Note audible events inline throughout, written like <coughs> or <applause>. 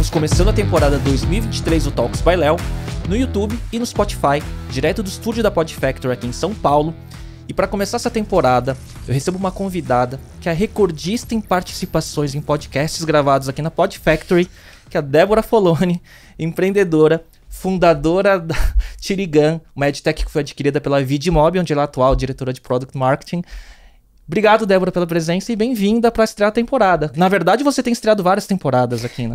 Estamos começando a temporada 2023 do Talks by Léo no YouTube e no Spotify, direto do estúdio da Podfactor aqui em São Paulo. E para começar essa temporada, eu recebo uma convidada que é recordista em participações em podcasts gravados aqui na Podfactory, que é a Débora Foloni, empreendedora, fundadora da <laughs> Tirigan, uma edtech que foi adquirida pela Vidmob, onde ela é atual diretora de Product Marketing. Obrigado, Débora, pela presença e bem-vinda para estrear a temporada. Na verdade, você tem estreado várias temporadas aqui, né?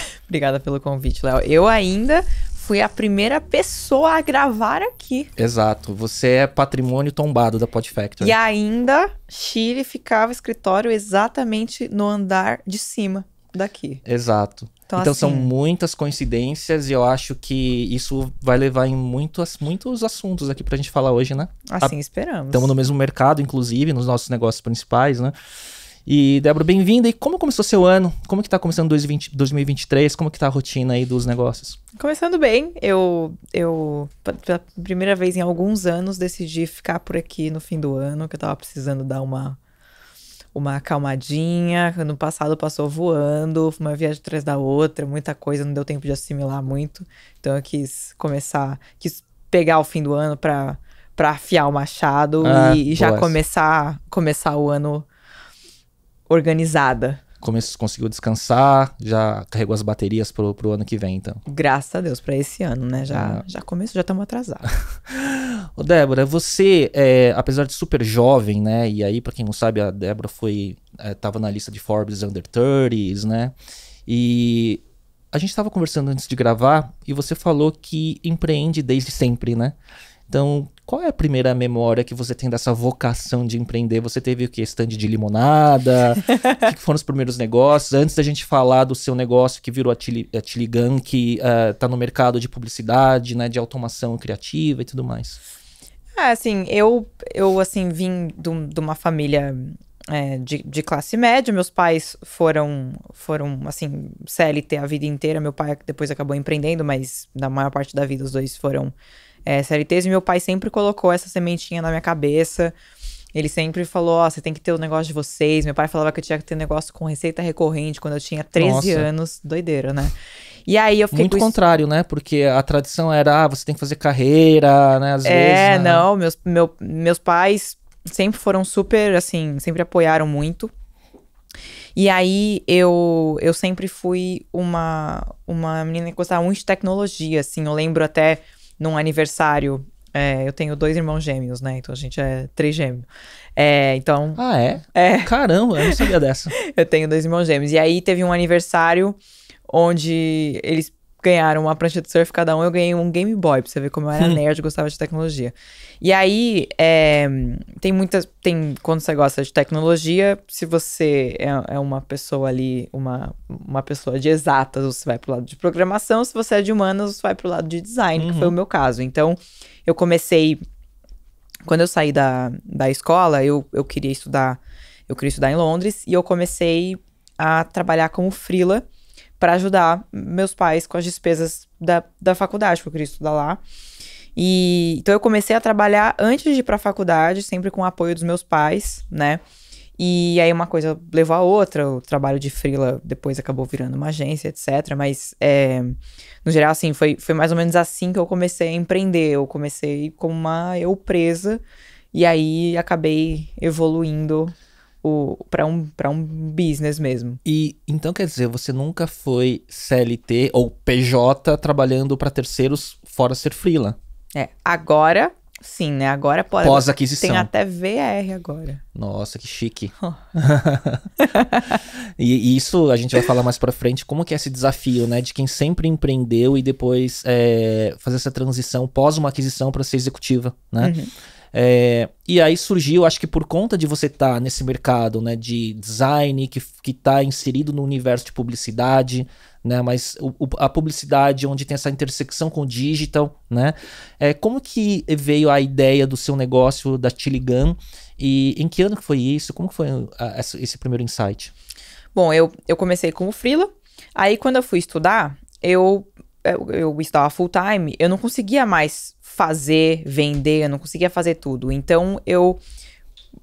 <laughs> Obrigada pelo convite, Léo. Eu ainda fui a primeira pessoa a gravar aqui. Exato. Você é patrimônio tombado da Pod E ainda, Chile ficava escritório exatamente no andar de cima daqui. Exato então, então assim. são muitas coincidências e eu acho que isso vai levar em muitos, muitos assuntos aqui pra gente falar hoje, né? Assim a... esperamos. Estamos no mesmo mercado, inclusive, nos nossos negócios principais, né? E, Débora, bem-vinda. E como começou seu ano? Como que tá começando 2020, 2023? Como que tá a rotina aí dos negócios? Começando bem. Eu, eu, pela primeira vez em alguns anos, decidi ficar por aqui no fim do ano, que eu tava precisando dar uma uma acalmadinha. No passado passou voando, uma viagem atrás da outra, muita coisa, não deu tempo de assimilar muito. Então eu quis começar, quis pegar o fim do ano para para afiar o machado ah, e, e já começar começar o ano organizada começou, conseguiu descansar, já carregou as baterias pro, pro ano que vem, então. Graças a Deus, para esse ano, né? Já, é. já começou, já estamos atrasados. <laughs> Ô, Débora, você, é, apesar de super jovem, né? E aí, para quem não sabe, a Débora foi. É, tava na lista de Forbes Under 30s, né? E a gente estava conversando antes de gravar e você falou que empreende desde sempre, né? Então, qual é a primeira memória que você tem dessa vocação de empreender? Você teve o que? estande de limonada? <laughs> O que foram os primeiros negócios? Antes da gente falar do seu negócio que virou a Tiligan, que uh, ah, tá no mercado de publicidade, né? De automação criativa e tudo mais. Ah, assim, eu, eu assim, vim de uma família é, de, de, classe média. Meus pais foram, foram, assim, CLT a vida inteira. Meu pai depois acabou empreendendo, mas na maior parte da vida os dois foram é, CLTs, e meu pai sempre colocou essa sementinha na minha cabeça. Ele sempre falou: Ó, oh, você tem que ter o um negócio de vocês. Meu pai falava que eu tinha que ter um negócio com receita recorrente quando eu tinha 13 Nossa. anos. Doideira, né? E aí eu fiquei. Muito contrário, né? Porque a tradição era: ah, você tem que fazer carreira, né? Às é, vezes, né? não. Meus, meu, meus pais sempre foram super, assim, sempre apoiaram muito. E aí eu, eu sempre fui uma, uma menina que gostava muito de tecnologia, assim. Eu lembro até num aniversário. É, eu tenho dois irmãos gêmeos, né? Então a gente é três gêmeos. É, então. Ah, é? É. Caramba, eu não sabia dessa. <laughs> eu tenho dois irmãos gêmeos. E aí teve um aniversário onde eles ganharam uma prancha de surf cada um, eu ganhei um Game Boy, pra você ver como eu era hum. nerd e gostava de tecnologia. E aí, é, tem muitas. Tem, quando você gosta de tecnologia, se você é, é, uma pessoa ali, uma, uma pessoa de exatas, você vai pro lado de programação, se você é de humanas, você vai pro lado de design, uhum. que foi o uhum. meu caso. Então, eu comecei. Quando eu saí da, da escola, eu, eu queria estudar. Eu queria estudar em Londres e eu comecei a trabalhar como frila para ajudar meus pais com as despesas da, da faculdade, porque eu queria estudar lá. E então eu comecei a trabalhar antes de ir para a faculdade, sempre com o apoio dos meus pais, né? E aí uma coisa levou a outra, o trabalho de freela depois acabou virando uma agência, etc. Mas, é, no geral, assim, foi, foi mais ou menos assim que eu comecei a empreender. Eu comecei como uma eu presa e aí acabei evoluindo para um, para um business mesmo. E então quer dizer, você nunca foi CLT ou PJ trabalhando para terceiros fora ser freela? É, agora sim, né? Agora pode. Pós aquisição. Tem até VR agora. Nossa, que chique. Oh. <laughs> e, e, isso a gente vai falar mais para frente como que é esse desafio, né, de quem sempre empreendeu e depois é, fazer essa transição pós uma aquisição para ser executiva, né? Uhum. É, e aí surgiu, acho que por conta de você estar tá nesse mercado né, de design, que está inserido no universo de publicidade, né, mas o, o, a publicidade onde tem essa intersecção com o digital, né? É, como que veio a ideia do seu negócio da Tiligan e em que ano que foi isso? Como foi a, ah, essa, esse primeiro insight? Bom, eu, eu comecei como frila, aí quando eu fui estudar, eu eu, eu full time, eu não conseguia mais fazer, vender, eu não conseguia fazer tudo. Então eu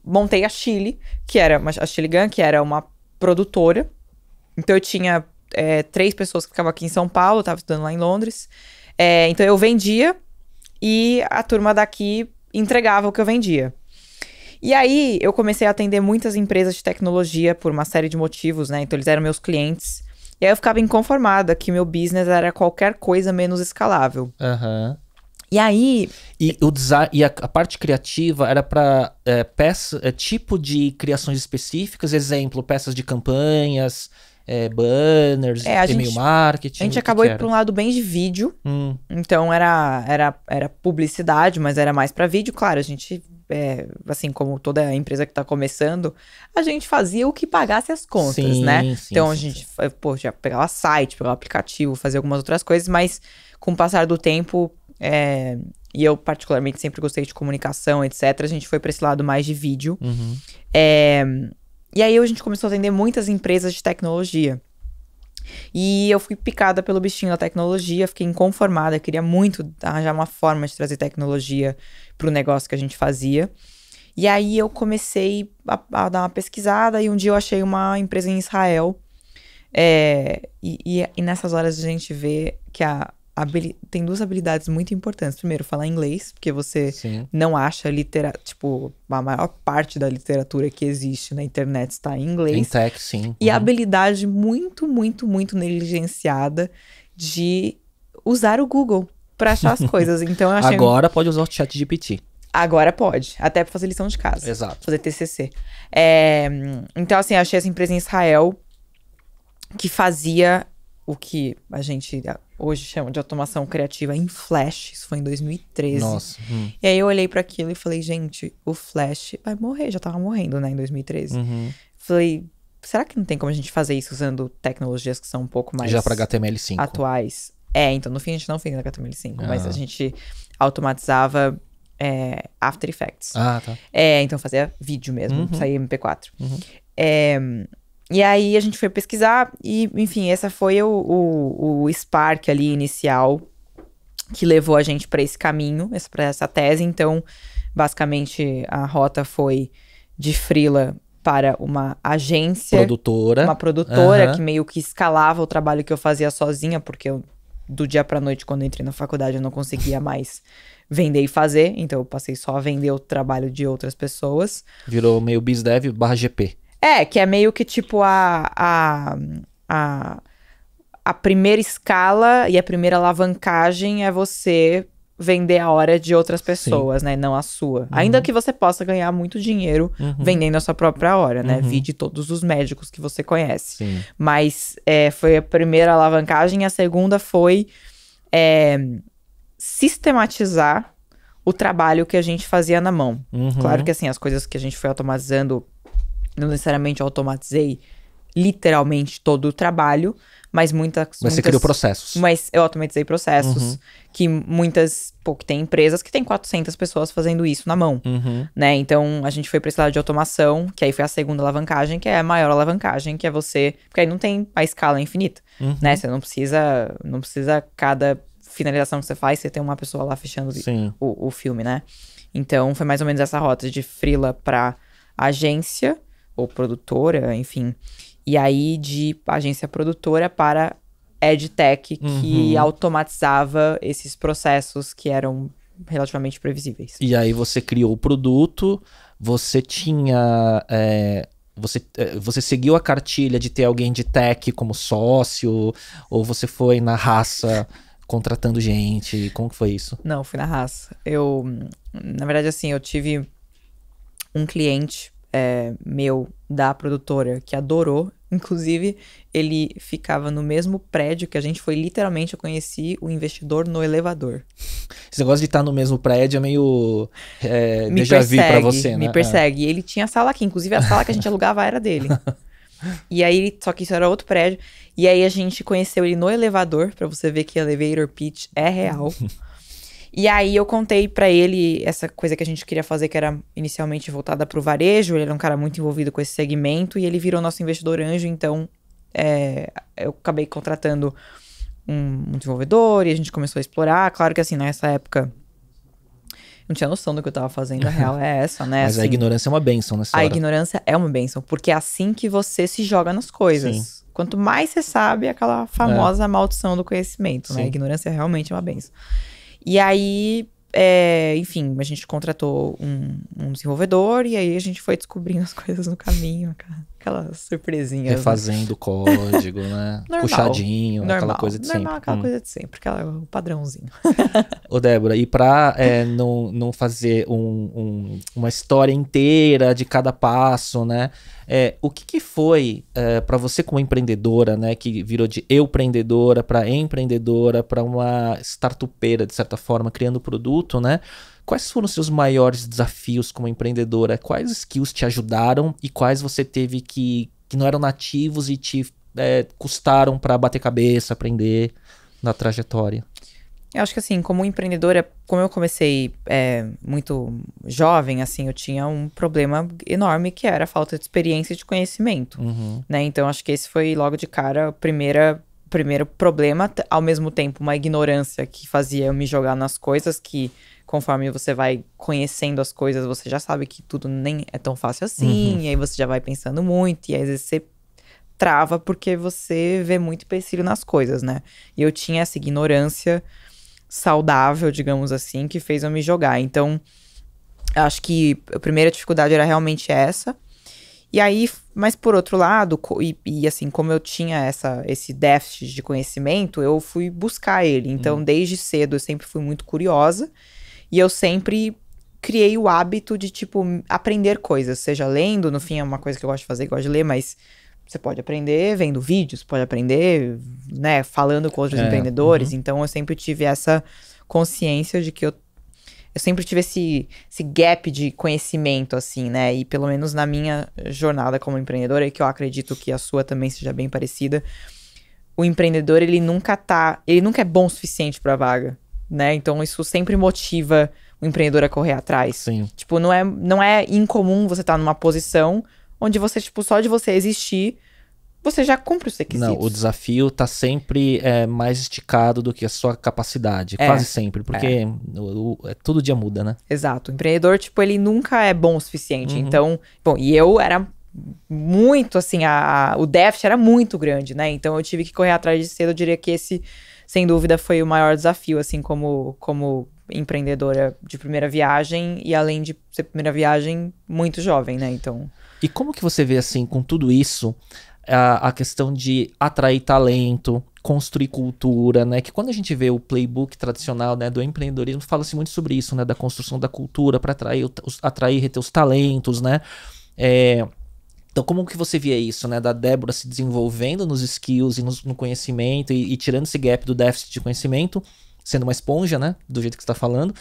montei a Chile, que era uma, a Chile Gun, que era uma produtora. Então eu tinha é, três pessoas que ficavam aqui em São Paulo, estava estudando lá em Londres. É, então eu vendia e a turma daqui entregava o que eu vendia. E aí eu comecei a atender muitas empresas de tecnologia por uma série de motivos, né? Então eles eram meus clientes. E aí eu ficava inconformada que meu business era qualquer coisa menos escalável. Aham. Uhum. E aí. E, o design, e a, a parte criativa era para é, peça, é, tipo de criações específicas, exemplo, peças de campanhas, é, banners, é, e-mail gente, marketing. A gente acabou indo para um lado bem de vídeo. Hum. Então era, era, era publicidade, mas era mais para vídeo. Claro, a gente, é, assim como toda empresa que está começando, a gente fazia o que pagasse as contas, sim, né? Sim, então sim, a gente, pô, já pegava site, pegava aplicativo, fazia algumas outras coisas, mas com o passar do tempo é, e eu, particularmente, sempre gostei de comunicação, etc. A gente foi para esse lado mais de vídeo. Uhum. É, e aí a gente começou a atender muitas empresas de tecnologia. E eu fui picada pelo bichinho da tecnologia, fiquei inconformada, queria muito arranjar uma forma de trazer tecnologia para o negócio que a gente fazia. E aí eu comecei a, a, dar uma pesquisada e um dia eu achei uma empresa em Israel. É, e, e, e, nessas horas a gente vê que a, tem duas habilidades muito importantes. Primeiro, falar inglês, porque você Sim. não acha literatura. Tipo, a maior parte da literatura que existe na internet está em inglês. Em tech, sim. E uhum. a habilidade muito, muito, muito negligenciada de usar o Google para achar as <laughs> coisas. Então, eu achei... Agora pode usar o chat GPT. Agora pode, até para fazer lição de casa. Exato. Fazer TCC. É... Então, assim, achei essa empresa em Israel que fazia o que a gente hoje chama de automação criativa em Flash, isso foi em 2013. Nossa. Hum. E aí eu olhei para aquilo e falei, gente, o Flash vai morrer, já tava morrendo, né, em 2013. Uhum. Falei, será que não tem como a gente fazer isso usando tecnologias que são um pouco mais já para HTML5 atuais? É, então no fim a gente não fez HTML5, mas a ah. gente automatizava é, After Effects. Ah, tá. É, então fazia vídeo mesmo, uhum. saía MP4. Uhum. É, e aí a gente foi pesquisar e, enfim, essa foi o, o, o spark ali inicial que levou a gente para esse caminho, para essa tese. Então, basicamente, a rota foi de frila para uma agência. Produtora. Uma produtora uhum. que meio que escalava o trabalho que eu fazia sozinha, porque eu, do dia pra noite, quando entrei na faculdade, eu não conseguia <laughs> mais vender e fazer. Então eu passei só a vender o trabalho de outras pessoas. Virou meio bisdev barra GP. É, que é meio que tipo a, a, a, a primeira escala e a primeira alavancagem é você vender a hora de outras pessoas, Sim. né? Não a sua. Uhum. Ainda que você possa ganhar muito dinheiro uhum. vendendo a sua própria hora, né? Uhum. de todos os médicos que você conhece. Sim. Mas é, foi a primeira alavancagem. A segunda foi é, sistematizar o trabalho que a gente fazia na mão. Uhum. Claro que assim, as coisas que a gente foi automatizando não necessariamente automatizei literalmente todo o trabalho, mas muitas. Mas muitas, você criou processos. Mas eu automatizei processos. Uhum. Que muitas. Pô, que tem empresas que tem 400 pessoas fazendo isso na mão. Uhum. Né? Então a gente foi para esse lado de automação, que aí foi a segunda alavancagem, que é a maior alavancagem, que é você. Porque aí não tem a escala é infinita. Uhum. Né? Você não precisa. Não precisa cada finalização que você faz, você tem uma pessoa lá fechando o, o filme, né? Então foi mais ou menos essa rota de frila pra agência ou produtora, enfim. E aí de agência produtora para EdTech, que uhum. automatizava esses processos que eram relativamente previsíveis. E aí você criou o produto, você tinha. É, você, é, você seguiu a cartilha de ter alguém de tech como sócio, ou você foi na raça contratando gente? Como que foi isso? Não, fui na raça. Eu, na verdade, assim, eu tive um cliente é, meu da produtora que adorou. Inclusive, ele ficava no mesmo prédio que a gente foi, literalmente, eu conheci o investidor no elevador. Esse negócio de estar tá no mesmo prédio é meio. É, me déjà vu pra você, né? Me é. persegue. É. ele tinha a sala aqui, inclusive a sala que a gente <laughs> alugava era dele. <laughs> E aí, só que isso era outro prédio. E aí a gente conheceu ele no elevador, para você ver que elevator pitch é real. <laughs> E aí eu contei para ele essa coisa que a gente queria fazer, que era inicialmente voltada para o varejo. Ele era um cara muito envolvido com esse segmento e ele virou nosso investidor anjo. Então é, eu acabei contratando um, um, desenvolvedor e a gente começou a explorar. Claro que assim, nessa época. Não tinha noção do que eu tava fazendo, a real é essa, né? <laughs> Mas assim, a ignorância é uma benção né A hora. ignorância é uma benção, porque é assim que você se joga nas coisas. Sim. Quanto mais você sabe, é aquela famosa é. maldição do conhecimento, Sim. né? A ignorância realmente é uma benção. E aí, é, enfim, a gente contratou um, um, desenvolvedor e aí a gente foi descobrindo as <laughs> coisas no caminho, cara aquela surpresinha. Né? Refazendo o código, né? <laughs> Normal, Puxadinho, normal, aquela coisa de normal, sempre. Aquela hum. coisa de sempre, aquela, o padrãozinho. <laughs> Ô, Débora, e pra é, não, não fazer um, um, uma história inteira de cada passo, né? É, o que, que foi é, para você como empreendedora, né? Que virou de eu empreendedora para empreendedora, para uma startupeira, de certa forma, criando produto, né? Quais foram os seus maiores desafios como empreendedora? Quais skills te ajudaram e quais você teve que, que não eram nativos e te é, custaram para bater cabeça, aprender na trajetória? Eu acho que assim, como empreendedora, como eu comecei é, muito jovem, assim, eu tinha um problema enorme que era a falta de experiência e de conhecimento, uhum. né? Então acho que esse foi logo de cara a primeira primeiro problema, ao mesmo tempo uma ignorância que fazia eu me jogar nas coisas que conforme você vai conhecendo as coisas, você já sabe que tudo nem é tão fácil assim, uhum. e aí você já vai pensando muito e aí às vezes você trava porque você vê muito empecilho nas coisas, né? E eu tinha essa ignorância saudável, digamos assim, que fez eu me jogar. Então, acho que a primeira dificuldade era realmente essa. E aí, mas por outro lado, e, e, assim, como eu tinha essa, esse déficit de conhecimento, eu fui buscar ele. Então, hum. desde cedo, eu sempre fui muito curiosa. E eu sempre criei o hábito de, tipo, aprender coisas. Seja lendo, no fim é uma coisa que eu gosto de fazer, gosto de ler, mas você pode aprender vendo vídeos, pode aprender, né, falando com outros é, empreendedores. Uhum. Então, eu sempre tive essa consciência de que eu eu sempre tive esse, esse gap de conhecimento, assim, né? E pelo menos na minha jornada como empreendedora, e que eu acredito que a sua também seja bem parecida, o empreendedor, ele nunca tá. Ele nunca é bom o suficiente pra vaga, né? Então isso sempre motiva o empreendedor a correr atrás. Sim. Tipo, não é, não é incomum você estar tá numa posição onde você, tipo, só de você existir você já cumpre os requisitos. Não, o desafio está sempre é, mais esticado do que a sua capacidade, é, quase sempre, porque é. O, o, é, todo dia muda, né? Exato. O empreendedor, tipo, ele nunca é bom o suficiente. Uhum. Então, bom, e eu era muito, assim, a, a, o déficit era muito grande, né? Então eu tive que correr atrás de cedo. Eu diria que esse, sem dúvida, foi o maior desafio, assim, como, como empreendedora de primeira viagem e além de ser primeira viagem, muito jovem, né? Então... E como que você vê, assim, com tudo isso a, a questão de atrair talento, construir cultura, né? Que quando a gente vê o playbook tradicional, né, do empreendedorismo, fala-se muito sobre isso, né, da construção da cultura para atrair, atrair, reter os talentos, né? É, então, como que você via isso, né, da Débora se desenvolvendo nos skills e nos, no conhecimento e, e, tirando esse gap do déficit de conhecimento, sendo uma esponja, né, do jeito que está falando,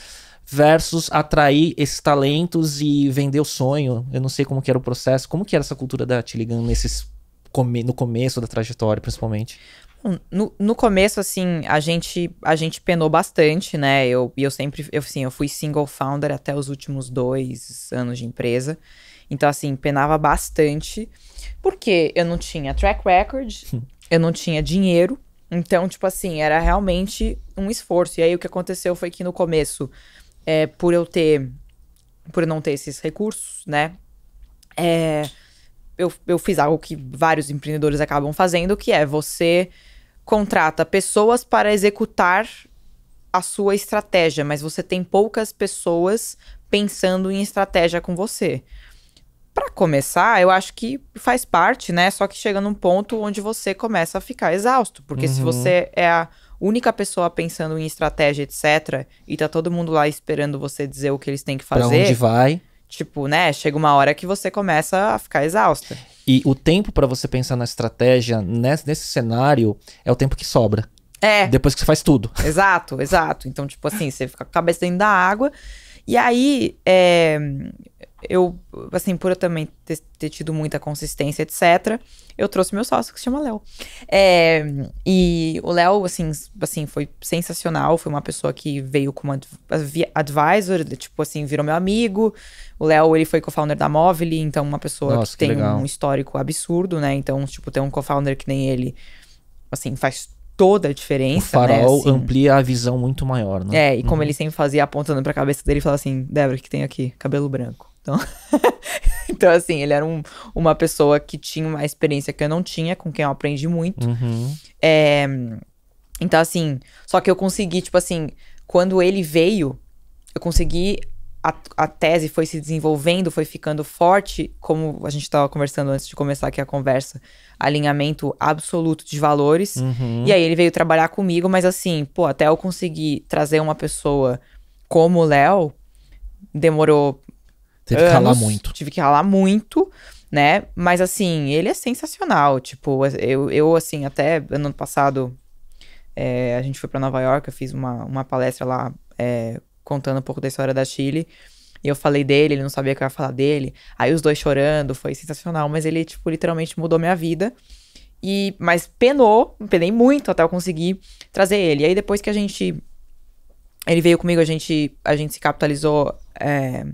versus atrair esses talentos e vender o sonho. Eu não sei como que era o processo, como que era essa cultura da Tiligan nesses come, no começo da trajetória, principalmente? Hum, no, no começo, assim, a gente, a gente penou bastante, né? Eu, eu sempre, eu, assim, eu fui single founder até os últimos dois anos de empresa. Então, assim, penava bastante, porque eu não tinha track record, hum. eu não tinha dinheiro. Então, tipo assim, era realmente um esforço. E aí, o que aconteceu foi que no começo, é, por eu ter, por eu não ter esses recursos, né? É, eu, eu fiz algo que vários empreendedores acabam fazendo, que é você contrata pessoas para executar a sua estratégia, mas você tem poucas pessoas pensando em estratégia com você. Para começar, eu acho que faz parte, né? Só que chega num ponto onde você começa a ficar exausto, porque uhum. se você é a única pessoa pensando em estratégia, etc, e tá todo mundo lá esperando você dizer o que eles têm que fazer. Para onde vai? tipo, né, chega uma hora que você começa a ficar exausta. E o tempo para você pensar na estratégia nesse, nesse cenário é o tempo que sobra. É. Depois que você faz tudo. <laughs> Exato, exato. Então, tipo assim, você fica com a cabeça dentro da água. E aí, é, eu, assim, por eu também ter, ter, tido muita consistência, etc., eu trouxe meu sócio, que se chama Léo. É, e o Léo, assim, assim, foi sensacional, foi uma pessoa que veio como advisor, tipo assim, virou meu amigo. O Léo, ele foi co-founder da Mobile, então uma pessoa Nossa, que, que, tem legal. um histórico absurdo, né? Então, tipo, ter um co-founder que nem ele, assim, faz toda a diferença. O né, farol né? assim, amplia a visão muito maior, né? É, e como uhum. ele sempre fazia apontando pra cabeça dele falava assim: Débora, o que tem aqui? Cabelo branco. Então, <laughs> então assim, ele era um, uma pessoa que tinha uma experiência que eu não tinha, com quem eu aprendi muito. Uhum. É, então, assim, só que eu consegui, tipo assim, quando ele veio, eu consegui. A, a tese foi se desenvolvendo, foi ficando forte, como a gente estava conversando antes de começar aqui a conversa, alinhamento absoluto de valores. Uhum. E aí ele veio trabalhar comigo, mas assim, pô, até eu conseguir trazer uma pessoa como o Léo, demorou Teve anos, que ralar muito. Tive que ralar muito, né? Mas assim, ele é sensacional. Tipo, é, eu, eu assim, até ano passado é, a gente foi para Nova York, eu fiz uma, uma palestra lá é, contando um pouco da história da Chile. E eu falei dele, ele não sabia que eu ia falar dele. Aí os dois chorando, foi sensacional. Mas ele, tipo, literalmente mudou minha vida. E, mas penou, penei muito até eu conseguir trazer ele. E aí depois que a gente. Ele veio comigo, a gente, a gente se capitalizou. É,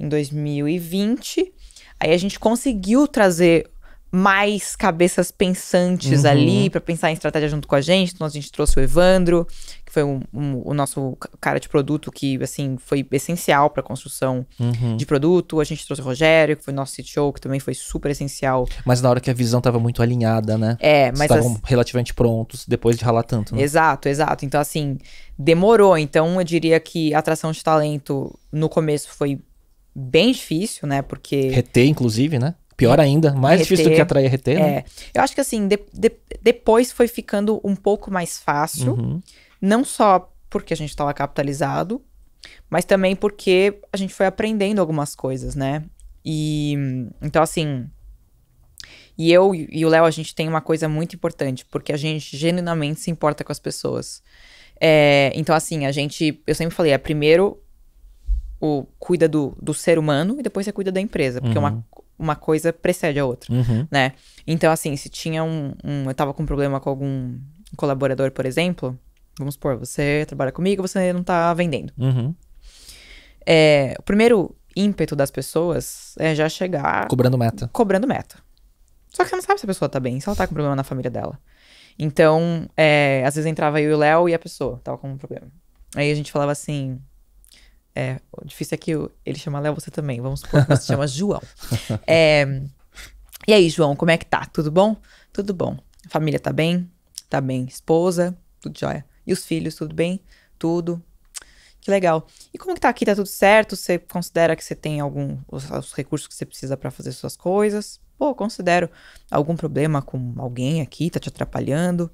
em 2020. Aí a gente conseguiu trazer mais cabeças pensantes uhum. ali para pensar em estratégia junto com a gente. Então a gente trouxe o Evandro, que foi um, um, o nosso cara de produto que assim foi essencial para a construção uhum. de produto. A gente trouxe o Rogério, que foi nosso CTO, que também foi super essencial. Mas na hora que a visão estava muito alinhada, né? É, mas estavam as... relativamente prontos depois de ralar tanto. Né? Exato, exato. Então assim demorou. Então eu diria que a atração de talento no começo foi bem difícil, né? Porque. Reter, inclusive, né? Pior ainda, mais reter, difícil do que atrair reter, né? É. Eu acho que assim, de, de, depois foi ficando um pouco mais fácil. Uhum. Não só porque a gente estava capitalizado, mas também porque a gente foi aprendendo algumas coisas, né? E então assim, e eu e o Léo a gente tem uma coisa muito importante, porque a gente genuinamente se importa com as pessoas. É, então assim, a gente, eu sempre falei, é primeiro o cuida do, do ser humano e depois você cuida da empresa, porque uhum. uma, uma coisa precede a outra, uhum. né? Então, assim, se tinha um, um, Eu tava com um problema com algum colaborador, por exemplo, vamos supor, você trabalha comigo, você não tá vendendo. Uhum. É, o primeiro ímpeto das pessoas é já chegar. Cobrando meta. Cobrando meta. Só que você não sabe se a pessoa tá bem, se ela tá com problema na família dela. Então, é, às vezes entrava eu e o Léo e a pessoa tava com um problema. Aí a gente falava assim: é, o difícil é que eu, ele chama Léo, você também. Vamos supor que você chama <laughs> João. É, e aí, João, como é que tá? Tudo bom? Tudo bom. A família tá bem? Tá bem. Esposa? Tudo jóia. E os filhos, tudo bem? Tudo. Que legal. E como que tá aqui? Tá tudo certo? Você considera que você tem algum os, os recursos que você precisa para fazer suas coisas? Pô, considero algum problema com alguém aqui, tá te atrapalhando?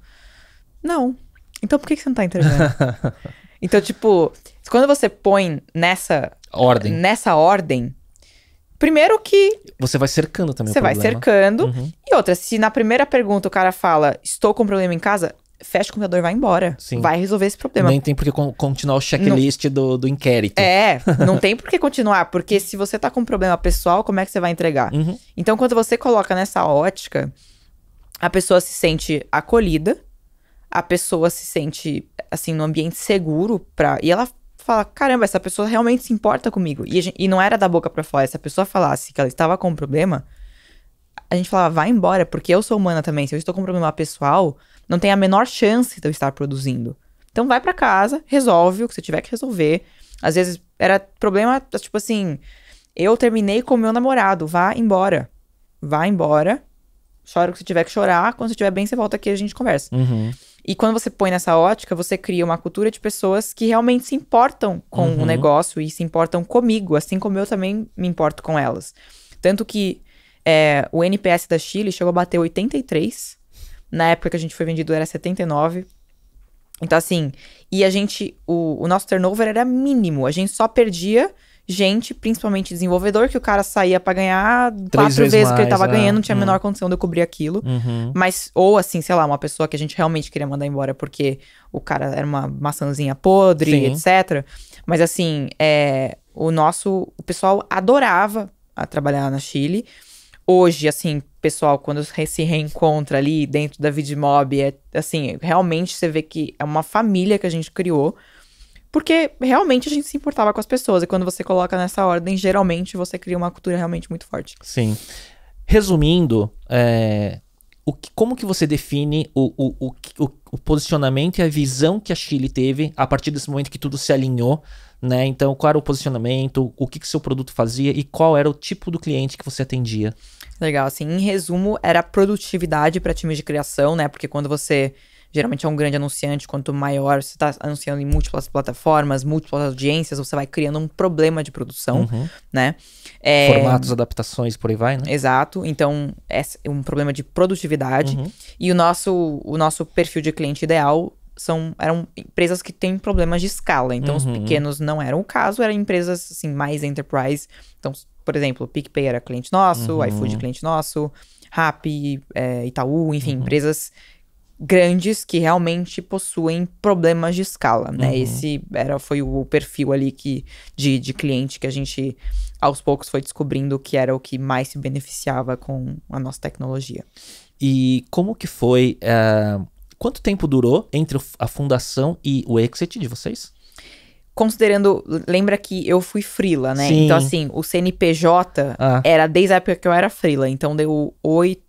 Não. Então por que, que você não tá entregando? <laughs> Então, tipo, quando você põe nessa ordem, nessa ordem primeiro que. Você vai cercando também Você vai cercando. Uhum. E outra, se na primeira pergunta o cara fala, estou com um problema em casa, fecha o computador e vai embora. Sim. Vai resolver esse problema. Nem tem porque continuar o checklist não... do, do inquérito. É, <laughs> não tem porque continuar, porque se você tá com um problema pessoal, como é que você vai entregar? Uhum. Então, quando você coloca nessa ótica, a pessoa se sente acolhida, a pessoa se sente, assim, no ambiente seguro pra. E ela fala: caramba, essa pessoa realmente se importa comigo. E, gente, e não era da boca pra fora. Se a pessoa falasse que ela estava com um problema, a gente falava: vai embora, porque eu sou humana também. Se eu estou com um problema pessoal, não tem a menor chance de eu estar produzindo. Então vai para casa, resolve o que você tiver que resolver. Às vezes era problema, tipo assim, eu terminei com meu namorado, vá embora. Vá embora. Chora o que você tiver que chorar. Quando você estiver bem, você volta aqui e a gente conversa. Uhum. E quando você põe nessa ótica, você cria uma cultura de pessoas que realmente se importam com uhum. o negócio e se importam comigo, assim como eu também me importo com elas. Tanto que é, o NPS da Chile chegou a bater 83. Na época que a gente foi vendido era 79. Então, assim, e a gente, o, o nosso turnover era mínimo. A gente só perdia gente, principalmente desenvolvedor, que o cara saía para ganhar Três quatro vezes, vezes mais, que ele tava é. ganhando, não tinha a hum. menor condição de eu cobrir aquilo. Uhum. Mas, ou assim, sei lá, uma pessoa que a gente realmente queria mandar embora porque o cara era uma maçãzinha podre, Sim. etc. Mas assim, é, o nosso. O pessoal adorava trabalhar na Chile. Hoje, assim, pessoal, quando se reencontra ali dentro da Vidmob, é assim, realmente você vê que é uma família que a gente criou. Porque realmente a gente se importava com as pessoas. E quando você coloca nessa ordem, geralmente você cria uma cultura realmente muito forte. Sim. Resumindo, é, o que, como que você define o, o, o, o, posicionamento e a visão que a Chile teve a partir desse momento que tudo se alinhou, né? Então, qual era o posicionamento, o que, que seu produto fazia e qual era o tipo do cliente que você atendia? Legal, assim, em resumo, era produtividade para times de criação, né? Porque quando você geralmente é um grande anunciante, quanto maior você está anunciando em múltiplas plataformas, múltiplas audiências, você vai criando um problema de produção, uhum. né? É... Formatos, adaptações, por aí vai, né? Exato. Então, é um problema de produtividade. Uhum. E o nosso, o nosso perfil de cliente ideal são eram empresas que têm problemas de escala. Então, uhum. os uhum. pequenos não eram o caso, eram empresas assim mais enterprise. Então, por exemplo, PicPay era cliente nosso, uhum. iFood cliente nosso, Rappi, é, Itaú, enfim, uhum. empresas grandes que realmente possuem problemas de escala, né? Uhum. Esse era foi o perfil ali que de, de cliente que a gente aos poucos foi descobrindo que era o que mais se beneficiava com a nossa tecnologia. E como que foi? Uh, quanto tempo durou entre a fundação e o exit de vocês? Considerando, lembra que eu fui frila, né? Sim. Então, assim, o CNPJ ah. era desde a época que eu era frila, então deu oito,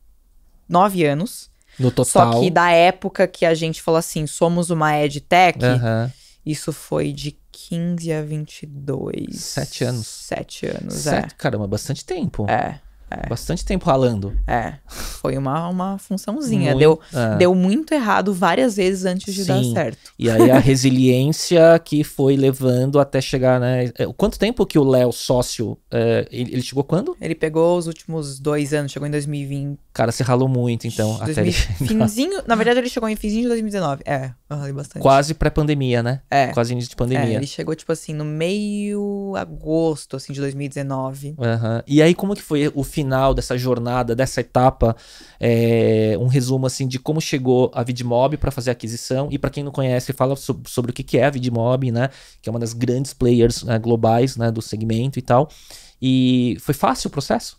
nove anos. No total. Só que da época que a gente falou assim, somos uma edtech, uhum. isso foi de 15 a 22. Sete anos. Sete anos, certo, é. Caramba, bastante tempo. É. É. Bastante tempo ralando. É. Foi uma, uma funçãozinha. Muito, deu, é. deu muito errado várias vezes antes de Sim. dar certo. E aí a <laughs> resiliência que foi levando até chegar, né? É, quanto tempo que o Léo, sócio, é, ele, ele, chegou quando? Ele pegou os últimos dois anos, chegou em 2020. Cara, você ralou muito, então. 2000, até ele... Finzinho, na verdade, ele chegou em finzinho de 2019. É, eu ralei bastante. Quase pré-pandemia, né? É. Quase início de pandemia. É, ele chegou, tipo assim, no meio agosto, assim, de 2019. Uhum. E aí, como que foi o final dessa jornada, dessa etapa, é, um resumo assim de como chegou a Vidmob para fazer a aquisição. E para quem não conhece, fala sobre, o que, que é a Vidmob, né? Que é uma das grandes players né, globais né, do segmento e tal. E foi fácil o processo?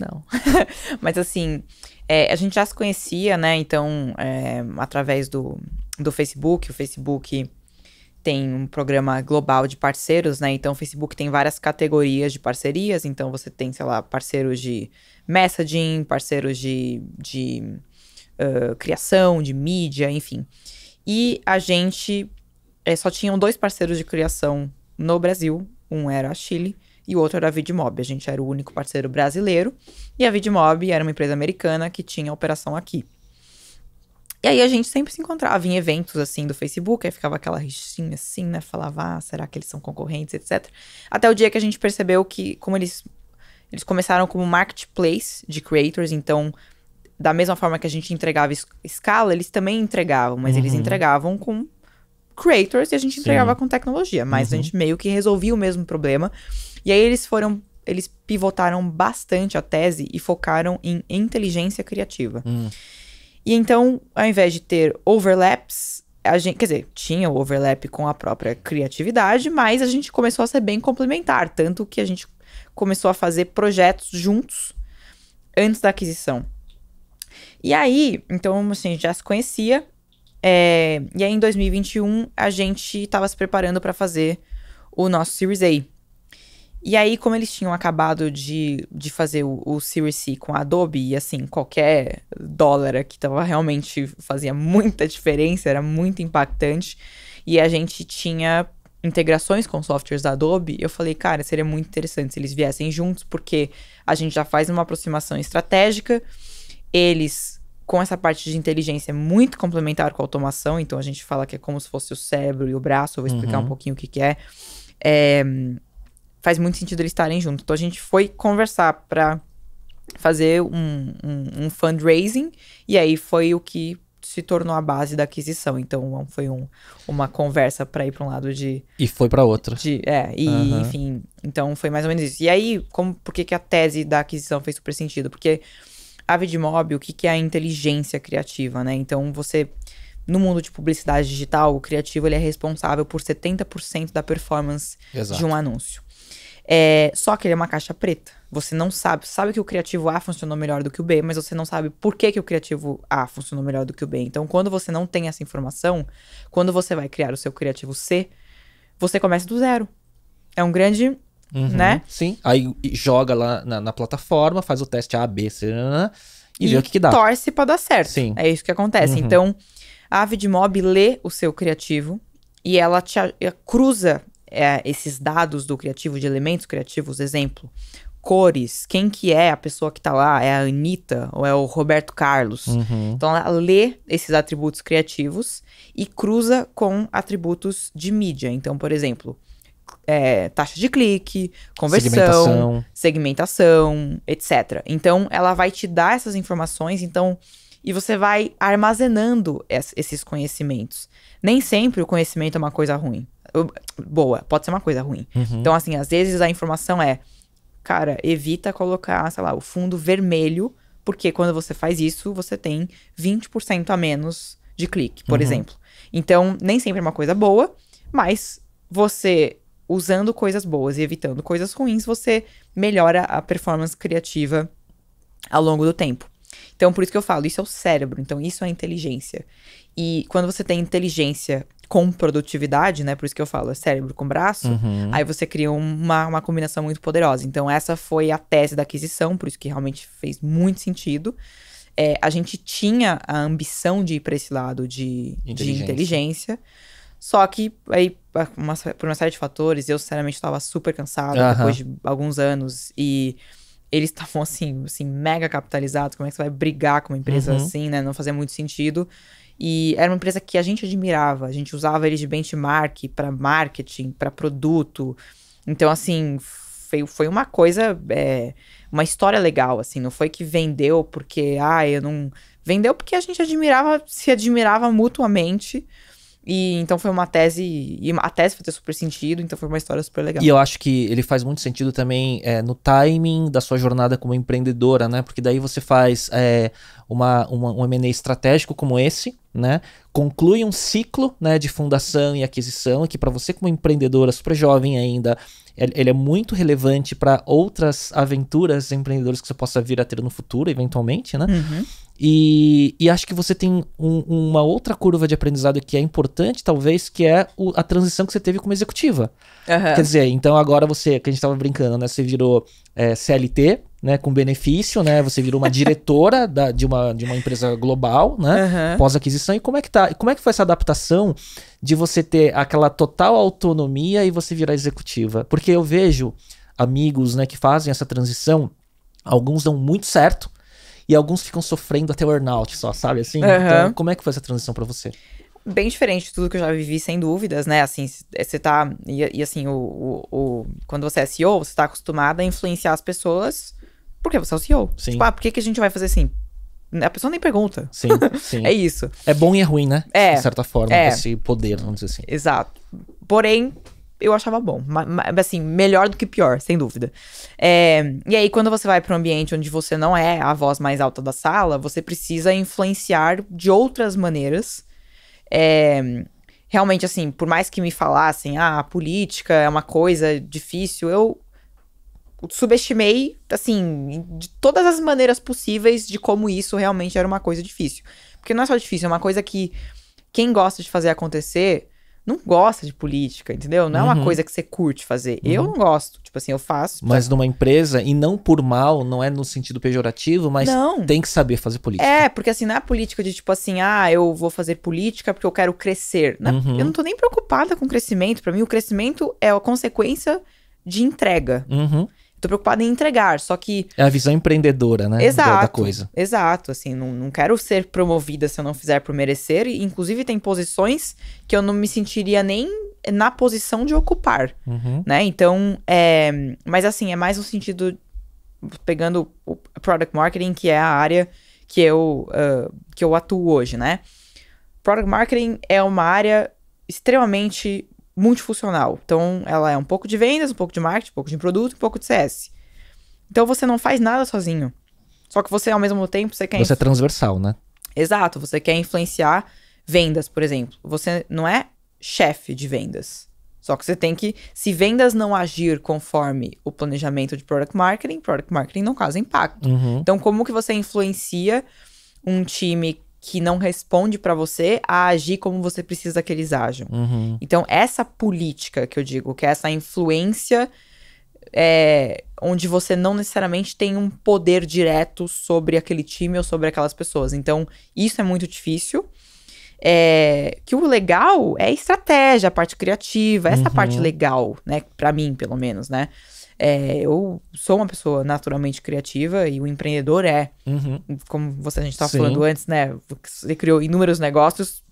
Não. <laughs> Mas assim, é, a gente já se conhecia, né? Então, é, através do, do Facebook, o Facebook tem um programa global de parceiros, né? Então o Facebook tem várias categorias de parcerias. Então você tem, sei lá, parceiros de messaging, parceiros de, de uh, criação, de mídia, enfim. E a gente é, só tinha dois parceiros de criação no Brasil. Um era a Chile e o outro era a Vidmob. A gente era o único parceiro brasileiro. E a Vidmob era uma empresa americana que tinha operação aqui. E aí a gente sempre se encontrava em eventos assim do Facebook, aí ficava aquela rixinha assim, né? Falava, ah, será que eles são concorrentes, etc. Até o dia que a gente percebeu que, como eles, eles começaram como marketplace de creators, então, da mesma forma que a gente entregava escala, eles também entregavam, mas uhum. eles entregavam com creators e a gente Sim. entregava com tecnologia, mas uhum. a gente meio que resolvia o mesmo problema. E aí eles foram eles pivotaram bastante a tese e focaram em inteligência criativa. Hum. E então, ao invés de ter overlaps, a gente, quer dizer, tinha o overlap com a própria criatividade, mas a gente começou a ser bem complementar, tanto que a gente começou a fazer projetos juntos antes da aquisição. E aí, então, assim, a gente já se conhecia. É, e aí, em 2021, a gente estava se preparando para fazer o nosso Series A. E aí, como eles tinham acabado de, de fazer o, o Series C com a Adobe, e assim, qualquer dólar aqui tava realmente fazia muita diferença, era muito impactante. E a gente tinha integrações com softwares da Adobe, eu falei, cara, seria muito interessante se eles viessem juntos, porque a gente já faz uma aproximação estratégica, eles com essa parte de inteligência é muito complementar com a automação, então a gente fala que é como se fosse o cérebro e o braço, eu vou explicar uhum. um pouquinho o que, que é. é faz muito sentido eles estarem juntos. Então a gente foi conversar para fazer um, um, um, fundraising e aí foi o que se tornou a base da aquisição. Então foi um, uma conversa para ir para um lado de e foi para outro. De, é e uhum. enfim, então foi mais ou menos isso. E aí como por que, que a tese da aquisição fez super sentido? Porque a Vidmob, o que, que é a inteligência criativa, né? Então você no mundo de publicidade digital, o criativo ele é responsável por 70% da performance Exato. de um anúncio. É, só que ele é uma caixa preta. Você não sabe. Sabe que o criativo A funcionou melhor do que o B, mas você não sabe por que, que o criativo A funcionou melhor do que o B. Então, quando você não tem essa informação, quando você vai criar o seu criativo C, você começa do zero. É um grande. Uhum, né? Sim. Aí joga lá na, na, plataforma, faz o teste A, B, C, e, e vê o que, que dá. Torce pra dar certo. Sim. É isso que acontece. Uhum. Então, a Mob lê o seu criativo e ela te ela cruza é, esses dados do criativo, de elementos criativos, exemplo, cores, quem que é a pessoa que tá lá, é a Anitta ou é o Roberto Carlos. Uhum. Então ela lê esses atributos criativos e cruza com atributos de mídia. Então, por exemplo, é, taxa de clique, conversão, segmentação. segmentação, etc. Então ela vai te dar essas informações, então e você vai armazenando esses conhecimentos. Nem sempre o conhecimento é uma coisa ruim boa, pode ser uma coisa ruim. Uhum. Então, assim, às vezes a informação é, cara, evita colocar, sei lá, o fundo vermelho, porque quando você faz isso, você tem 20% a menos de clique, por uhum. exemplo. Então, nem sempre é uma coisa boa, mas você usando coisas boas e evitando coisas ruins, você melhora a performance criativa ao longo do tempo. Então, por isso que eu falo, isso é o cérebro, então isso é inteligência. E quando você tem inteligência com produtividade, né? Por isso que eu falo, é cérebro com braço. Uhum. Aí você cria uma, uma combinação muito poderosa. Então, essa foi a tese da aquisição, por isso que realmente fez muito sentido. É, a gente tinha a ambição de ir para esse lado de inteligência. de inteligência. Só que aí, uma, por uma série de fatores, eu sinceramente estava super cansado uhum. depois de alguns anos e eles <laughs> estavam assim, assim, mega capitalizados. Como é que você vai brigar com uma empresa uhum. assim, né? Não fazia muito sentido. E era uma empresa que a gente admirava, a gente usava eles de benchmark para marketing, para produto. Então, assim, foi, foi uma coisa, é, uma história legal, assim. Não foi que vendeu porque, ah, eu não. Vendeu porque a gente admirava, se admirava mutuamente. E então foi uma tese, e a tese foi ter super sentido, então foi uma história super legal. E eu acho que ele faz muito sentido também é, no timing da sua jornada como empreendedora, né? Porque daí você faz é, uma, uma, um M&A estratégico como esse, né? Conclui um ciclo né, de fundação e aquisição, que para você como empreendedora super jovem ainda, ele é muito relevante para outras aventuras empreendedoras que você possa vir a ter no futuro, eventualmente, né? Uhum. E, e, acho que você tem um, uma outra curva de aprendizado que é importante, talvez, que é o, a transição que você teve como executiva. Uhum. Quer dizer, então agora você, que a gente estava brincando, né? Você virou é, CLT, né, com benefício, né? Você virou uma diretora da, de, uma, de uma empresa global, né? Uhum. Pós-aquisição. E como é que tá? Como é que foi essa adaptação de você ter aquela total autonomia e você virar executiva? Porque eu vejo amigos, né, que fazem essa transição, alguns dão muito certo e alguns ficam sofrendo até o burnout só, sabe assim? Uhum. Então, como é que foi essa transição para você? bem diferente de tudo que eu já vivi, sem dúvidas, né? Assim, é, você tá. E, e assim, o, o, o, quando você é CEO, você tá acostumada a influenciar as pessoas porque você é o CEO. Sim. Tipo, ah, por que, que a gente vai fazer assim? A pessoa nem pergunta. Sim, sim. <laughs> é isso. É bom e é ruim, né? É. De certa forma, é. esse poder, vamos dizer assim. Exato. Porém, eu achava bom. Assim, melhor do que pior, sem dúvida. É, e aí, quando você vai para um ambiente onde você não é a voz mais alta da sala, você precisa influenciar de outras maneiras. É, realmente, assim, por mais que me falassem, ah, a política é uma coisa difícil, eu subestimei, assim, de todas as maneiras possíveis de como isso realmente era uma coisa difícil. Porque não é só difícil, é uma coisa que quem gosta de fazer acontecer não gosta de política, entendeu? Não uhum. é uma uhum. coisa que você curte fazer. Uhum. Eu não gosto. Tipo assim, eu faço. Mas numa empresa, e não por mal, não é no sentido pejorativo, mas não. tem que saber fazer política. É, porque assim, não é política de tipo assim, ah, eu vou fazer política porque eu quero crescer. Não, né? uhum. Eu não tô nem preocupada com crescimento. Para mim, o crescimento é a consequência de entrega. Uhum. Tô preocupada em entregar, só que. É a visão empreendedora, né? Exato. Da, coisa. Exato. Assim, não, não quero ser promovida se eu não fizer por merecer. E, inclusive, tem posições que eu não me sentiria nem na posição de ocupar, uhum. né? Então, é... mas assim, é mais um sentido pegando o product marketing, que é a área que eu, uh, que eu atuo hoje, né? Product marketing é uma área extremamente multifuncional. Então, ela é um pouco de vendas, um pouco de marketing, um pouco de produto, um pouco de CS. Então, você não faz nada sozinho. Só que você, ao mesmo tempo, você quer... Você é transversal, né? Exato. Você quer influenciar vendas, por exemplo. Você não é chefe de vendas. Só que você tem que... Se vendas não agir conforme o planejamento de Product Marketing, Product Marketing não causa impacto. Uhum. Então, como que você influencia um time que não responde para você a agir como você precisa que eles ajam. Uhum. Então, essa política que eu digo, que é essa influência é, onde você não necessariamente tem um poder direto sobre aquele time ou sobre aquelas pessoas. Então, isso é muito difícil. É, que o legal é a estratégia, a parte criativa, essa uhum. parte legal, né? Pra mim, pelo menos, né? É, eu sou uma pessoa naturalmente criativa e o empreendedor é. Uhum. Como você, a gente estava falando antes, né? Você criou inúmeros negócios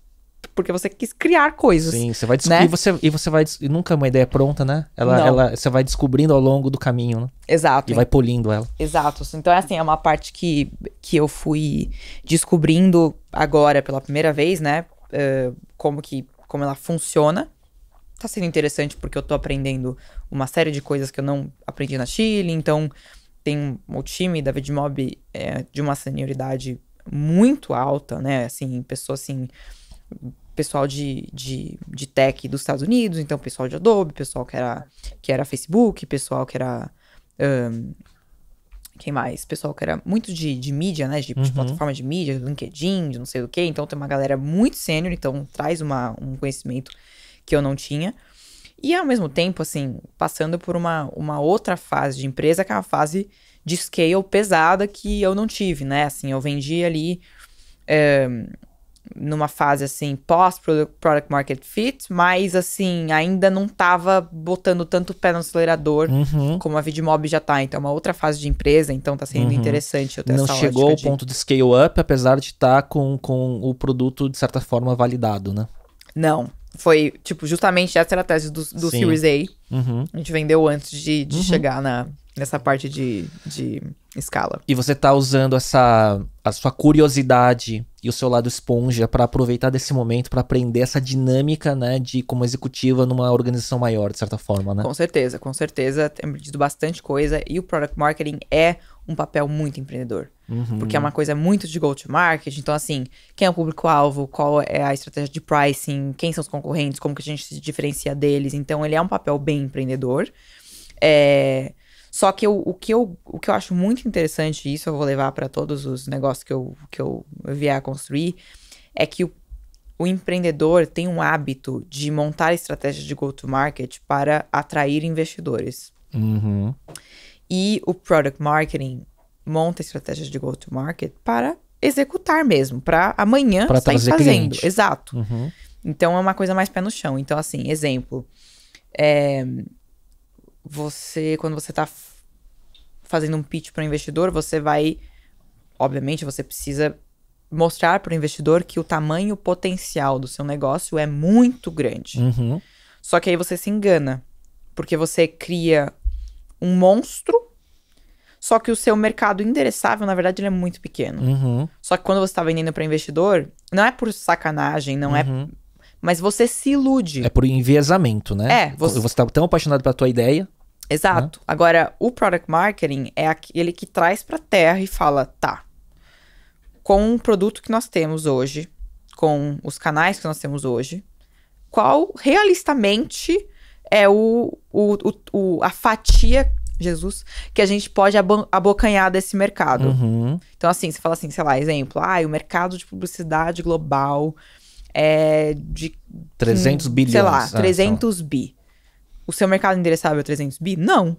porque você quis criar coisas. Sim, você vai descobrir. Né? E, você, e você vai. E nunca é uma ideia pronta, né? Ela, ela, você vai descobrindo ao longo do caminho, né? Exato. E vai polindo ela. Exato. Então, é assim, é uma parte que, que eu fui descobrindo agora pela primeira vez, né? Uh, como que como ela funciona tá sendo interessante porque eu tô aprendendo uma série de coisas que eu não aprendi na Chile, então tem o time da Vidmob é, de uma senioridade muito alta, né? Assim, pessoa assim, pessoal de, de, de tech dos Estados Unidos, então pessoal de Adobe, pessoal que era, que era Facebook, pessoal que era. Um, quem mais? Pessoal que era muito de, de mídia, né? De, uhum. de plataforma de mídia, LinkedIn, de não sei o quê. Então tem uma galera muito sênior, então traz uma, um conhecimento que eu não tinha. E ao mesmo tempo, assim, passando por uma, uma outra fase de empresa, que é uma fase de scale pesada que eu não tive, né? Assim, eu vendi ali é, numa fase assim, pós-product market fit, mas assim, ainda não tava botando tanto pé no acelerador uhum. como a Vidmob já tá. Então, é uma outra fase de empresa, então tá sendo uhum. interessante eu ter Não chegou ao de... ponto de scale up, apesar de estar tá com, com o produto, de certa forma, validado, né? Não, foi, tipo, justamente essa era a tese do, do Series A. Uhum. A gente vendeu antes de, de uhum. chegar na, nessa parte de, de escala. E você tá usando essa a sua curiosidade e o seu lado esponja para aproveitar desse momento para aprender essa dinâmica, né, de como executiva numa organização maior, de certa forma, né? Com certeza, com certeza, tem aprendido bastante coisa e o product marketing é um papel muito empreendedor. Uhum. Porque é uma coisa muito de go-to-market. Então, assim, quem é o público-alvo, qual é a estratégia de pricing, quem são os concorrentes, como que a gente se diferencia deles. Então, ele é um papel bem empreendedor. É... Só que eu, o, que eu, o que eu acho muito interessante, e isso eu vou levar para todos os negócios que eu, que eu vier a construir, é que o, o empreendedor tem um hábito de montar estratégias de go-to-market para atrair investidores. Uhum. E o product marketing monta estratégias de go-to-market para executar mesmo, para amanhã pra estar fazendo. Cliente. Exato. Uhum. Então é uma coisa mais pé no chão. Então, assim, exemplo. É, você, quando você está fazendo um pitch para o investidor, você vai. Obviamente, você precisa mostrar para o investidor que o tamanho potencial do seu negócio é muito grande. Uhum. Só que aí você se engana, porque você cria um monstro. Só que o seu mercado endereçável, na verdade, ele é muito pequeno. Uhum. Só que quando você está vendendo para investidor, não é por sacanagem, não é uhum. é. Mas você se ilude. É por enviesamento, né? É. Então, você está tão apaixonado pela tua ideia. Exato. Né? Agora, o product marketing é aquele que traz para terra e fala, tá, com o produto que nós temos hoje, com os canais que nós temos hoje, qual realistamente é o, o, o, a fatia, Jesus, que a gente pode abocanhar desse mercado. Uhum. Então, assim, você fala assim, sei lá, exemplo, ah, o mercado de publicidade global é de... 300 bilhões. Ah, sei lá, 300 ah, bi. O seu mercado endereçável é 300 bi? Não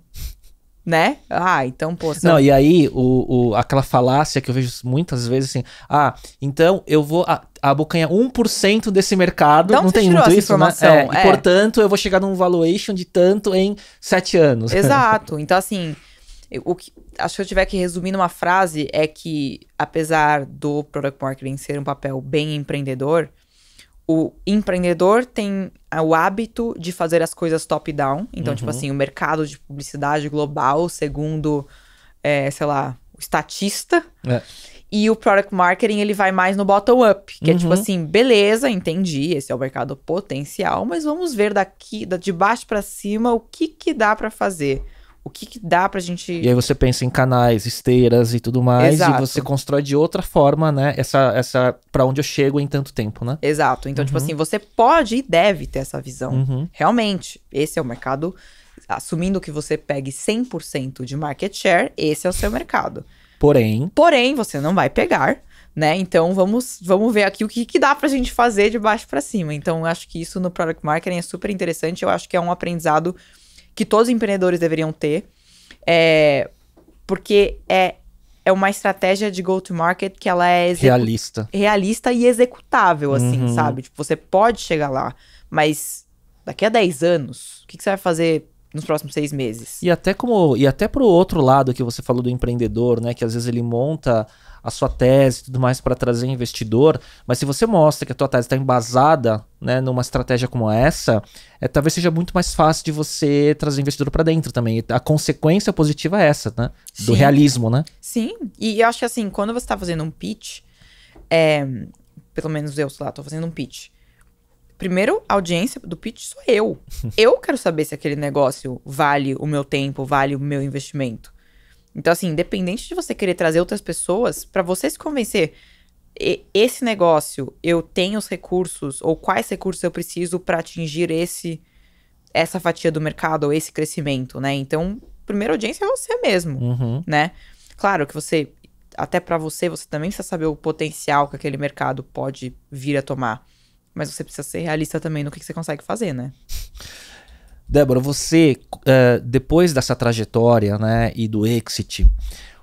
né? Ah, então, pô. Não, e aí, o, o, aquela falácia que eu vejo muitas vezes assim: ah, então eu vou a, abocanhar 1% desse mercado. Não tem muito isso, né? informação, né? É, é. E, é. portanto, eu vou chegar num valuation de tanto em 7 anos. <laughs> Exato. Então, assim, eu, o que, acho que eu tiver que resumir numa frase é que, apesar do Product Marketing ser um papel bem empreendedor, o empreendedor tem ah, o hábito de fazer as coisas top-down. Então, tipo uhum. tipo assim, o mercado de publicidade global, segundo, é, sei lá, o estatista. É. E o product marketing, ele vai mais no bottom-up, que uhum. é tipo uhum. assim, beleza, entendi, esse é o mercado potencial, mas vamos ver daqui, de baixo para cima, o que que dá para fazer o que, que dá pra gente. E aí você pensa em canais, esteiras e tudo mais, Exato. e você constrói de outra forma, né? Essa, essa para onde eu chego em tanto tempo, né? Exato. Então, tipo uhum. tipo assim, você pode e deve ter essa visão. Uhum. Realmente, esse é o mercado. Assumindo que você pegue 100% de market share, esse é o seu mercado. Porém. Porém, você não vai pegar né? Então vamos, vamos ver aqui o que, que dá pra gente fazer de baixo para cima. Então acho que isso no product marketing é super interessante, eu acho que é um aprendizado que todos os empreendedores deveriam ter, é, porque é, é uma estratégia de go-to-market que ela é... Realista. Realista e executável, assim, uhum. sabe? Tipo, você pode chegar lá, mas daqui a 10 anos, o que, que você vai fazer nos próximos seis meses. E até como e até pro outro lado que você falou do empreendedor, né? Que às vezes ele monta a sua tese e tudo mais para trazer investidor, mas se você mostra que a tua tese está embasada né, numa estratégia como essa, é, talvez seja muito mais fácil de você trazer investidor para dentro também. A consequência positiva é essa, né? Do Sim. realismo, né? Sim, e eu acho que assim, quando você está fazendo um pitch, é, pelo menos eu, sei lá, estou fazendo um pitch. Primeiro, a audiência do pitch sou eu. <laughs> eu quero saber se aquele negócio vale o meu tempo, vale o meu investimento. Então, assim, independente de você querer trazer outras pessoas, para você se convencer, esse negócio, eu tenho os recursos, ou quais recursos eu preciso para atingir esse essa fatia do mercado, ou esse crescimento, né? Então, primeira audiência é você mesmo, uhum. né? Claro que você, até para você, você também precisa saber o potencial que aquele mercado pode vir a tomar. Mas você precisa ser realista também no que, que você consegue fazer, né? Débora, você, uh, depois dessa trajetória né, e do exit,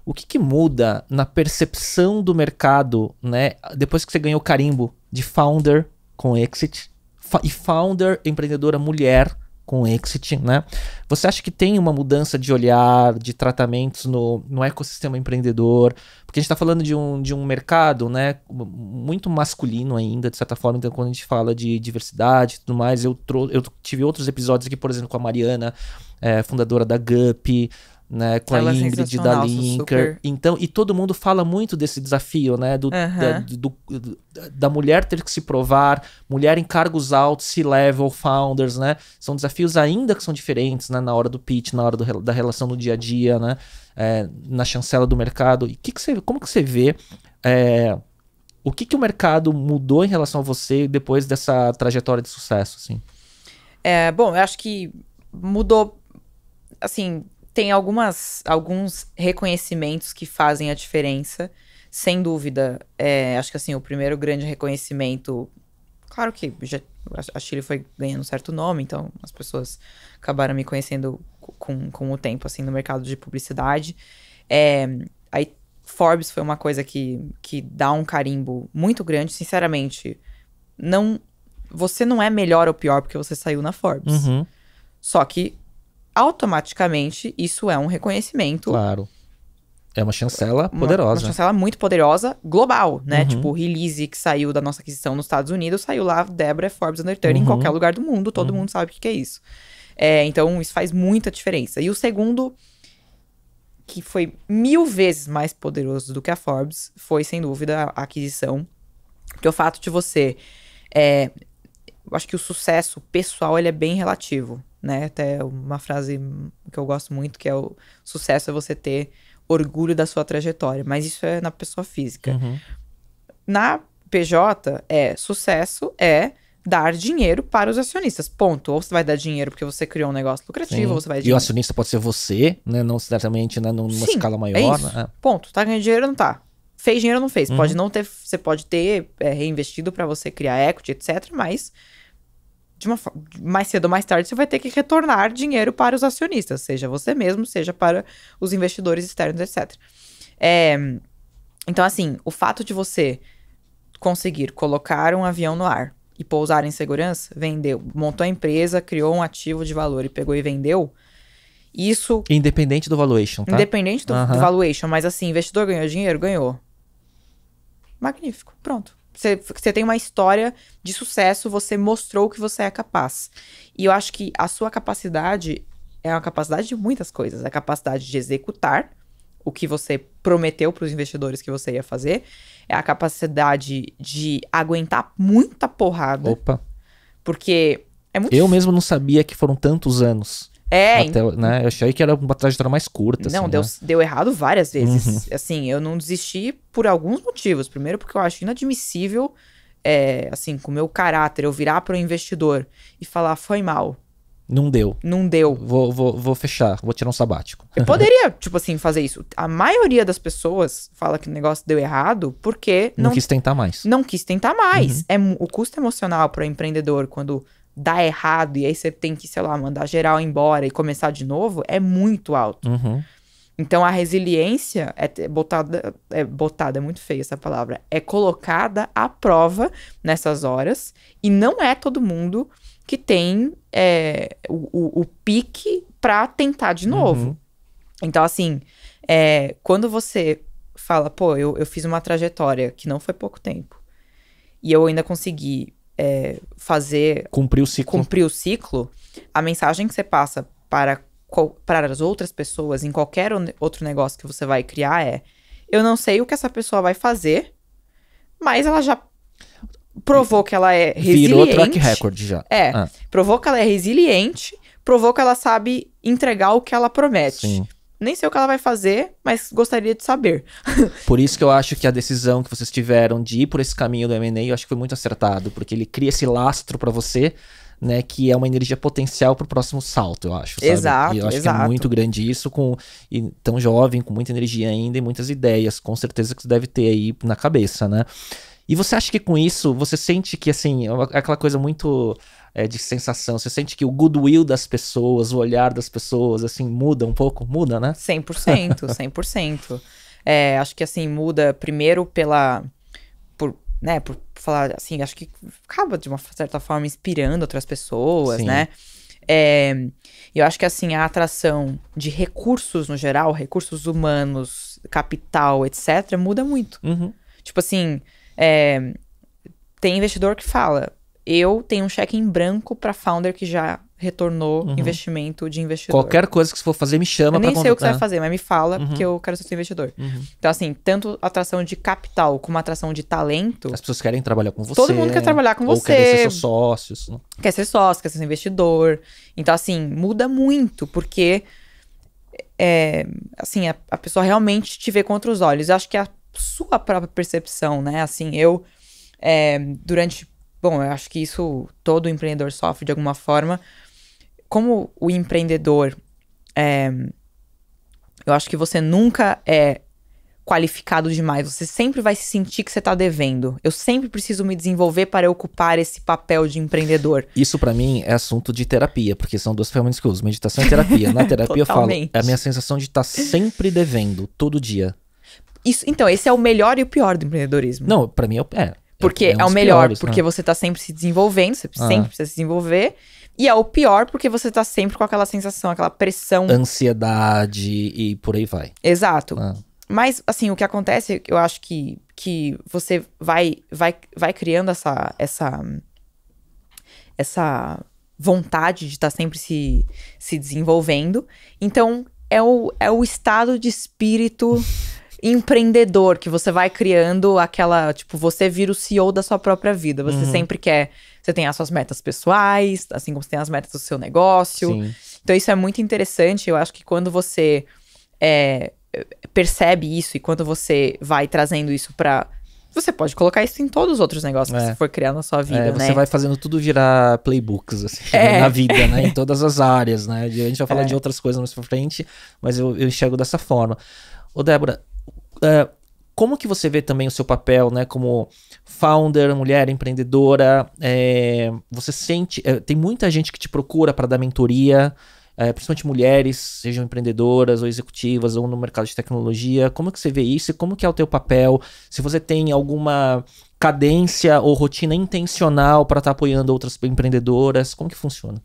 o que, que, muda na percepção do mercado, né? Depois que você ganhou o carimbo de founder com exit fa e founder empreendedora mulher com o exit, né? Você acha que tem uma mudança de olhar, de tratamentos no, no ecossistema empreendedor? Porque a gente está falando de um, de um mercado, né, muito masculino ainda, de certa forma. Então, quando a gente fala de diversidade e tudo mais, eu, eu tive outros episódios aqui, por exemplo, com a Mariana, é, fundadora da GUP, né, com Ela a é Ingrid da Linker. Super... Então, e todo mundo fala muito desse desafio, né, do, uhum. da, do, da, mulher ter que se provar, mulher em cargos altos, C-level, founders, né, são desafios ainda que são diferentes, né, na hora do pitch, na hora do, da relação no dia a dia, né, é, na chancela do mercado. E que que você, como que você vê é, o que que o mercado mudou em relação a você depois dessa trajetória de sucesso, assim? É, bom, eu acho que mudou, assim, tem algumas, alguns reconhecimentos que fazem a diferença. Sem dúvida, é, acho que assim, o primeiro grande reconhecimento. Claro que já, a Chile foi ganhando um certo nome, então as pessoas acabaram me conhecendo com, com o tempo, assim, no mercado de publicidade. É, aí, Forbes foi uma coisa que, que dá um carimbo muito grande. Sinceramente, não você não é melhor ou pior porque você saiu na Forbes. Uhum. Só que automaticamente isso é um reconhecimento. Claro. É uma chancela poderosa. Uma, chancela muito poderosa, global, né? Uhum. Tipo, o release que saiu da nossa aquisição nos Estados Unidos, saiu lá Debra Forbes Underturn uhum. em qualquer lugar do mundo, todo uhum. mundo sabe o que, que é isso. É, então, isso faz muita diferença. E o segundo, que foi mil vezes mais poderoso do que a Forbes, foi, sem dúvida, a aquisição. Porque o fato de você... É, eu acho que o sucesso pessoal, ele é bem relativo né? Até uma frase que eu gosto muito, que é o sucesso é você ter orgulho da sua trajetória, mas isso é na pessoa física. Uhum. Na PJ é sucesso é dar dinheiro para os acionistas. Ponto. Ou você vai dar dinheiro porque você criou um negócio lucrativo, Sim. ou você vai E o acionista pode ser você, né? Não necessariamente né? numa Sim, escala é maior. É isso. Né? É. Ponto. Tá ganhando dinheiro ou não tá? Fez dinheiro ou não fez? Uhum. Pode não ter. Você pode ter é, reinvestido para você criar equity, etc. Mas de uma, mais cedo ou mais tarde, você vai ter que retornar dinheiro para os acionistas, seja você mesmo, seja para os investidores externos, etc. É, eh, então, assim, o fato de você conseguir colocar um avião no ar e pousar em segurança, vendeu, montou a empresa, criou um ativo de valor e pegou e vendeu, isso. Independente do valuation, tá? Independente do, do valuation, mas assim, investidor ganhou dinheiro? Ganhou. Magnífico, pronto. Você, tem uma história de sucesso, você mostrou que você é capaz. E eu acho que a sua capacidade é uma capacidade de muitas coisas. É a capacidade de executar o que você prometeu para os investidores que você ia fazer, é a capacidade de aguentar muita porrada. Opa. Porque é muito. Eu mesmo não sabia que foram tantos anos. É. Até, né? Eu achei que era uma trajetória mais curta. Não, assim, deu, né? deu errado várias vezes. Uhum. Assim, eu não desisti por alguns motivos. Primeiro, porque eu acho inadmissível, é, assim, com o meu caráter, eu virar para o investidor e falar: foi mal. Não deu. Não deu. Vou, vou, vou fechar, vou tirar um sabático. Eu <laughs> poderia, tipo assim, fazer isso. A maioria das pessoas fala que o negócio deu errado porque. Não, não quis tentar mais. Não quis tentar mais. Uhum. É, o custo emocional para o empreendedor quando dá errado e aí você tem que, sei lá, mandar geral embora e começar de novo, é muito alto. Uhum. Então a resiliência é botada, é botada, é muito feia essa palavra, é colocada à prova nessas horas e não é todo mundo que tem é, o, o, o, pique para tentar de uhum. novo. Uhum. Então assim, é, quando você fala, pô, eu, eu fiz uma trajetória que não foi pouco tempo e eu ainda consegui é, fazer. Cumprir o ciclo. Cumprir o ciclo, a mensagem que você passa para, para as outras pessoas em qualquer outro negócio que você vai criar é: eu não sei o que essa pessoa vai fazer, mas ela já provou que ela é resiliente. Virou track record já. É. Ah. Provou que ela é resiliente, provou que ela sabe entregar o que ela promete. Sim. Nem sei o que ela vai fazer, mas gostaria de saber. <laughs> por isso que eu acho que a decisão que vocês tiveram de ir por esse caminho do M&A, eu acho que foi muito acertado, porque ele cria esse lastro para você, né, que é uma energia potencial para o próximo salto, eu acho. Sabe? Exato. E eu acho exato. que é muito grande isso, com tão jovem, com muita energia ainda e muitas ideias, com certeza que você deve ter aí na cabeça, né? E você acha que com isso, você sente que, assim, é, é aquela coisa muito é, de sensação? Você sente que o goodwill das pessoas, o olhar das pessoas, assim, muda um pouco? Muda, né? 100%, 100%. <laughs> é, acho que, assim, muda primeiro pela... Por, né, por falar assim, acho que acaba, de uma certa forma, inspirando outras pessoas, Sim. né? É, eu acho que assim, a atração de recursos no geral, recursos humanos, capital, etc., muda muito. Uhum. Tipo assim, é, tem investidor que fala: eu tenho um cheque em branco para founder que já retornou uhum. investimento de investidor. Qualquer coisa que você for fazer, me chama. Eu nem sei contar. o que você vai fazer, mas me fala, uhum. porque eu quero ser seu investidor. Uhum. Então, assim, tanto atração de capital como atração de talento. As pessoas querem trabalhar com você. Todo mundo quer trabalhar com ou você. Né? Quer ser sócio Quer ser sócio, quer ser investidor. Então, assim, muda muito, porque é, assim, a, a pessoa realmente te vê contra os olhos. Eu acho que é a sua própria percepção, né? Assim, eu é, durante Bom, eu acho que isso todo empreendedor sofre de alguma forma. Como o empreendedor, é, eu acho que você nunca é qualificado demais. Você sempre vai se sentir que você está devendo. Eu sempre preciso me desenvolver para ocupar esse papel de empreendedor. Isso para mim é assunto de terapia, porque são duas ferramentas que eu uso, meditação e terapia. Na <laughs> terapia eu falo, é a minha sensação de estar tá sempre devendo, todo dia. Isso, então, esse é o melhor e o pior do empreendedorismo. Não, para mim é, é, porque é, é o melhor, piores, porque né? você tá sempre se desenvolvendo, você ah. sempre precisa se desenvolver. E é o pior porque você tá sempre com aquela sensação, aquela pressão. Ansiedade e por aí vai. Exato. Ah. Mas, assim, o que acontece, eu acho que, que você vai, vai, vai criando essa, essa, essa vontade de estar tá sempre se, se desenvolvendo. Então, é o, é o estado de espírito <laughs> empreendedor que você vai criando aquela, tipo, você vira o CEO da sua própria vida. Você uhum. sempre quer, você tem as suas metas pessoais, assim como você tem as metas do seu negócio. Sim. Então isso é muito interessante. Eu acho que quando você é, percebe isso e quando você vai trazendo isso para você pode colocar isso em todos os outros negócios é. que você for criar na sua é, vida, é, você né? Você vai fazendo tudo virar playbooks, assim, é. Né, na vida, né? Em todas as áreas, né? A gente vai falar <laughs> é. de outras coisas mais pra frente, mas eu, eu enxergo dessa forma. Ô, Débora, uh, como que você vê também o seu papel, né, como founder, mulher empreendedora? É, você sente, é, tem muita gente que te procura para dar mentoria, é, principalmente mulheres, sejam empreendedoras ou executivas ou no mercado de tecnologia. Como que você vê isso? E como que é o teu papel? Se você tem alguma cadência ou rotina intencional para estar tá apoiando outras empreendedoras, como que funciona?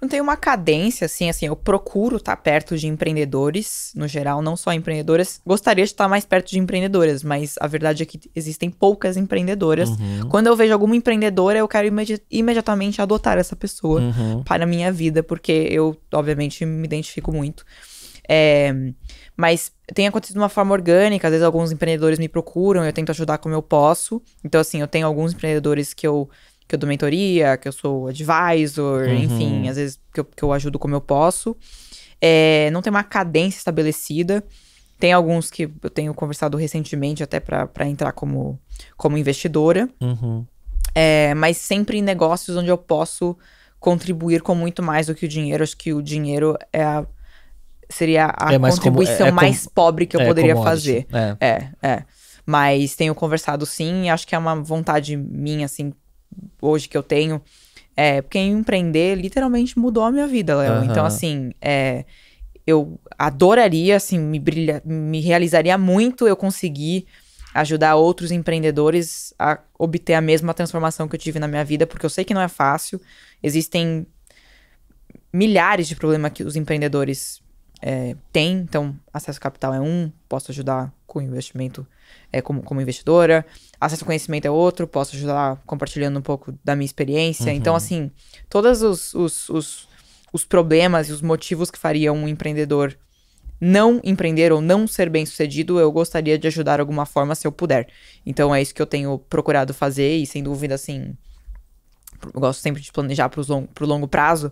não tem uma cadência, assim, assim, eu procuro estar tá perto de empreendedores, no geral, não só empreendedoras. Gostaria de estar mais perto de empreendedoras, mas a verdade é que existem poucas empreendedoras. Uhum. Quando eu vejo alguma empreendedora, eu quero imedi imediatamente adotar essa pessoa uhum. para a minha vida, porque eu, obviamente, me identifico muito. É, mas tem acontecido de uma forma orgânica, às vezes alguns empreendedores me procuram, eu tento ajudar como eu posso. Então, assim, eu tenho alguns empreendedores que eu que eu dou mentoria, que eu sou advisor, uhum. enfim, às vezes que eu, que eu ajudo como eu posso. É, não tem uma cadência estabelecida. Tem alguns que eu tenho conversado recentemente até para entrar como, como investidora. Uhum. É, mas sempre em negócios onde eu posso contribuir com muito mais do que o dinheiro. Acho que o dinheiro é a, seria a é mais contribuição é como, é, mais com, pobre que eu é poderia fazer. É. é. é, Mas tenho conversado sim, acho que é uma vontade minha, assim, hoje que eu tenho. É, porque empreender literalmente mudou a minha vida, Léo. Uhum. Então, assim, é, eu adoraria, assim, me, brilha, me realizaria muito eu conseguir ajudar outros empreendedores a obter a mesma transformação que eu tive na minha vida, porque eu sei que não é fácil. Existem milhares de problemas que os empreendedores é, têm. Então, acesso ao capital é um, posso ajudar com investimento é, como, como investidora. Acesso ao conhecimento é outro, posso ajudar compartilhando um pouco da minha experiência. Uhum. Então, assim, todos os, os, os, os problemas e os motivos que fariam um empreendedor não empreender ou não ser bem sucedido, eu gostaria de ajudar de alguma forma se eu puder. Então é isso que eu tenho procurado fazer e sem dúvida assim, eu gosto sempre de planejar para o long, o longo prazo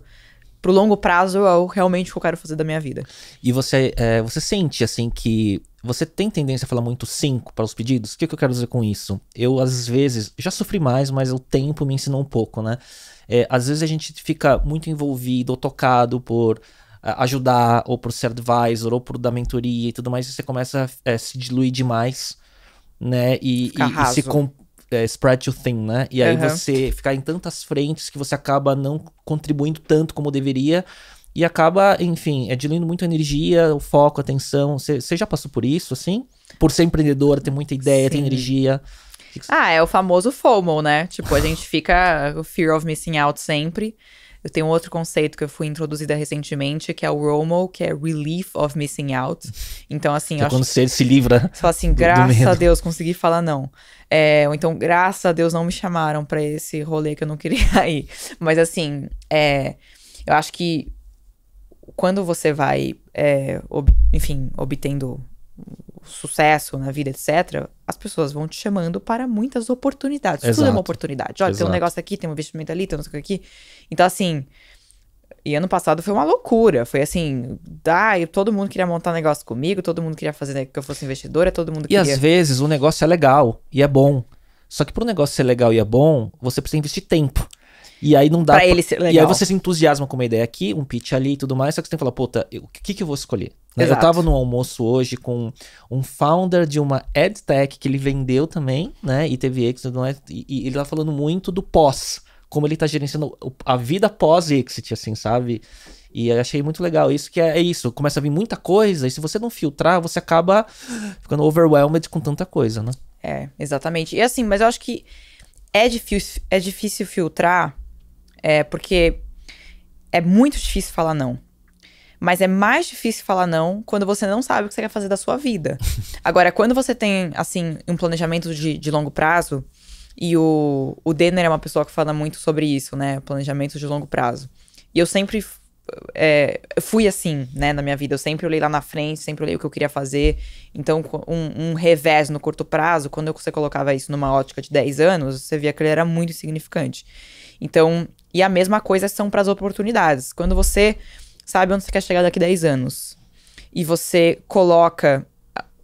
pro longo prazo é o, realmente que eu quero fazer da minha vida. E você, é, você sente, assim, que você tem tendência a falar muito sim para os pedidos? O que, que, eu quero dizer com isso? Eu, às vezes, já sofri mais, mas o tempo me ensinou um pouco, né? É, às vezes a gente fica muito envolvido ou tocado por é, ajudar, ou por ser advisor, ou por dar mentoria e tudo mais, e você começa a é, se diluir demais, né? E, e, e se, com, é, spread to thin, né? E aí uhum. você ficar em tantas frentes que você acaba não contribuindo tanto como deveria e acaba, enfim, é diluindo muito a energia, o foco, a atenção. Você já passou por isso, assim? Por ser empreendedora, ter muita ideia, ter energia. Ah, é o famoso FOMO, né? Tipo, a gente fica o fear of missing out sempre. Eu tenho outro conceito que eu fui introduzida recentemente, que é o ROMO, que é Relief of Missing Out. Então, assim, então, eu quando acho você que... se livra. Só assim, graças a Deus, consegui falar não. É, ou então, graças a Deus, não me chamaram para esse rolê que eu não queria <laughs> ir. Mas assim, é, eu acho que quando você vai, é, ob... enfim, obtendo sucesso na vida, etc., as pessoas vão te chamando para muitas oportunidades. Exato. Tudo é uma oportunidade. Olha, Exato. tem um negócio aqui, tem um investimento ali, tem um negócio aqui. Então, assim. E ano passado foi uma loucura. Foi assim, dai, todo mundo queria montar negócio comigo, todo mundo queria fazer que eu fosse investidora, todo mundo queria. E às vezes o negócio é legal e é bom. Só que para o negócio ser legal e é bom, você precisa investir tempo. E aí não dá. Pra, pra... ele ser legal. E aí você se entusiasma com uma ideia aqui, um pitch ali e tudo mais, só que você tem que falar, puta, o que, que eu vou escolher? Né? Exato. Eu tava no almoço hoje com um founder de uma EdTech que ele vendeu também, né? E teve exit, e, e ele tá falando muito do pós, como ele tá gerenciando a vida pós-exit, assim, sabe? E eu achei muito legal isso, que é, é, isso. Começa a vir muita coisa, e se você não filtrar, você acaba ficando overwhelmed com tanta coisa, né? É, exatamente. E assim, mas eu acho que é difícil, é difícil filtrar é, porque é muito difícil falar não. Mas é mais difícil falar não quando você não sabe o que você quer fazer da sua vida. <laughs> Agora, quando você tem, assim, um planejamento de, de longo prazo, e o, o Denner é uma pessoa que fala muito sobre isso, né? Planejamento de longo prazo. E eu sempre é, fui assim, né, na minha vida. Eu sempre olhei lá na frente, sempre olhei o que eu queria fazer. Então, um, um revés no curto prazo, quando você colocava isso numa ótica de 10 anos, você via que ele era muito insignificante. Então, e a mesma coisa são para as oportunidades. Quando você sabe onde você quer chegar daqui 10 anos e você coloca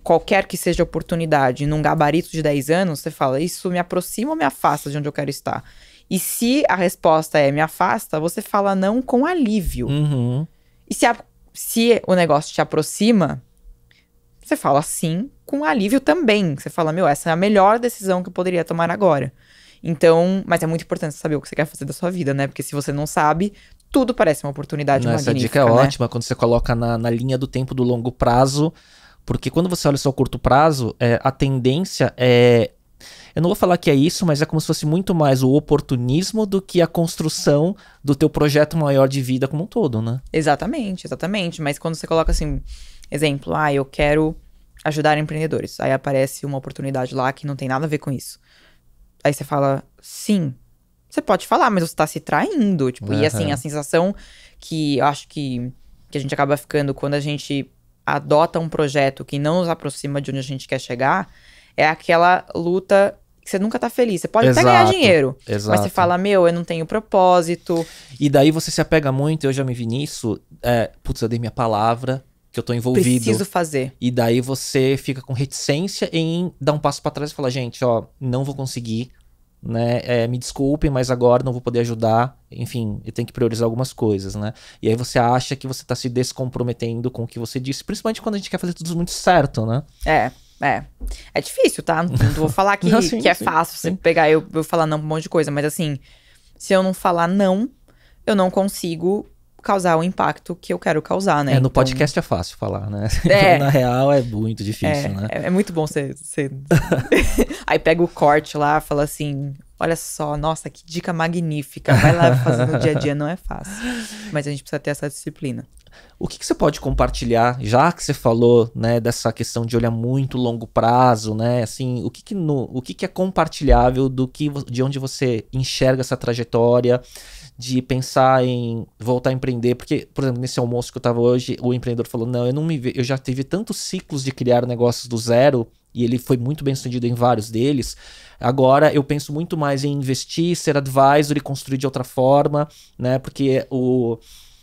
qualquer que seja oportunidade num gabarito de 10 anos, você fala, isso me aproxima ou me afasta de onde eu quero estar? E se a resposta é me afasta, você fala não com alívio. Uhum. E se, a, se o negócio te aproxima, você fala sim com alívio também. Você fala, meu, essa é a melhor decisão que eu poderia tomar agora. Então, mas é muito importante saber o que você quer fazer da sua vida, né? Porque se você não sabe, tudo parece uma oportunidade Nossa, magnífica. Essa dica é né? ótima quando você coloca na, na linha do tempo do longo prazo. Porque quando você olha só o curto prazo, é, a tendência é. Eu não vou falar que é isso, mas é como se fosse muito mais o oportunismo do que a construção do teu projeto maior de vida como um todo, né? Exatamente, exatamente. Mas quando você coloca assim, exemplo, ah, eu quero ajudar empreendedores. Aí aparece uma oportunidade lá que não tem nada a ver com isso. Aí você fala, sim. Você pode falar, mas você tá se traindo. Tipo, uhum. e assim, a sensação que eu acho que, que a gente acaba ficando quando a gente adota um projeto que não nos aproxima de onde a gente quer chegar, é aquela luta que você nunca tá feliz. Você pode exato, até ganhar dinheiro, exato. mas você fala, meu, eu não tenho propósito. E daí você se apega muito, eu já me vi nisso, é, putz, eu dei minha palavra, que eu tô envolvido. Preciso fazer. E daí você fica com reticência em dar um passo para trás e falar, gente, ó, não vou conseguir, né? É, me desculpem, mas agora não vou poder ajudar. Enfim, eu tenho que priorizar algumas coisas, né? E aí você acha que você tá se descomprometendo com o que você disse, principalmente quando a gente quer fazer tudo muito certo, né? É. É. É difícil, tá? Não, não vou falar que, <laughs> não, sim, que é sim, fácil sim. você pegar eu, eu falar não pra um monte de coisa, mas assim, se eu não falar não, eu não consigo causar o impacto que eu quero causar, né? É, no então... podcast é fácil falar, né? <laughs> É. <laughs> Na real é muito difícil, é, né? É, é, muito bom você. <laughs> Aí pega o corte lá, fala assim: olha só, nossa, que dica magnífica. Vai lá fazer no dia a dia, não é fácil. Mas a gente precisa ter essa disciplina. O que, que, você pode compartilhar, já que você falou, né, dessa questão de olhar muito longo prazo, né, assim, o que que, no, o que, que é compartilhável do que, de onde você enxerga essa trajetória, de pensar em voltar a empreender, porque, por exemplo, nesse almoço que eu estava hoje, o empreendedor falou: "Não, eu não me eu já tive tantos ciclos de criar negócios do zero e ele foi muito bem sucedido em vários deles. Agora eu penso muito mais em investir, ser advisor e construir de outra forma, né? Porque o,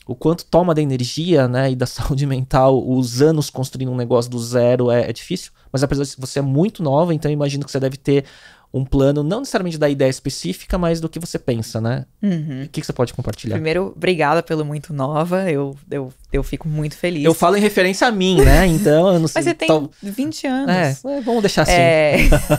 o quanto toma da energia né, e da <laughs> saúde mental os anos construindo um negócio do zero é, é difícil. Mas apesar de você é muito nova, então imagino que você deve ter um plano, não necessariamente da ideia específica, mas do que você pensa, né? Uhum. O que, que, você pode compartilhar? Primeiro, obrigada pelo Muito Nova, eu, eu, eu fico muito feliz. Eu falo em referência a mim, né? Então, eu não sei. Mas você tem tal... 20 anos. É, vamos é deixar assim. É...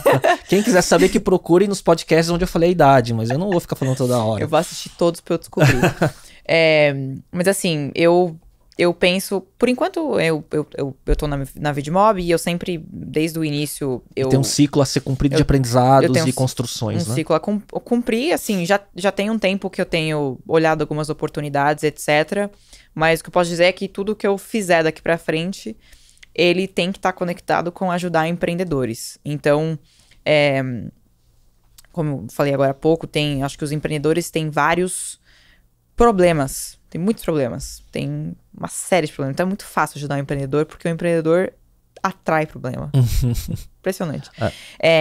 <laughs> Quem quiser saber que procure nos podcasts onde eu falei a idade, mas eu não vou ficar falando toda hora. Eu vou assistir todos pra eu descobrir. <laughs> é, mas assim, eu eu penso, por enquanto eu, eu, eu, eu tô na, na Vidmob e eu sempre, desde o início. Eu, tem um ciclo a ser cumprido eu, de aprendizados e um, construções, um né? ciclo a cumprir, assim, já, já tem um tempo que eu tenho olhado algumas oportunidades, etc. Mas o que eu posso dizer é que tudo que eu fizer daqui para frente, ele tem que estar tá conectado com ajudar empreendedores. Então, é, como eu falei agora há pouco, tem, acho que os empreendedores têm vários problemas. Tem muitos problemas. Tem uma série de problemas. Então é muito fácil ajudar o um empreendedor, porque o empreendedor atrai problema. <laughs> Impressionante. É.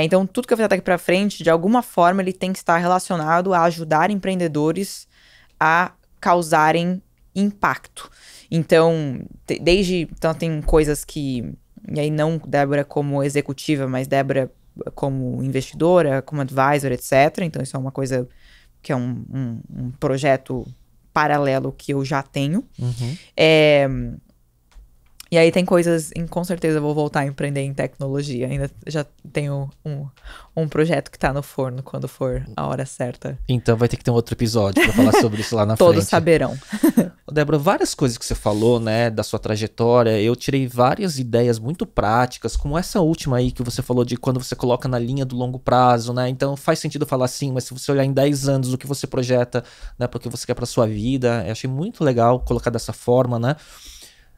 É, então, tudo que eu até aqui para frente, de alguma forma, ele tem que estar relacionado a ajudar empreendedores a causarem impacto. Então, desde. Então, tem coisas que. E aí, não Débora como executiva, mas Débora como investidora, como advisor, etc. Então, isso é uma coisa que é um, um, um projeto paralelo que eu já tenho. Uhum. É, e aí tem coisas, em, com certeza eu vou voltar a empreender em tecnologia. Ainda já tenho um, um projeto que tá no forno quando for a hora certa. Então vai ter que ter um outro episódio para falar sobre isso lá na <laughs> Todos frente. Todos saberão. <laughs> Débora, várias coisas que você falou, né, da sua trajetória, eu tirei várias ideias muito práticas, como essa última aí que você falou de quando você coloca na linha do longo prazo, né? Então faz sentido falar assim, mas se você olhar em 10 anos o que você projeta, né, porque você quer para sua vida, eu achei muito legal colocar dessa forma, né?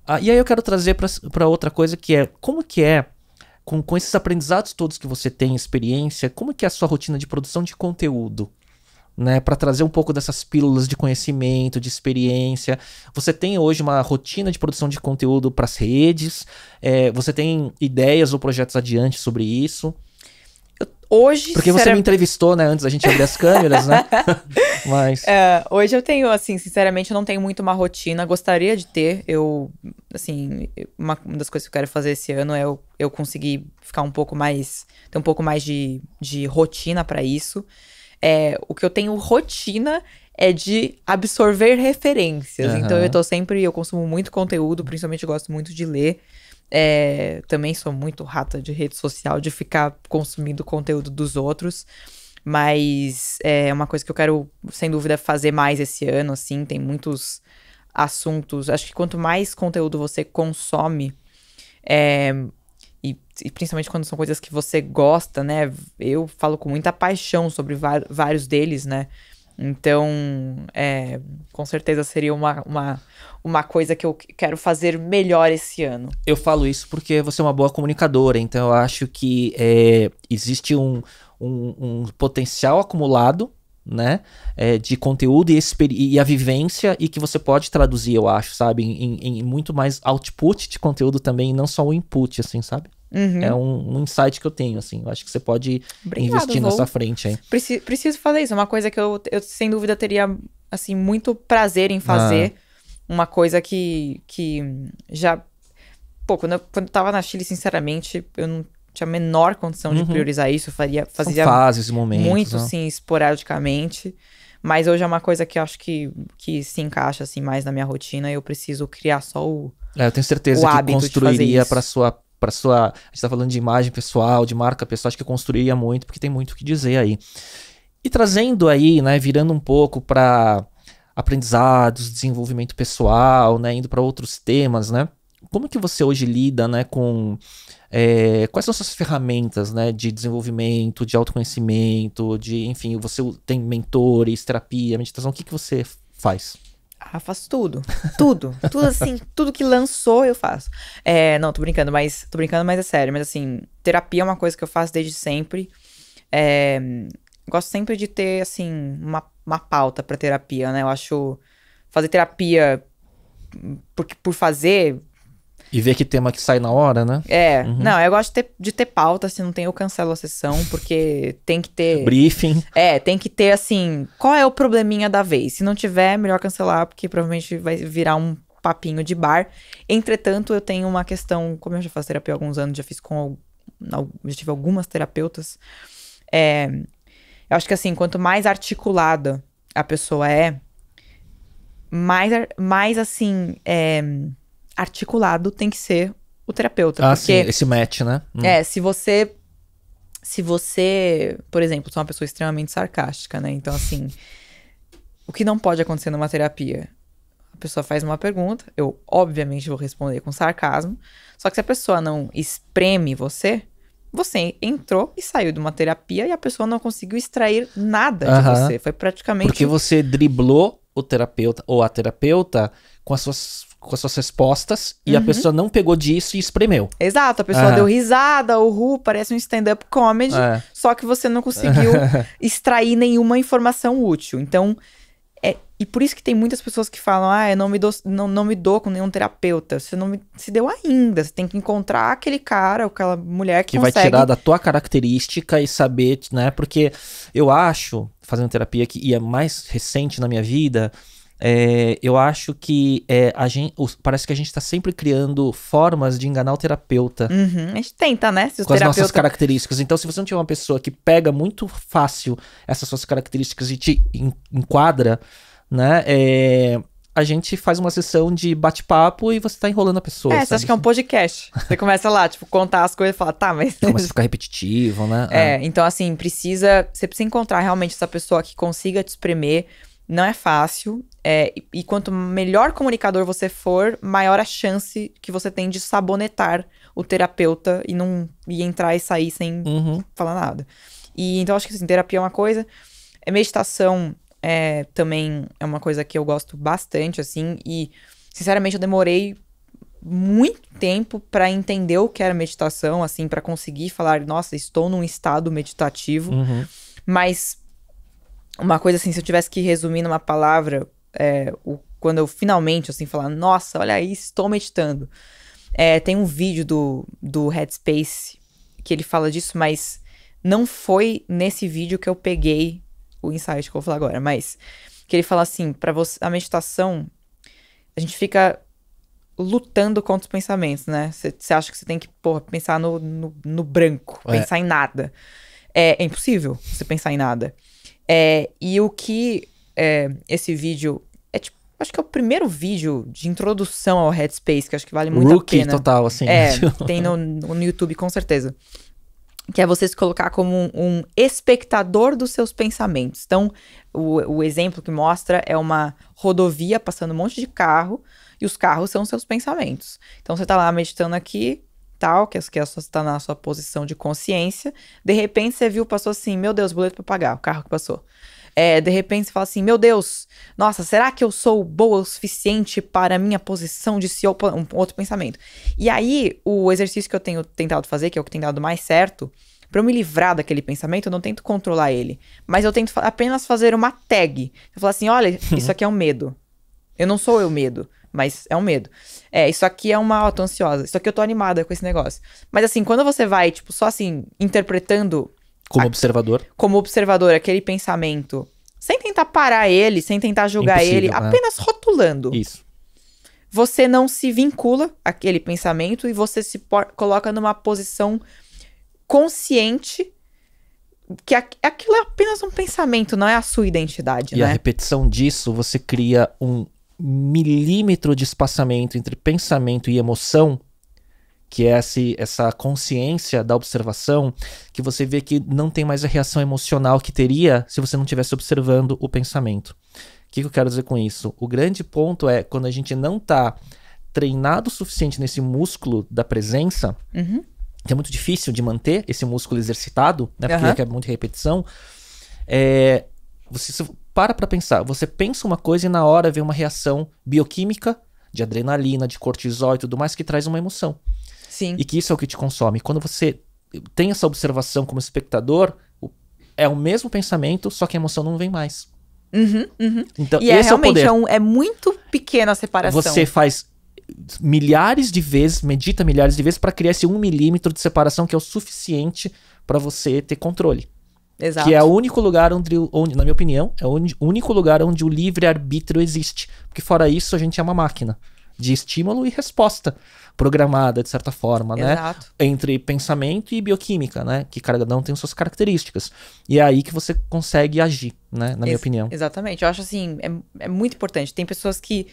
Ah, e aí eu quero trazer para outra coisa que é como que é com, com esses aprendizados todos que você tem, experiência, como que é a sua rotina de produção de conteúdo? Né, para trazer um pouco dessas pílulas de conhecimento, de experiência. Você tem hoje uma rotina de produção de conteúdo para as redes, é, você tem ideias ou projetos adiante sobre isso. Hoje, Porque você me entrevistou, né, antes da gente abrir as câmeras, né? <laughs> Mas. É, hoje eu tenho, assim, sinceramente, eu não tenho muito uma rotina. Gostaria de ter. Eu, assim, uma, uma das coisas que eu quero fazer esse ano é eu, eu conseguir ficar um pouco mais. ter um pouco mais de, de rotina para isso. É, o que eu tenho rotina é de absorver referências. Uhum. Então eu tô sempre. Eu consumo muito conteúdo, principalmente eu gosto muito de ler. É, também sou muito rata de rede social, de ficar consumindo conteúdo dos outros. Mas é uma coisa que eu quero, sem dúvida, fazer mais esse ano, assim. Tem muitos assuntos. Acho que quanto mais conteúdo você consome, é, e, e, principalmente quando são coisas que você gosta, né? Eu falo com muita paixão sobre vários deles, né? Então, é, com certeza seria uma, uma, uma coisa que eu quero fazer melhor esse ano. Eu falo isso porque você é uma boa comunicadora, então eu acho que é, existe um, um, um, potencial acumulado. Né, é, de conteúdo e, e, a vivência, e que você pode traduzir, eu acho, sabe, em, em, em muito mais output de conteúdo também, não só o input, assim, sabe? Uhum. É um, um, insight que eu tenho, assim. Eu acho que você pode Obrigado, investir vou... nessa frente, hein? Preci preciso fazer isso. É uma coisa que eu, eu, sem dúvida, teria, assim, muito prazer em fazer. Ah. Uma coisa que, que já... Pô, quando eu, quando eu tava na Chile, sinceramente, eu não tinha a menor condição uhum. de priorizar isso. Eu faria, fazia fases, momentos, muito, né? sim, esporadicamente. Mas hoje é uma coisa que eu acho que, que se encaixa assim mais na minha rotina e eu preciso criar só o. É, eu tenho certeza que construiria para sua para sua. A gente está falando de imagem pessoal, de marca pessoal, acho que eu construía muito, porque tem muito o que dizer aí. E trazendo aí, né, virando um pouco para aprendizados, desenvolvimento pessoal, né, indo para outros temas, né? Como que você hoje lida, né, com é, quais são suas ferramentas, né, de desenvolvimento, de autoconhecimento, de, enfim, você tem mentores, terapia, meditação, o que que você faz? Ah, faço tudo. Tudo. <laughs> tudo assim, tudo que lançou eu faço. É, não, tô brincando, mas. Tô brincando, mas é sério. Mas assim, terapia é uma coisa que eu faço desde sempre. É, gosto sempre de ter, assim, uma, uma pauta pra terapia, né? Eu acho. Fazer terapia porque por fazer e ver que tema que sai na hora, né? É. Uhum. Não, eu gosto de ter, de ter, pauta, se assim, não tem, eu cancelo a sessão, porque tem que ter. Briefing. É, tem que ter, assim, qual é o probleminha da vez? Se não tiver, é melhor cancelar, porque provavelmente vai virar um papinho de bar. Entretanto, eu tenho uma questão, como eu já faço terapia há alguns anos, já fiz com. Já tive algumas terapeutas. É, eu acho que, assim, quanto mais articulada a pessoa é, mais, mais assim. É, articulado tem que ser o terapeuta. Ah, porque, sim, esse match, né? Hum. É, se você. Se você, por exemplo, sou uma pessoa extremamente sarcástica, né? Então, assim, o que não pode acontecer numa terapia? A pessoa faz uma pergunta, eu obviamente vou responder com sarcasmo, só que se a pessoa não espreme você, você entrou e saiu de uma terapia e a pessoa não conseguiu extrair nada uhum. de você. Foi praticamente. Porque você driblou o terapeuta ou a terapeuta com as suas com essas respostas e uhum. a pessoa não pegou disso e espremeu. Exato, a pessoa uhum. deu risada, o ru, parece um stand-up comedy, é. só que você não conseguiu <laughs> extrair nenhuma informação útil. Então, é, e por isso que tem muitas pessoas que falam, ah, eu não me dou, não, não me dou com nenhum terapeuta. Você não me, se deu ainda. Você tem que encontrar aquele cara, aquela mulher que, que consegue... vai tirar da tua característica e saber, né? Porque eu acho, fazendo terapia que e é mais recente na minha vida, é, eu acho que é, a gente, parece que a gente está sempre criando formas de enganar o terapeuta. Uhum, a gente tenta, né? Se com terapeuta... as nossas características. Então, se você não tiver uma pessoa que pega muito fácil essas suas características e te enquadra, né? É, a gente faz uma sessão de bate-papo e você tá enrolando a pessoa. É, sabe? você acha que é um podcast. Você começa lá, tipo, contar as coisas e fala, tá, mas. Começa a ficar repetitivo, né? É, é, então assim, precisa. Você precisa encontrar realmente essa pessoa que consiga te espremer não é fácil. É, e quanto melhor comunicador você for, maior a chance que você tem de sabonetar o terapeuta e não e entrar e sair sem uhum. falar nada. E então acho que assim, terapia é uma coisa. É, meditação é, também é uma coisa que eu gosto bastante, assim, e sinceramente eu demorei muito tempo para entender o que era meditação, assim, para conseguir falar, nossa, estou num estado meditativo. Uhum. Mas uma coisa assim, se eu tivesse que resumir numa palavra, é, o, quando eu finalmente, assim, falar, nossa, olha aí, estou meditando. É, tem um vídeo do, do Headspace que ele fala disso, mas não foi nesse vídeo que eu peguei o insight que eu vou falar agora, mas que ele fala assim, para você, a meditação, a gente fica lutando contra os pensamentos, né? Você acha que você tem que, porra, pensar no, no, no branco, é. pensar em nada. É, é impossível você pensar em nada. É, e o que é, esse vídeo. É tipo, acho que é o primeiro vídeo de introdução ao Headspace, que acho que vale muito Rookie a pena. total, assim. É, <laughs> tem no, no YouTube, com certeza. Que é você se colocar como um, um espectador dos seus pensamentos. Então, o, o exemplo que mostra é uma rodovia passando um monte de carro e os carros são seus pensamentos. Então, você tá lá meditando aqui, tal, que, que a sua está na sua posição de consciência. De repente você viu, passou assim, meu Deus, boleto para pagar, o carro que passou. É, de repente você fala assim, meu Deus, nossa, será que eu sou boa o suficiente para a minha posição de CEO? Um outro pensamento. E aí, o exercício que eu tenho tentado fazer, que é o que tem dado mais certo, para eu me livrar daquele pensamento, eu não tento controlar ele, mas eu tento apenas fazer uma tag. Eu falo assim, olha, isso <laughs> aqui é um medo. Eu não sou eu medo. Mas é um medo. É, isso aqui é uma. Ó, tô ansiosa. Isso aqui eu tô animada com esse negócio. Mas assim, quando você vai, tipo, só assim, interpretando. Como a, observador. Como observador, aquele pensamento. Sem tentar parar ele, sem tentar julgar Impossível, ele, né? apenas rotulando. Isso. Você não se vincula àquele pensamento e você se coloca numa posição consciente que aquilo é apenas um pensamento, não é a sua identidade, e né? a repetição disso, você cria um milímetro de espaçamento entre pensamento e emoção, que é esse, essa consciência da observação, que você vê que não tem mais a reação emocional que teria se você não estivesse observando o pensamento. O que, que eu quero dizer com isso? O grande ponto é quando a gente não está treinado o suficiente nesse músculo da presença, uhum. que é muito difícil de manter esse músculo exercitado, né? Porque uhum. é muita repetição. É, você, para para pensar. Você pensa uma coisa e na hora vem uma reação bioquímica de adrenalina, de cortisol e tudo mais que traz uma emoção. Sim. E que isso é o que te consome. Quando você tem essa observação como espectador, é o mesmo pensamento, só que a emoção não vem mais. Uhum, uhum. Então, e é esse é, realmente, é, o poder. É, um, é muito pequena a separação. Você faz milhares de vezes, medita milhares de vezes para criar esse um milímetro de separação que é o suficiente para você ter controle. Exato. Que é o único lugar onde, onde, na minha opinião, é o único lugar onde o livre-arbítrio existe. Porque fora isso, a gente é uma máquina de estímulo e resposta programada, de certa forma, né? Exato. né? Entre pensamento e bioquímica, né? Que cada um tem suas características. E é aí que você consegue agir, né? Na minha opinião. Exatamente. Eu acho assim, é, é muito importante. Tem pessoas que.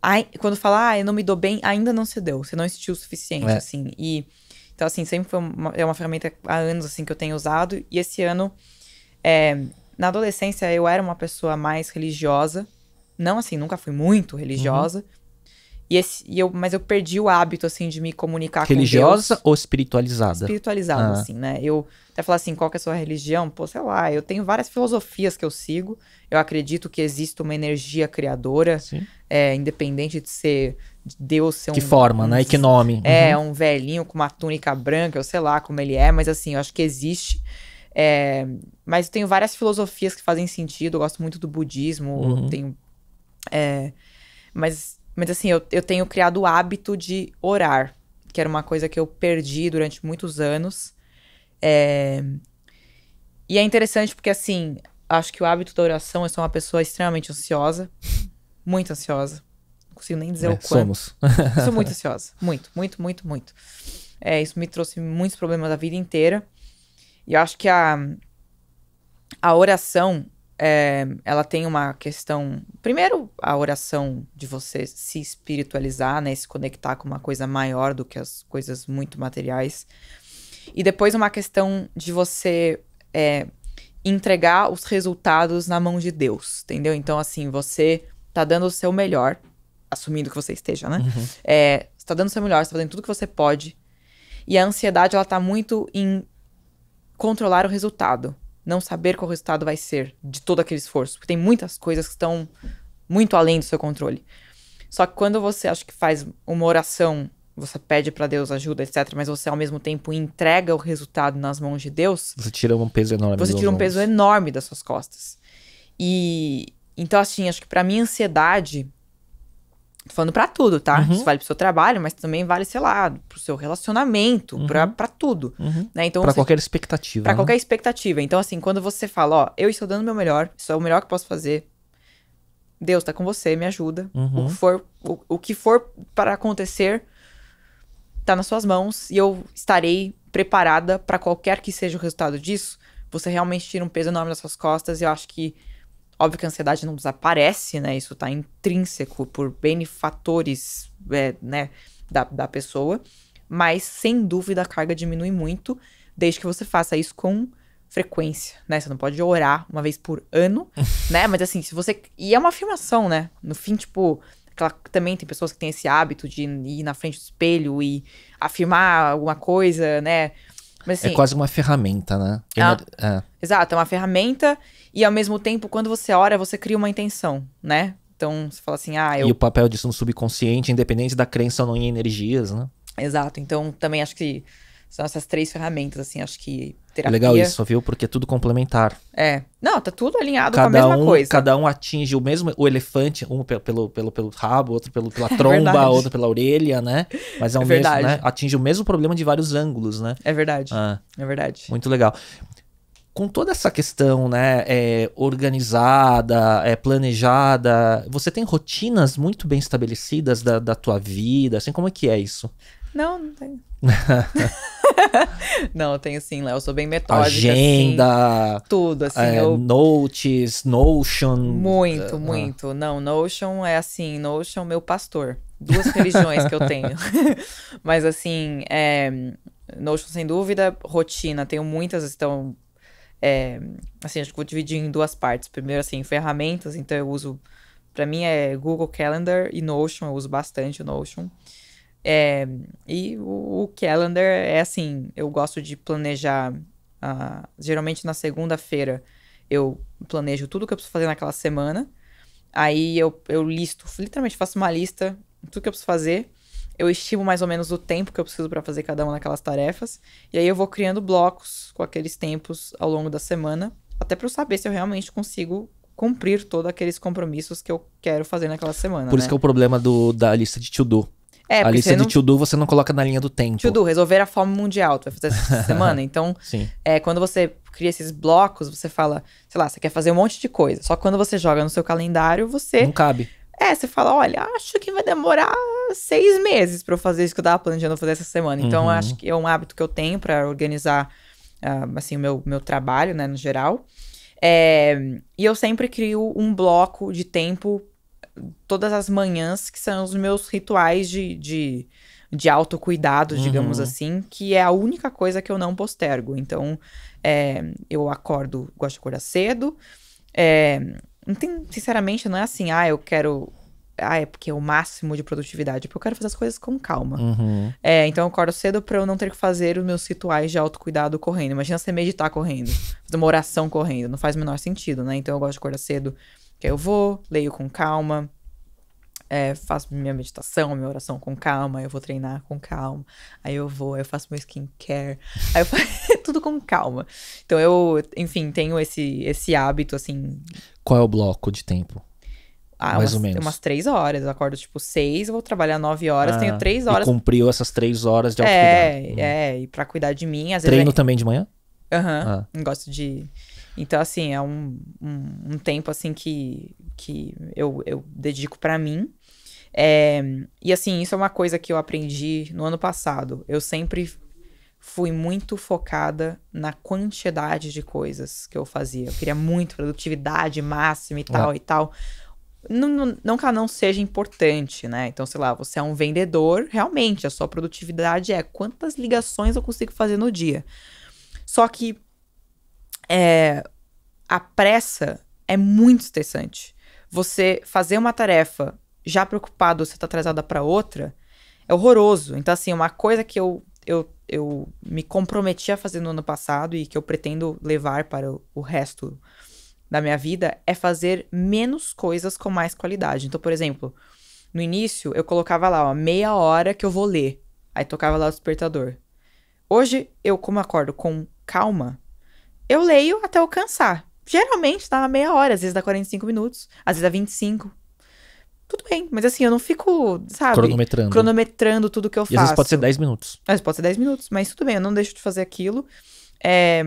Ai, quando fala, ah, eu não me dou bem, ainda não se deu. Você não assistiu o suficiente, é. assim. E então, assim, sempre foi uma, é uma ferramenta há anos, assim, que eu tenho usado. E esse ano, é, na adolescência, eu era uma pessoa mais religiosa. Não, assim, nunca fui muito religiosa. Uhum. E, esse, e eu, mas eu perdi o hábito, assim, de me comunicar Religiosa com Deus. ou espiritualizada? Espiritualizada, ah. assim, né? Eu até falar assim, qual que é a sua religião? Pô, sei lá, eu tenho várias filosofias que eu sigo. Eu acredito que existe uma energia criadora, é, independente de ser de Deus ser que um... Que forma, um, né? E que nome. É, uhum. É, um velhinho com uma túnica branca, eu sei lá como ele é, mas assim, eu acho que existe. É, mas eu tenho várias filosofias que fazem sentido, eu gosto muito do budismo, uhum. tenho... É, mas mas assim, eu, eu tenho criado o hábito de orar, que era uma coisa que eu perdi durante muitos anos. É... E é interessante porque, assim, acho que o hábito da oração, eu sou uma pessoa extremamente ansiosa, muito ansiosa. Não consigo nem dizer é, o quanto. Somos. sou muito ansiosa. Muito, muito, muito, muito. É, isso me trouxe muitos problemas da vida inteira. E eu acho que a, a oração é, ela tem uma questão. Primeiro, a oração de você se espiritualizar, né? Se conectar com uma coisa maior do que as coisas muito materiais. E depois, uma questão de você é, entregar os resultados na mão de Deus, entendeu? Então, assim, você tá dando o seu melhor, assumindo que você esteja, né? Uhum. É, você tá dando o seu melhor, você tá fazendo tudo que você pode. E a ansiedade, ela tá muito em controlar o resultado não saber qual o resultado vai ser de todo aquele esforço, porque tem muitas coisas que estão muito além do seu controle. Só que quando você acha que faz uma oração, você pede para Deus ajuda, etc, mas você ao mesmo tempo entrega o resultado nas mãos de Deus, você tira um peso enorme. Você tira um peso enorme das suas costas. E então assim, acho que para mim ansiedade Tô falando pra tudo, tá? Uhum. Isso vale pro seu trabalho, mas também vale, sei lá, pro seu relacionamento, uhum. pra, pra tudo. Uhum. Né? Então, pra você, assim, qualquer expectativa. Pra né? qualquer expectativa. Então, assim, quando você fala, ó, eu estou dando o meu melhor, isso é o melhor que posso fazer. Deus tá com você, me ajuda. Uhum. O que for, o, o que for para acontecer, tá nas suas mãos e eu estarei preparada para qualquer que seja o resultado disso. Você realmente tira um peso enorme das suas costas e eu acho que Óbvio que a ansiedade não desaparece, né? Isso tá intrínseco por benefatores, é, né, da, da pessoa. Mas, sem dúvida, a carga diminui muito, desde que você faça isso com frequência, né? Você não pode orar uma vez por ano, <laughs> né? Mas assim, se você. E é uma afirmação, né? No fim, tipo, aquela... também tem pessoas que têm esse hábito de ir na frente do espelho e afirmar alguma coisa, né? Mas, é assim, é quase uma ferramenta, né? Ela... Ah. É, é. Exato, é uma ferramenta e ao mesmo tempo, quando você ora, você cria uma intenção, né? Então você fala assim, ah, eu... E o papel disso no subconsciente, independente da crença ou não em energias, né? Exato, então também acho que são essas três ferramentas, assim, acho que terapia... Legal isso, viu? Porque é tudo complementar. É. Não, tá tudo alinhado cada com a mesma um, coisa. Cada um atinge o mesmo... O elefante, um pelo, pelo, pelo rabo, outro pelo, pela <laughs> é tromba, é outro pela orelha, né? Mas é o é mesmo, verdade. né? Atinge o mesmo problema de vários ângulos, né? É verdade, ah, é verdade. Muito legal com toda essa questão, né, é, organizada, é, planejada, você tem rotinas muito bem estabelecidas da, da tua vida, assim, como é que é isso? Não, não tenho. <laughs> não, eu tenho sim, Léo. Eu sou bem metódica. Assim. Agenda. Assim, tudo, assim. É, eu... Notes, Notion. Muito, ah. muito. Não, Notion é assim, Notion meu pastor. Duas religiões que eu tenho. <laughs> Mas assim, é, Notion sem dúvida, rotina. Tenho muitas, estão... É, assim, acho que vou dividir em duas partes. Primeiro, assim, ferramentas. Então eu uso... Pra mim é Google Calendar e Notion. Eu uso bastante o Notion. É, e o, o calendar é assim, eu gosto de planejar uh, geralmente na segunda-feira eu planejo tudo que eu preciso fazer naquela semana. Aí eu, eu listo, literalmente faço uma lista de tudo que eu preciso fazer. Eu estimo mais ou menos o tempo que eu preciso para fazer cada uma daquelas tarefas. E aí eu vou criando blocos com aqueles tempos ao longo da semana, até para eu saber se eu realmente consigo cumprir todos aqueles compromissos que eu quero fazer naquela semana. Por né? isso que é o problema do, da lista de to-do. É, a lista de não... to do você não coloca na linha do tempo. To do, resolver a fome mundial, tu vai fazer essa <laughs> semana. Então, é, quando você cria esses blocos, você fala, sei lá, você quer fazer um monte de coisa. Só que quando você joga no seu calendário, você. Não cabe. É, você fala, olha, acho que vai demorar seis meses para eu fazer isso que eu tava planejando fazer essa semana. Então, uhum. acho que é um hábito que eu tenho para organizar, uh, assim, o meu, meu trabalho, né, no geral. É, e eu sempre crio um bloco de tempo todas as manhãs, que são os meus rituais de, de, de autocuidado, uhum. digamos assim, que é a única coisa que eu não postergo. Então, é, eu acordo, gosto de acordar cedo. É, não tem, sinceramente, não é assim, ah, eu quero. Ah, é porque é o máximo de produtividade, é porque eu quero fazer as coisas com calma. Uhum. É, então eu acordo cedo para eu não ter que fazer os meus rituais de autocuidado correndo. Imagina você meditar correndo, fazer uma oração correndo, não faz o menor sentido, né? Então eu gosto de acordar cedo, que aí eu vou, leio com calma, é, faço minha meditação, minha oração com calma, eu vou treinar com calma, aí eu vou, aí eu faço meu skincare, <laughs> aí eu faço <laughs> tudo com calma. Então eu, enfim, tenho esse, esse hábito, assim. Qual é o bloco de tempo? Ah, mais umas, ou menos. Umas três horas. Eu acordo, tipo, seis, vou trabalhar nove horas, ah, tenho três horas. E cumpriu essas três horas de autocuidado. É, hum. é, e pra cuidar de mim, às Treino vezes... É também de manhã? Aham, uhum, ah. gosto de... Então, assim, é um, um, um tempo, assim, que, que eu, eu dedico para mim. É, e, assim, isso é uma coisa que eu aprendi no ano passado. Eu sempre fui muito focada na quantidade de coisas que eu fazia. Eu queria muito produtividade máxima e tal ah. e tal. Não, não, não que ela não seja importante, né? Então, sei lá, você é um vendedor, realmente, a sua produtividade é quantas ligações eu consigo fazer no dia. Só que é, a pressa é muito estressante. Você fazer uma tarefa já preocupado, você tá atrasada para outra, é horroroso. Então, assim, uma coisa que eu, eu, eu me comprometi a fazer no ano passado e que eu pretendo levar para o, o resto da minha vida é fazer menos coisas com mais qualidade. Então, por exemplo, no início eu colocava lá, ó, meia hora que eu vou ler. Aí tocava lá o despertador. Hoje eu, como acordo com calma, eu leio até eu cansar. Geralmente dá meia hora, às vezes dá 45 minutos, às vezes dá 25. Tudo bem, mas assim, eu não fico, sabe? Cronometrando. Cronometrando tudo que eu e faço. Às vezes pode ser 10 minutos. Às vezes pode ser 10 minutos, mas tudo bem, eu não deixo de fazer aquilo. É...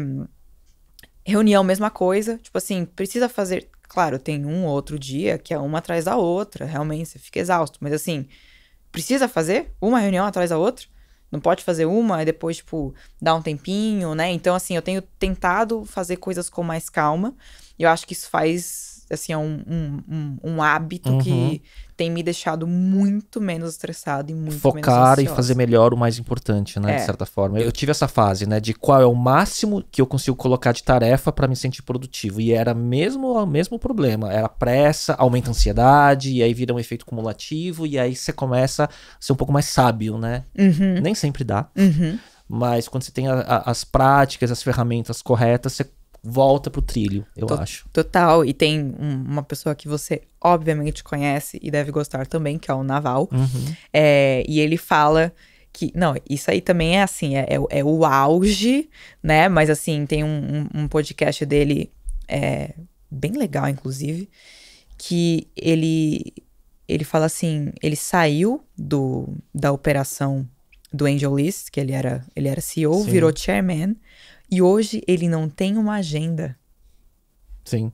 Reunião, mesma coisa. Tipo assim, precisa fazer. Claro, tem um ou outro dia que é uma atrás da outra, realmente, você fica exausto, mas assim, precisa fazer uma reunião atrás da outra. Não pode fazer uma e depois, tipo, dar um tempinho, né? Então, assim, eu tenho tentado fazer coisas com mais calma. Eu acho que isso faz, assim, é um, um, um, um hábito uhum. que tem me deixado muito menos estressado e muito Focar e fazer melhor o mais importante, né? É. De certa forma. Eu tive essa fase, né? De qual é o máximo que eu consigo colocar de tarefa para me sentir produtivo. E era mesmo o mesmo problema. Era pressa, aumenta a ansiedade, e aí vira um efeito cumulativo, e aí você começa a ser um pouco mais sábio, né? Uhum. Nem sempre dá. Uhum. Mas quando você tem a, a, as práticas, as ferramentas corretas, você volta pro trilho, eu T acho. Total. E tem um, uma pessoa que você obviamente conhece e deve gostar também, que é o Naval. Uhum. É, e ele fala que. Não, isso aí também é assim, é, é, é o auge, né? Mas assim, tem um, um, um podcast dele é, bem legal, inclusive, que ele. Ele fala assim, ele saiu do, da operação do Angel List, que ele era, ele era CEO, Sim. virou chairman e hoje ele não tem uma agenda. Sim.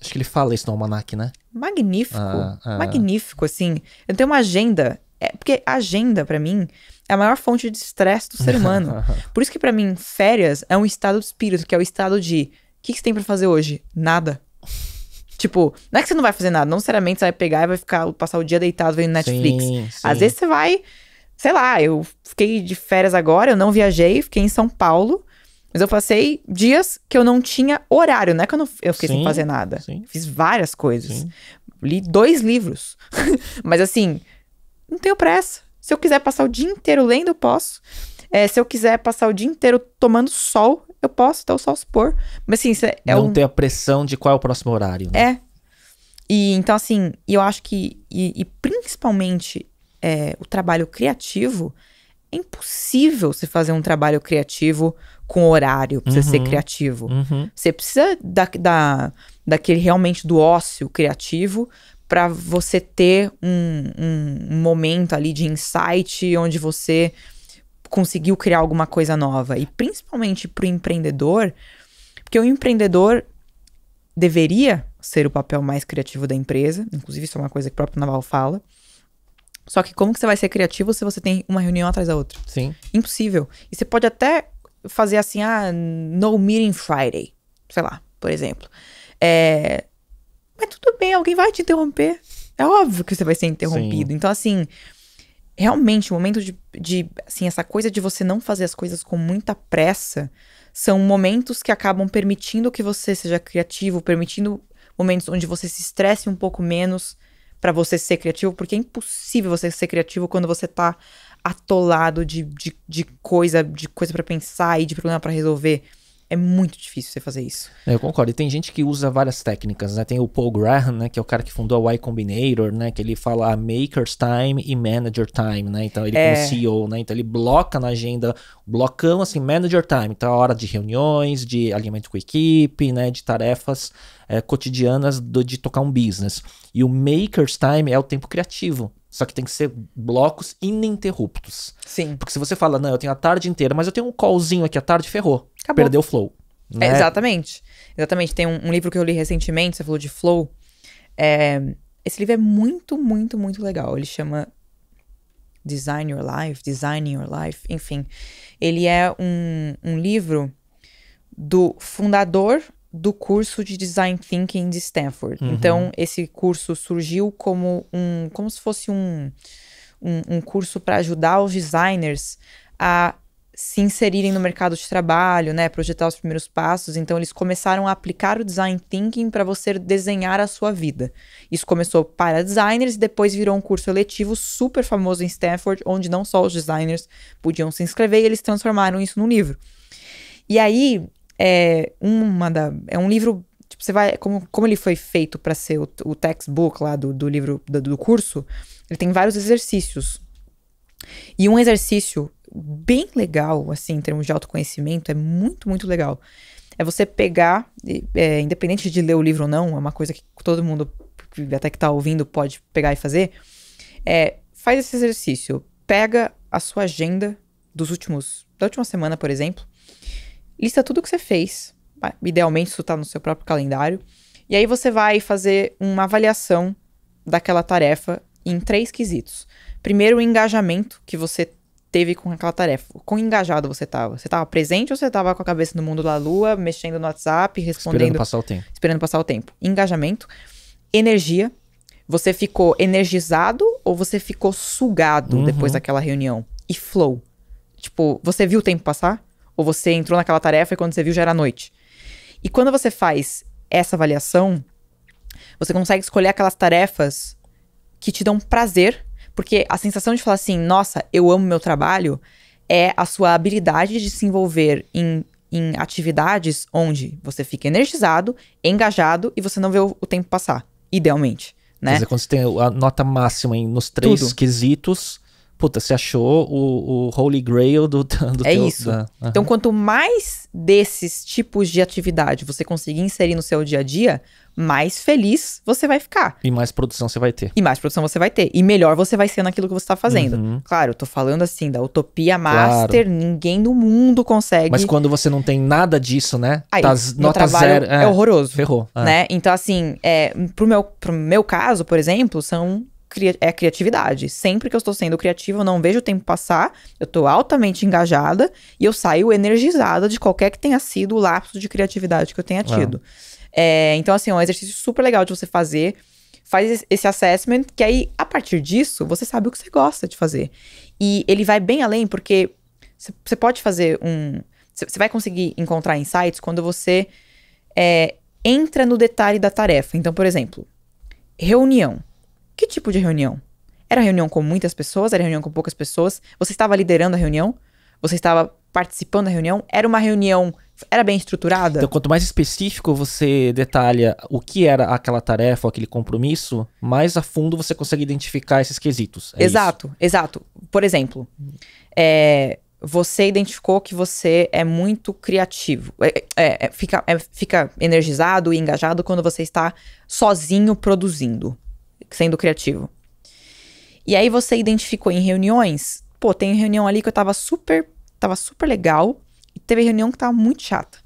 Acho que ele fala isso no almanac, né? Magnífico. Ah, ah. Magnífico, assim. Eu tenho uma agenda. É, porque agenda, para mim, é a maior fonte de estresse do ser <laughs> humano. Por isso que, para mim, férias é um estado de espírito, que é o estado de o que, que você tem para fazer hoje? Nada. <laughs> Tipo, não é que você não vai fazer nada, não seriamente você vai pegar e vai ficar, passar o dia deitado vendo Netflix. Sim, sim. Às vezes você vai, sei lá, eu fiquei de férias agora, eu não viajei, fiquei em São Paulo. Mas eu passei dias que eu não tinha horário. Não é que eu, não, eu fiquei sim, sem fazer nada. Sim. Fiz várias coisas. Sim. Li dois livros. <laughs> Mas assim, não tenho pressa. Se eu quiser passar o dia inteiro lendo, eu posso. É, se eu quiser passar o dia inteiro tomando sol, eu posso até o sol se pôr. Mas assim, é, é Não um... ter a pressão de qual é o próximo horário. Né? É. E então, assim, eu acho que. E, e principalmente é, o trabalho criativo. É impossível se fazer um trabalho criativo com horário precisa uhum. você ser uhum. criativo. Uhum. Você precisa da, da, daquele realmente do ócio criativo para você ter um, um, um momento ali de insight onde você conseguiu criar alguma coisa nova. E principalmente para o empreendedor, porque o empreendedor deveria ser o papel mais criativo da empresa, inclusive isso é uma coisa que o próprio Naval fala. Só que como que você vai ser criativo se você tem uma reunião atrás da outra? Sim. Impossível. E você pode até fazer assim, ah, no meeting Friday, sei lá, por exemplo. É, mas tudo bem, alguém vai te interromper. É óbvio que você vai ser interrompido. Sim. Então, assim, realmente, o momento de, de, assim, essa coisa de você não fazer as coisas com muita pressa, são momentos que acabam permitindo que você seja criativo, permitindo momentos onde você se estresse um pouco menos para você ser criativo, porque é impossível você ser criativo quando você tá atolado de, de, de coisa, de coisa para pensar e de problema para resolver. É muito difícil você fazer isso. É, eu concordo. E tem gente que usa várias técnicas, né? Tem o Paul Graham, né? Que é o cara que fundou a Y Combinator, né? Que ele fala Maker's Time e Manager Time, né? Então ele é... o CEO, né? Então ele bloca na agenda, blocão assim, Manager Time. Então a é hora de reuniões, de alinhamento com a equipe, né? De tarefas é, cotidianas do, de tocar um business. E o Maker's Time é o tempo criativo, só que tem que ser blocos ininterruptos. Sim. Porque se você fala, não, eu tenho a tarde inteira, mas eu tenho um callzinho aqui à tarde, ferrou. Acabou. Perdeu o flow. Né? É, exatamente. Exatamente. Tem um, um, livro que eu li recentemente, você falou de flow. É, esse livro é muito, muito, muito legal. Ele chama Design Your Life, Design Your Life, enfim. Ele é um, um livro do fundador do curso de Design Thinking de Stanford. Uhum. Então, esse curso surgiu como um, como se fosse um, um, um curso para ajudar os designers a se inserirem no mercado de trabalho, né, projetar os primeiros passos. Então eles começaram a aplicar o design thinking para você desenhar a sua vida. Isso começou para designers e depois virou um curso eletivo super famoso em Stanford, onde não só os designers podiam se inscrever, e eles transformaram isso num livro. E aí é uma da, é um livro tipo você vai como, como ele foi feito para ser o, o, textbook lá do, do livro do, do curso, ele tem vários exercícios. E um exercício bem legal, assim, em termos de autoconhecimento, é muito, muito legal. É você pegar, é, independente de ler o livro ou não, é uma coisa que todo mundo, até que tá ouvindo, pode pegar e fazer. É, faz esse exercício. Pega a sua agenda dos últimos, da última semana, por exemplo, lista tudo o que você fez. Idealmente, isso está no seu próprio calendário. E aí você vai fazer uma avaliação daquela tarefa em três quesitos. Primeiro, o engajamento que você teve com aquela tarefa. Quão engajado você estava? Você estava presente ou você estava com a cabeça no mundo da lua, mexendo no WhatsApp, respondendo... Esperando passar o tempo. Esperando passar o tempo. Engajamento. Energia. Você ficou energizado ou você ficou sugado uhum. depois daquela reunião? E flow. Tipo, você viu o tempo passar? Ou você entrou naquela tarefa e quando você viu já era noite. E quando você faz essa avaliação, você consegue escolher aquelas tarefas que te dão prazer, porque a sensação de falar assim, nossa, eu amo meu trabalho, é a sua habilidade de se envolver em, em atividades onde você fica energizado, engajado e você não vê o, o tempo passar, idealmente. Né? Quer dizer, quando você tem a nota máxima em, nos três Tudo. quesitos, puta, você achou o, o Holy Grail do, <laughs> do É teu, isso. Da, Então, quanto mais desses tipos de atividade você conseguir inserir no seu dia a dia, mais feliz você vai ficar. E mais produção você vai ter. E mais produção você vai ter. E melhor você vai ser naquilo que você está fazendo. Uhum. Claro, eu tô falando assim, da utopia master, claro. ninguém no mundo consegue. Mas quando você não tem nada disso, né? Aí, tá nota zero. É, é, horroroso. Ferrou. É. Né? Então, assim, é, pro, meu, pro meu caso, por exemplo, são é criatividade. Sempre que eu estou sendo criativa, eu não vejo o tempo passar, eu estou altamente engajada e eu saio energizada de qualquer que tenha sido o lapso de criatividade que eu tenha ah. tido. É, então, assim, é um exercício super legal de você fazer. Faz esse assessment, que aí, a partir disso, você sabe o que você gosta de fazer. E ele vai bem além, porque você pode fazer um. Você vai conseguir encontrar insights quando você é, entra no detalhe da tarefa. Então, por exemplo, reunião. Que tipo de reunião? Era reunião com muitas pessoas? Era reunião com poucas pessoas? Você estava liderando a reunião? Você estava participando da reunião? Era uma reunião. Era bem estruturada? Então, quanto mais específico você detalha o que era aquela tarefa ou aquele compromisso, mais a fundo você consegue identificar esses quesitos. É exato, isso. exato. Por exemplo, é, você identificou que você é muito criativo. É, é, é fica, é, fica energizado e engajado quando você está sozinho produzindo sendo criativo. E aí você identificou em reuniões, pô, tem reunião ali que eu tava super, tava super legal, e teve reunião que tava muito chata.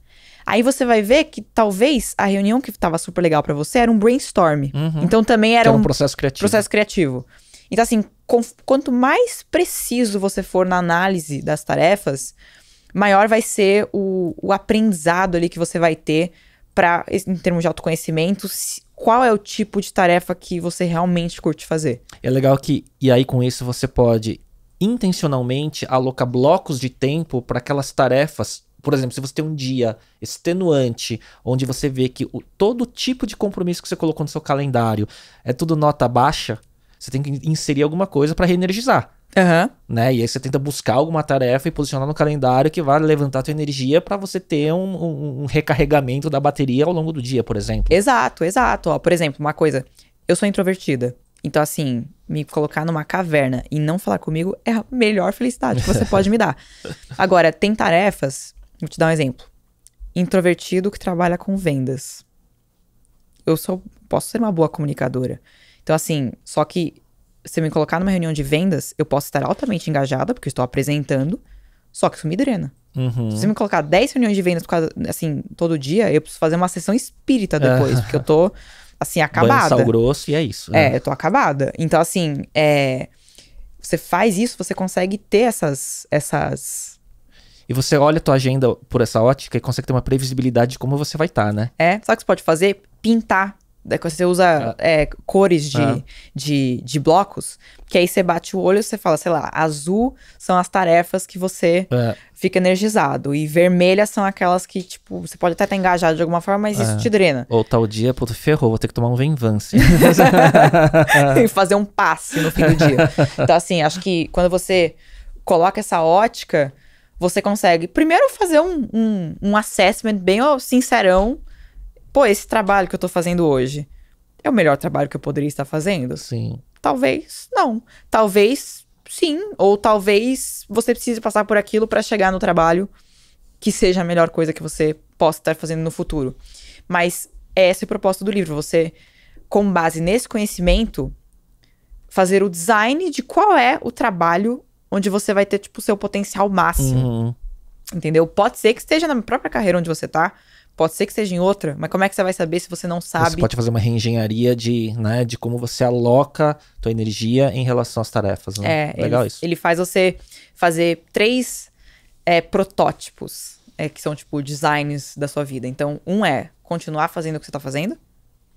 Aí você vai ver que talvez a reunião que estava super legal para você era um brainstorm. Uhum. Então também era, era um, um, processo criativo. Processo criativo. Então assim, com, quanto mais preciso você for na análise das tarefas, maior vai ser o, o aprendizado ali que você vai ter para em termos de autoconhecimento, se, qual é o tipo de tarefa que você realmente curte fazer. É legal que, e aí com isso você pode intencionalmente alocar blocos de tempo para aquelas tarefas. Por exemplo, se você tem um dia extenuante, onde você vê que o, todo tipo de compromisso que você colocou no seu calendário é tudo nota baixa, você tem que inserir alguma coisa para reenergizar. Uhum. Né? E aí você tenta buscar alguma tarefa e posicionar no calendário que vai levantar a tua energia para você ter um, um, um, recarregamento da bateria ao longo do dia, por exemplo. Exato, exato. Ó, por exemplo, uma coisa, eu sou introvertida. Então, assim, me colocar numa caverna e não falar comigo é a melhor felicidade que você pode me dar. <laughs> Agora, tem tarefas, vou te dar um exemplo. Introvertido que trabalha com vendas. Eu sou, posso ser uma boa comunicadora. Então, assim, só que se eu me colocar numa reunião de vendas, eu posso estar altamente engajada, porque eu estou apresentando, só que isso me drena. Uhum. Se eu me colocar 10 reuniões de vendas, assim, todo dia, eu preciso fazer uma sessão espírita depois, porque eu tô, assim, acabada. Banho, sal grosso e é isso. Né? É, eu tô acabada. Então, assim, é... você faz isso, você consegue ter essas, essas... E você olha a tua agenda por essa ótica e consegue ter uma previsibilidade de como você vai estar, tá, né? É, sabe o que você pode fazer? Pintar é você usa ah. É, cores de, ah. de, de, blocos, que aí você bate o olho e você fala, sei lá, azul são as tarefas que você é. fica energizado. E vermelhas são aquelas que, tipo, você pode até estar engajado de alguma forma, mas isso é. te drena. Ou tal dia, pô, ferrou, vou ter que tomar um venvance. <laughs> e fazer um passe no fim do dia. Então, assim, acho que quando você coloca essa ótica, você consegue primeiro fazer um, um, um assessment bem ó, sincerão pô, esse trabalho que eu tô fazendo hoje é o melhor trabalho que eu poderia estar fazendo? Sim. Talvez não. Talvez sim. Ou talvez você precise passar por aquilo para chegar no trabalho que seja a melhor coisa que você possa estar fazendo no futuro. Mas é essa a proposta do livro. Você, com base nesse conhecimento, fazer o design de qual é o trabalho onde você vai ter, tipo, o seu potencial máximo. Uhum. Entendeu? Pode ser que esteja na própria carreira onde você tá. Pode ser que seja em outra, mas como é que você vai saber se você não sabe? Você pode fazer uma reengenharia de, né, de como você aloca tua energia em relação às tarefas. Né? É, legal ele, isso. Ele faz você fazer três é, protótipos, é, que são tipo designs da sua vida. Então, um é continuar fazendo o que você está fazendo.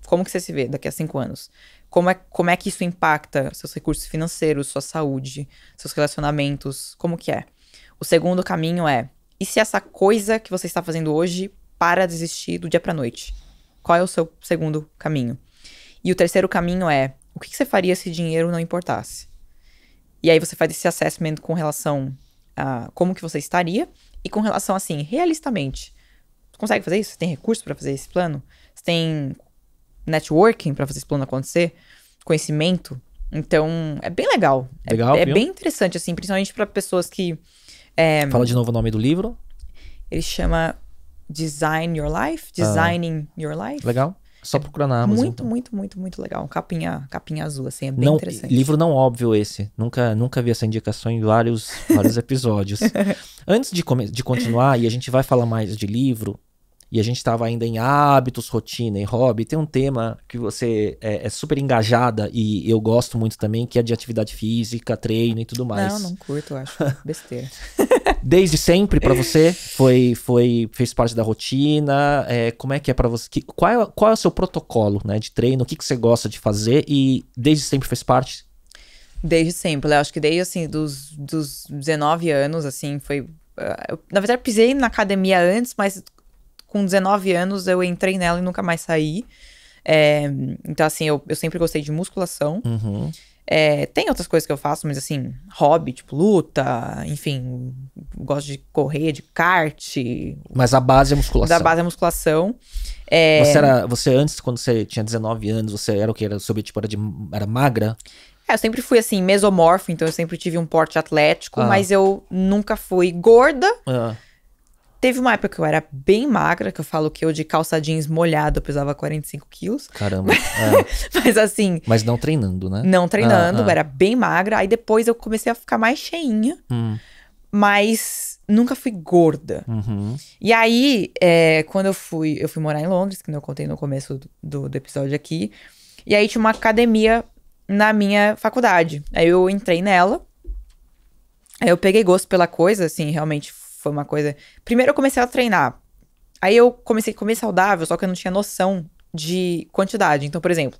Como que você se vê daqui a cinco anos? Como é, como é que isso impacta seus recursos financeiros, sua saúde, seus relacionamentos? Como que é? O segundo caminho é, e se essa coisa que você está fazendo hoje para desistir do dia para noite? Qual é o seu segundo caminho? E o terceiro caminho é: o que, você faria se dinheiro não importasse? E aí você faz esse assessment com relação a como que você estaria e com relação assim, realistamente, você consegue fazer isso? Você tem recurso para fazer esse plano? Você tem networking para fazer esse plano acontecer? Conhecimento? Então, é bem legal. É legal. É, é bem interessante assim, principalmente para pessoas que é, Fala de novo o nome do livro. Ele chama Design Your Life, ah. Designing ah, Your Life. Legal. Só é procurar na Amazon. Muito, então. muito, muito, muito legal. Capinha, capinha azul, assim, é bem não, interessante. Livro não óbvio esse. Nunca, nunca vi essa indicação em vários, vários <laughs> episódios. Antes de, de continuar, e a gente vai falar mais de livro, e a gente estava ainda em hábitos, rotina e hobby, tem um tema que você é, é, super engajada e eu gosto muito também, que é de atividade física, treino e tudo mais. Não, não curto, acho <laughs> besteira. Desde sempre para você foi, foi fez parte da rotina. É, como é que é para você? Que, qual, é, qual é o seu protocolo, né, de treino? O que, que você gosta de fazer e desde sempre fez parte? Desde sempre, eu acho que desde assim dos, dos 19 anos assim foi ah, eu, na verdade, pisei na academia antes, mas com 19 anos eu entrei nela e nunca mais saí. É, então, assim, eu, eu sempre gostei de musculação. Uhum. É, tem outras coisas que eu faço, mas assim, hobby, tipo luta, enfim, gosto de correr, de kart. Mas a base é musculação. Da base é musculação. É... Você era, você antes, quando você tinha 19 anos, você era o que? Era sobre, tipo, era, de, era magra? É, eu sempre fui assim, mesomorfo, então eu sempre tive um porte atlético, ah. mas eu nunca fui gorda. Ah. Teve uma época que eu era bem magra, que eu falo que eu de calça jeans molhado pesava 45 quilos. Caramba. <laughs> É. Mas assim. Mas não treinando, né? Não ah, treinando, ah, ah. Eu era bem magra. Aí depois eu comecei a ficar mais cheinha, hum. mas nunca fui gorda. Uhum. E aí, é, quando eu fui, eu fui morar em Londres, que eu contei no começo do, do episódio aqui. E aí tinha uma academia na minha faculdade. Aí eu entrei nela. Aí eu peguei gosto pela coisa, assim, realmente foi uma coisa. Primeiro eu comecei a treinar. Aí eu comecei a comer saudável, só que eu não tinha noção de quantidade. Então, por exemplo,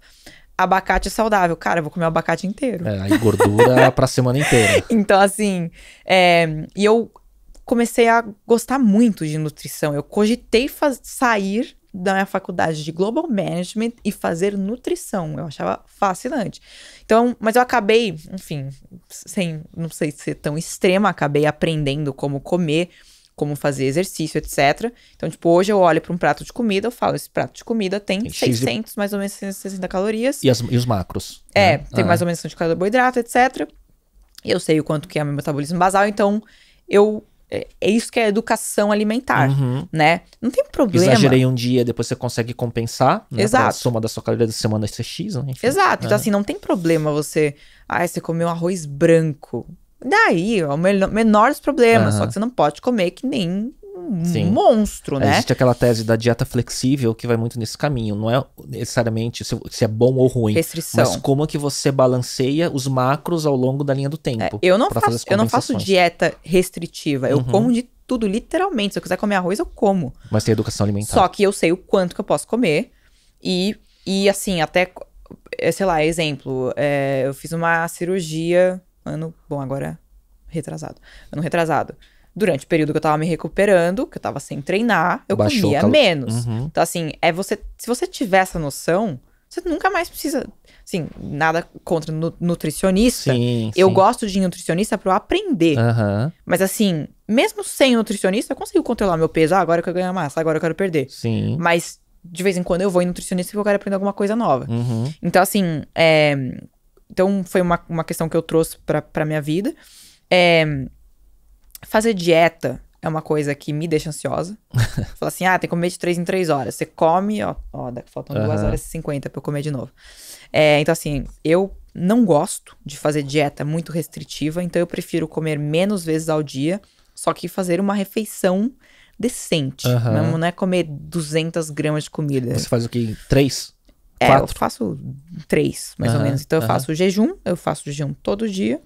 abacate saudável. Cara, eu vou comer o abacate inteiro. É, aí gordura <laughs> pra semana inteira. Então, assim. É... E eu comecei a gostar muito de nutrição. Eu cogitei faz... sair minha faculdade de Global Management e fazer nutrição. Eu achava fascinante. Então, mas eu acabei, enfim, sem, não sei ser tão extrema, acabei aprendendo como comer, como fazer exercício, etc. Então, tipo, hoje eu olho para um prato de comida, eu falo, esse prato de comida tem, tem 600, de... mais ou menos 660 calorias. E, as, e os macros. É, né? tem ah. mais é. ou menos de carboidrato, etc. Eu sei o quanto que é meu metabolismo basal, então eu é, é, isso que é educação alimentar, uhum. né? Não tem problema. Exagerei um dia, depois você consegue compensar. Né, Exato. A soma da sua caloria da semana ser X, né? Enfim, Exato. Então, né? assim, não tem problema você... Ah, você comeu arroz branco. Daí, é o menor dos problemas. Uhum. Só que você não pode comer que nem um Sim. monstro, é, né? Existe aquela tese da dieta flexível que vai muito nesse caminho. Não é necessariamente se, é bom ou ruim. Restrição. Mas como é que você balanceia os macros ao longo da linha do tempo. É, eu, não faço, eu não faço dieta restritiva. Eu uhum. como de tudo, literalmente. Se eu quiser comer arroz, eu como. Mas tem educação alimentar. Só que eu sei o quanto que eu posso comer. E, e assim, até, é, sei lá, exemplo, é, eu fiz uma cirurgia ano. Bom, agora retrasado. Ano retrasado durante o período que eu tava me recuperando, que eu tava sem treinar, eu Baixou comia calo... menos. Uhum. Então, assim, é você. Se você tiver essa noção, você nunca mais precisa. Assim, nada contra nu nutricionista. Sim, eu sim. gosto de nutricionista para eu aprender. Uhum. Mas assim, mesmo sem nutricionista, eu consigo controlar meu peso. Ah, agora eu quero ganhar massa, agora eu quero perder. Sim. Mas de vez em quando eu vou em nutricionista porque eu quero aprender alguma coisa nova. Uhum. Então, assim, é... então foi uma, uma questão que eu trouxe pra, pra minha vida. É, Fazer dieta é uma coisa que me deixa ansiosa. <laughs> Fala assim, ah, tem que comer de 3 em 3 horas. Você come, ó, ó faltam uhum. 2 horas e 50 pra eu comer de novo. É, então, assim, eu não gosto de fazer dieta muito restritiva, então eu prefiro comer menos vezes ao dia, só que fazer uma refeição decente. Uhum. Não, não é comer 200 gramas de comida. Você faz o quê? Três? É, Quatro? eu faço três, mais uhum. ou menos. Então eu faço jejum, eu faço jejum todo dia.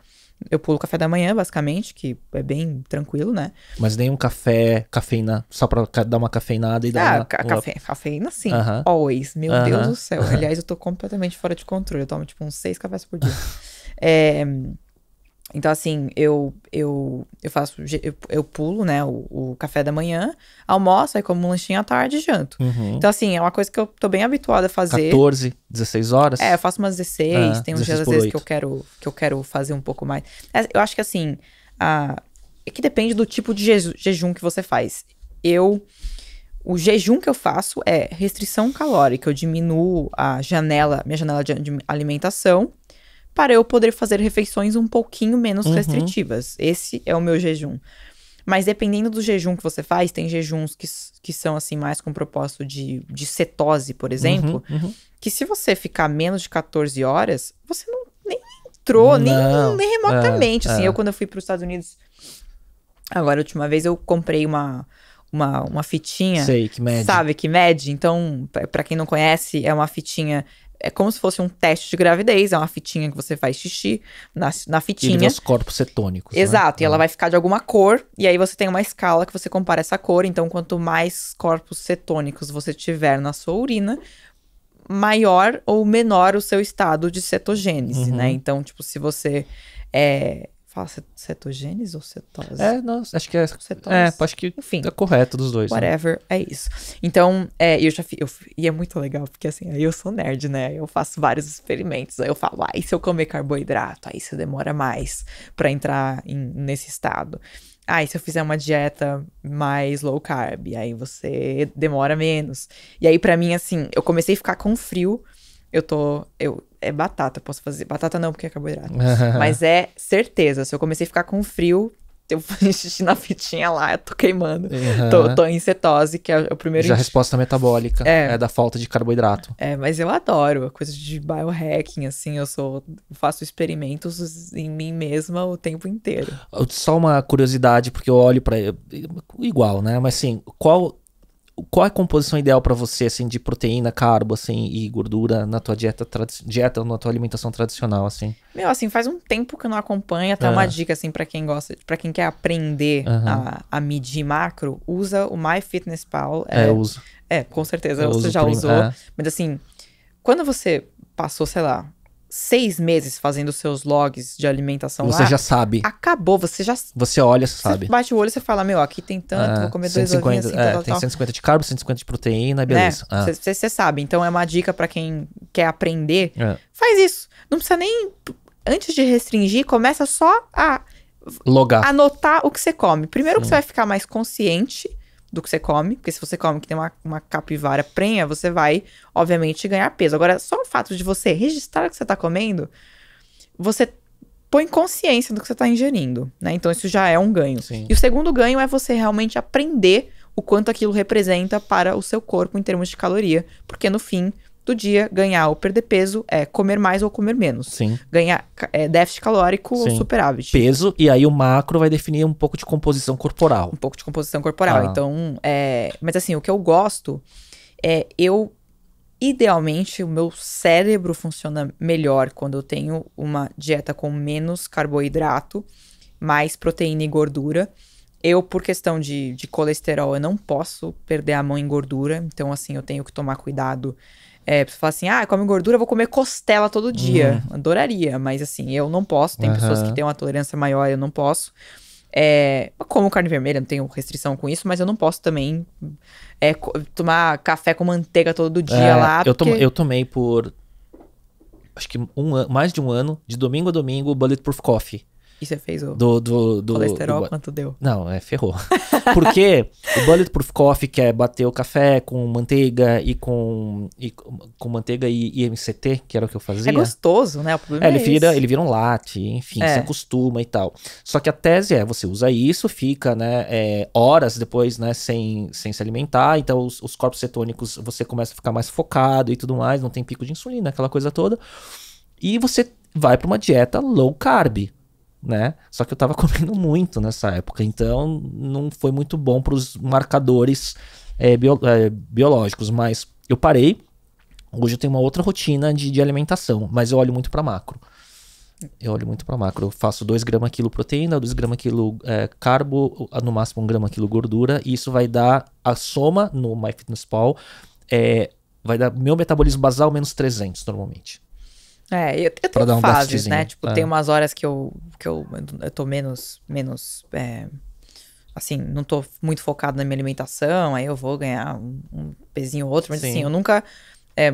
Eu pulo café da manhã, basicamente, que é bem tranquilo, né? Mas nem um café, cafeína, só pra dar uma cafeinada e dar. Ah, uma... cafeína sim. Uh -huh. Always. Meu uh -huh. Deus do céu. <laughs> Aliás, eu tô completamente fora de controle. Eu tomo, tipo, uns seis cafés por dia. <laughs> é. Então, assim, eu eu, eu faço, eu, eu pulo, né, o, o, café da manhã, almoço, aí como um lanchinho à tarde e janto. Uhum. Então, assim, é uma coisa que eu tô bem habituada a fazer. 14, 16 horas? É, eu faço umas 16, ah, tem uns 16 dias às vezes que eu, quero, que eu quero fazer um pouco mais. É, eu acho que, assim, a, é que depende do tipo de jejum que você faz. Eu, o jejum que eu faço é restrição calórica, eu diminuo a janela, minha janela de alimentação, para eu poder fazer refeições um pouquinho menos uhum. restritivas. Esse é o meu jejum. Mas dependendo do jejum que você faz, tem jejuns que, que são assim mais com propósito de, de cetose, por exemplo, uhum, uhum. que se você ficar menos de 14 horas, você não nem entrou, não. Nem, nem é, remotamente. É, assim, é. eu quando eu fui para os Estados Unidos, agora a última vez eu comprei uma uma, uma fitinha. Sei, que mede. Sabe, que mede. Então, para quem não conhece, é uma fitinha é como se fosse um teste de gravidez, é uma fitinha que você faz xixi na, na fitinha. E os corpos cetônicos. Né? Exato, né? e ela é. vai ficar de alguma cor, e aí você tem uma escala que você compara essa cor, então quanto mais corpos cetônicos você tiver na sua urina, maior ou menor o seu estado de cetogênese, uhum. né? Então, tipo, se você é, Fala cetogênese ou cetose? É, não, acho que é. Cetose. É, acho que Enfim, é correto dos dois. Né? Whatever, né? é isso. Então, é, eu já fiz. E é muito legal, porque assim, aí eu sou nerd, né? Eu faço vários experimentos. Aí eu falo, aí ah, se eu comer carboidrato, aí você demora mais para entrar em, nesse estado. Aí ah, se eu fizer uma dieta mais low carb, aí você demora menos. E aí, para mim, assim, eu comecei a ficar com frio. Eu tô. Eu, é batata, posso fazer. Batata não, porque é carboidrato. <laughs> Mas é certeza. Se eu comecei a ficar com frio, eu fiz xixi na fitinha lá, eu tô queimando. Uhum. Tô, tô, em cetose, que é o primeiro. Já a resposta metabólica é. é. da falta de carboidrato. É, mas eu adoro a coisa de biohacking, assim, eu sou. faço experimentos em mim mesma o tempo inteiro. Só uma curiosidade, porque eu olho para igual, né? Mas assim, qual qual é a composição ideal para você, assim, de proteína, carbo, assim, e gordura na tua dieta, dieta ou na tua alimentação tradicional, assim? Meu, assim, faz um tempo que eu não acompanho, até uma dica, assim, para quem gosta, para quem quer aprender uhum. a, a, medir macro, usa o MyFitnessPal. É, é, eu uso. É, com certeza, eu você já usou. É. Mas, assim, quando você passou, sei lá, seis meses fazendo seus logs de alimentação você lá. Você já sabe. Acabou, você já. Você olha, você sabe. Você bate o olho e você fala: Meu, aqui tem tanto, ah, vou comer 150, dois ovinhos assim, é, tal, Tem 150 de carbo, 150 de proteína, né? beleza. Você né? ah. sabe. Então é uma dica para quem quer aprender. É. Faz isso. Não precisa nem. Antes de restringir, começa só a. Logar. Anotar o que você come. Primeiro Sim. que você vai ficar mais consciente do que você come, porque se você come que tem uma, uma capivara prenha, você vai, obviamente, ganhar peso. Agora, só o fato de você registrar o que você está comendo, você põe consciência do que você está ingerindo, né? Então isso já é um ganho. Sim. E o segundo ganho é você realmente aprender o quanto aquilo representa para o seu corpo em termos de caloria, porque no fim do dia, ganhar ou perder peso é comer mais ou comer menos. Sim. Ganhar é, déficit calórico Sim. ou superávit. Peso, e aí o macro vai definir um pouco de composição corporal. Um pouco de composição corporal. Ah. Então, é... mas assim, o que eu gosto é eu idealmente o meu cérebro funciona melhor quando eu tenho uma dieta com menos carboidrato, mais proteína e gordura. Eu, por questão de, de colesterol, eu não posso perder a mão em gordura, então assim eu tenho que tomar cuidado é, você fala assim, ah, come gordura, vou comer costela todo uhum. dia. Uhum. Adoraria, mas assim, eu não posso. Tem uhum. pessoas que têm uma tolerância maior, eu não posso. É, como carne vermelha, não tenho restrição com isso, mas eu não posso também é, tomar café com manteiga todo dia é, lá. Eu, porque... eu tomei por acho que um, mais de um ano, de domingo a domingo, Bulletproof Coffee. E você fez o do, do, do colesterol, do, quanto deu? Não, é ferrou. <laughs> Porque o Bulletproof Coffee é bater o café com manteiga e com, e, com manteiga e, e MCT, que era o que eu fazia. É gostoso, né? O problema é, ele, é vira, ele vira um latte, enfim, é. você acostuma e tal. Só que a tese é, você usa isso, fica né, é, horas depois né, sem, sem se alimentar, então os, os corpos cetônicos, você começa a ficar mais focado e tudo mais, não tem pico de insulina, aquela coisa toda. E você vai para uma dieta low carb, né? Só que eu tava <laughs> comendo muito nessa época, então não foi muito bom para os marcadores é, bio, é, biológicos, mas eu parei. Hoje eu tenho uma outra rotina de, de alimentação, mas eu olho muito para macro. Eu olho muito para macro. Eu faço 2 gramas quilo proteína, 2 gramas quilo é, carbo, no máximo 1 grama quilo gordura, e isso vai dar a soma no MyFitnessPal, é, vai dar meu metabolismo basal menos 300 normalmente. É, eu, eu tenho um fases, né? Tipo, é. tem umas horas que eu, que eu, eu tô menos, menos é, assim, não tô muito focado na minha alimentação, aí eu vou ganhar um, um pezinho ou outro, mas assim, Sim. assim, eu nunca... É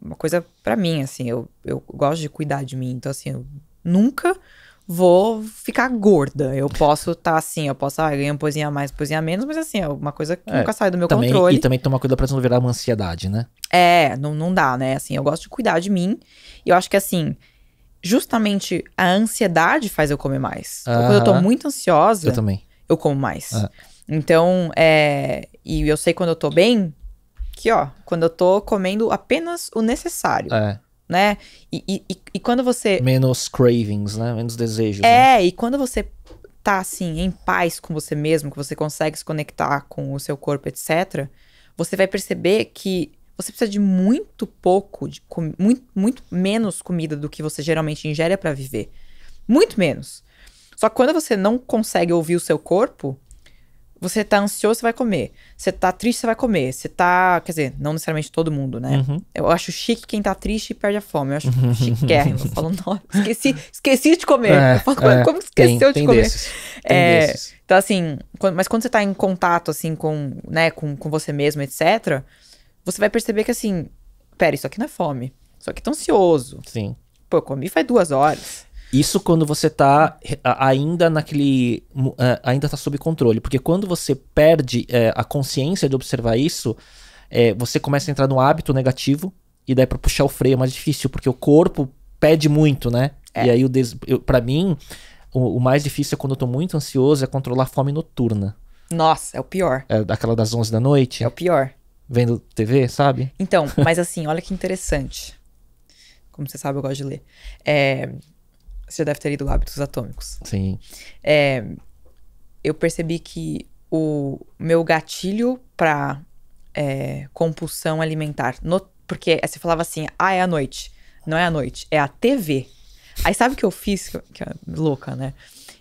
uma coisa para mim, assim, eu, eu gosto de cuidar de mim, então assim, eu nunca vou ficar gorda. Eu posso estar tá, assim, eu posso ah, ganhar um pozinho a mais, um a menos, mas assim, é uma coisa que é, nunca sai do meu também, controle. E também tomar cuidado pra não virar uma ansiedade, né? É, não, não dá, né? Assim, eu gosto de cuidar de mim. E eu acho que assim, justamente a ansiedade faz eu comer mais. Então, uh-huh. quando eu tô muito ansiosa, eu também. Eu como mais. Uh-huh. Então, é. E eu sei quando eu tô bem, que ó, quando eu tô comendo apenas o necessário. É né? E, e, e quando você. Menos cravings, né? Menos desejos. É, né? e quando você tá assim, em paz com você mesmo, que você consegue se conectar com o seu corpo, etc., você vai perceber que você precisa de muito pouco, de muito, muito menos comida do que você geralmente ingere para viver. Muito menos. Só que quando você não consegue ouvir o seu corpo, você tá ansioso, você vai comer. Você tá triste, você vai comer. Você tá. Quer dizer, não necessariamente todo mundo, né? Uhum. Eu acho chique quem tá triste e perde a fome. Eu acho uhum. chique, Eu falo, nossa, esqueci, esqueci de comer. É, eu falo, é, como esqueceu tem, de tem comer? Desses. É, desses. Então, assim, quando, mas quando você tá em contato, assim, com, né, com, com você mesmo, etc., você vai perceber que, assim, pera, isso aqui não é fome. Isso aqui tá ansioso. Sim. Pô, eu comi faz duas horas. Isso quando você tá eh, ainda naquele. Eh, ainda tá sob controle. Porque quando você perde eh, a consciência de observar isso, você começa a entrar no hábito negativo. E daí pra puxar o freio é mais difícil, porque o corpo pede muito, né? É. E aí, o des... pra mim, o, o, mais difícil é quando eu tô muito ansioso é controlar a fome noturna. Nossa, é o pior. É daquela das 11 da noite? É o pior. Vendo TV, sabe? Então, mas assim, olha que interessante. Como você sabe, eu gosto de ler. É, você já deve ter lido Hábitos Atômicos. Sim. É, eu percebi que o meu gatilho para é, compulsão alimentar, no, porque você falava assim, ah, é à noite. Não é à noite, é a TV. Aí sabe o que eu fiz? Que é louca, né?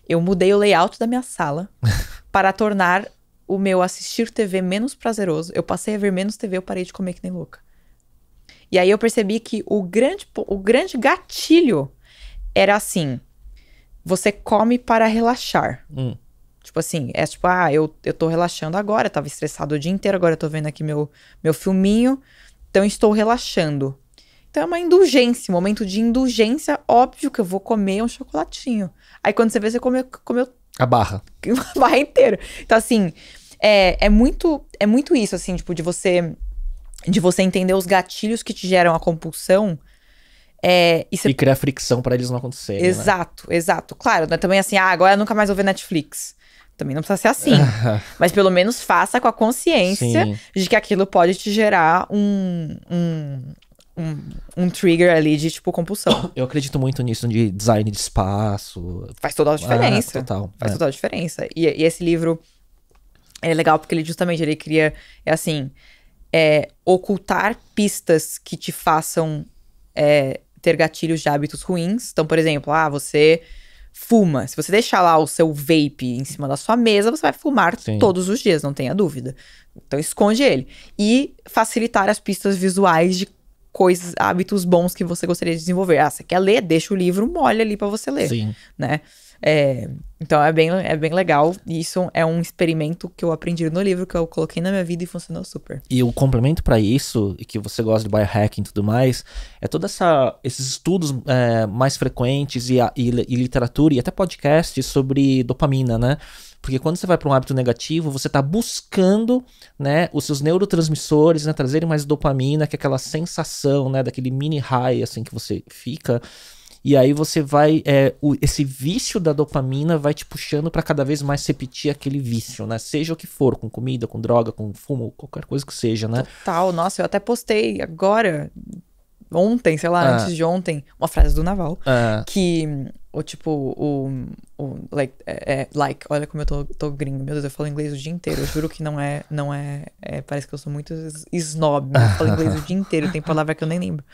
Eu mudei o layout da minha sala <laughs> para tornar o meu assistir TV menos prazeroso. Eu passei a ver menos TV, eu parei de comer que nem louca. E aí eu percebi que o grande, o grande gatilho era assim: você come para relaxar. Hum. Tipo assim, é tipo, ah, eu, eu tô relaxando agora, tava estressado o dia inteiro, agora eu tô vendo aqui meu, meu filminho, então estou relaxando. Então é uma indulgência, um momento de indulgência, óbvio que eu vou comer um chocolatinho. Aí quando você vê, você comeu. comeu a barra. <laughs> A barra inteira. Então, assim, é, é muito é muito isso, assim, tipo, de você de você entender os gatilhos que te geram a compulsão é, e, criar fricção para eles não acontecerem. Né? Exato, né? exato. Claro, né? também assim, ah, agora eu nunca mais vou ver Netflix. Também não precisa ser assim. <laughs> mas pelo menos faça com a consciência Sim. de que aquilo pode te gerar um, um, um, um, trigger ali de tipo compulsão. <coughs> Eu acredito muito nisso de design de espaço. Faz toda a ah, diferença. total. Faz é. total a diferença. E, e esse livro é legal porque ele justamente ele cria, é assim, é, ocultar pistas que te façam. É, ter gatilhos de hábitos ruins. Então, por exemplo, ah, você fuma. Se você deixar lá o seu vape em cima da sua mesa, você vai fumar Sim. todos os dias, não tenha dúvida. Então esconde ele. E facilitar as pistas visuais de coisas, hábitos bons que você gostaria de desenvolver. Ah, você quer ler? Deixa o livro mole ali para você ler, Sim. né? É, então é bem, é bem legal. E isso é um experimento que eu aprendi no livro, que eu coloquei na minha vida e funcionou super. E o complemento para isso, e que você gosta de biohacking e tudo mais, é todos esses estudos é, mais frequentes e, a, e, e literatura e até podcasts sobre dopamina, né? Porque quando você vai para um hábito negativo, você está buscando né, os seus neurotransmissores, né, trazerem mais dopamina, que é aquela sensação né, daquele mini high assim que você fica. E aí você vai. É, o, esse vício da dopamina vai te puxando para cada vez mais repetir aquele vício, né? Seja o que for, com comida, com droga, com fumo, qualquer coisa que seja, né? Total, nossa, eu até postei agora ontem, sei lá, ah. antes de ontem, uma frase do Naval, ah. que ou tipo, o. o like, é, é, like, olha como eu tô, tô gringo. Meu Deus, eu falo inglês o dia inteiro. Eu juro que não é. não é, é parece que eu sou muito snob. Eu falo <laughs> inglês o dia inteiro. Tem palavra que eu nem lembro.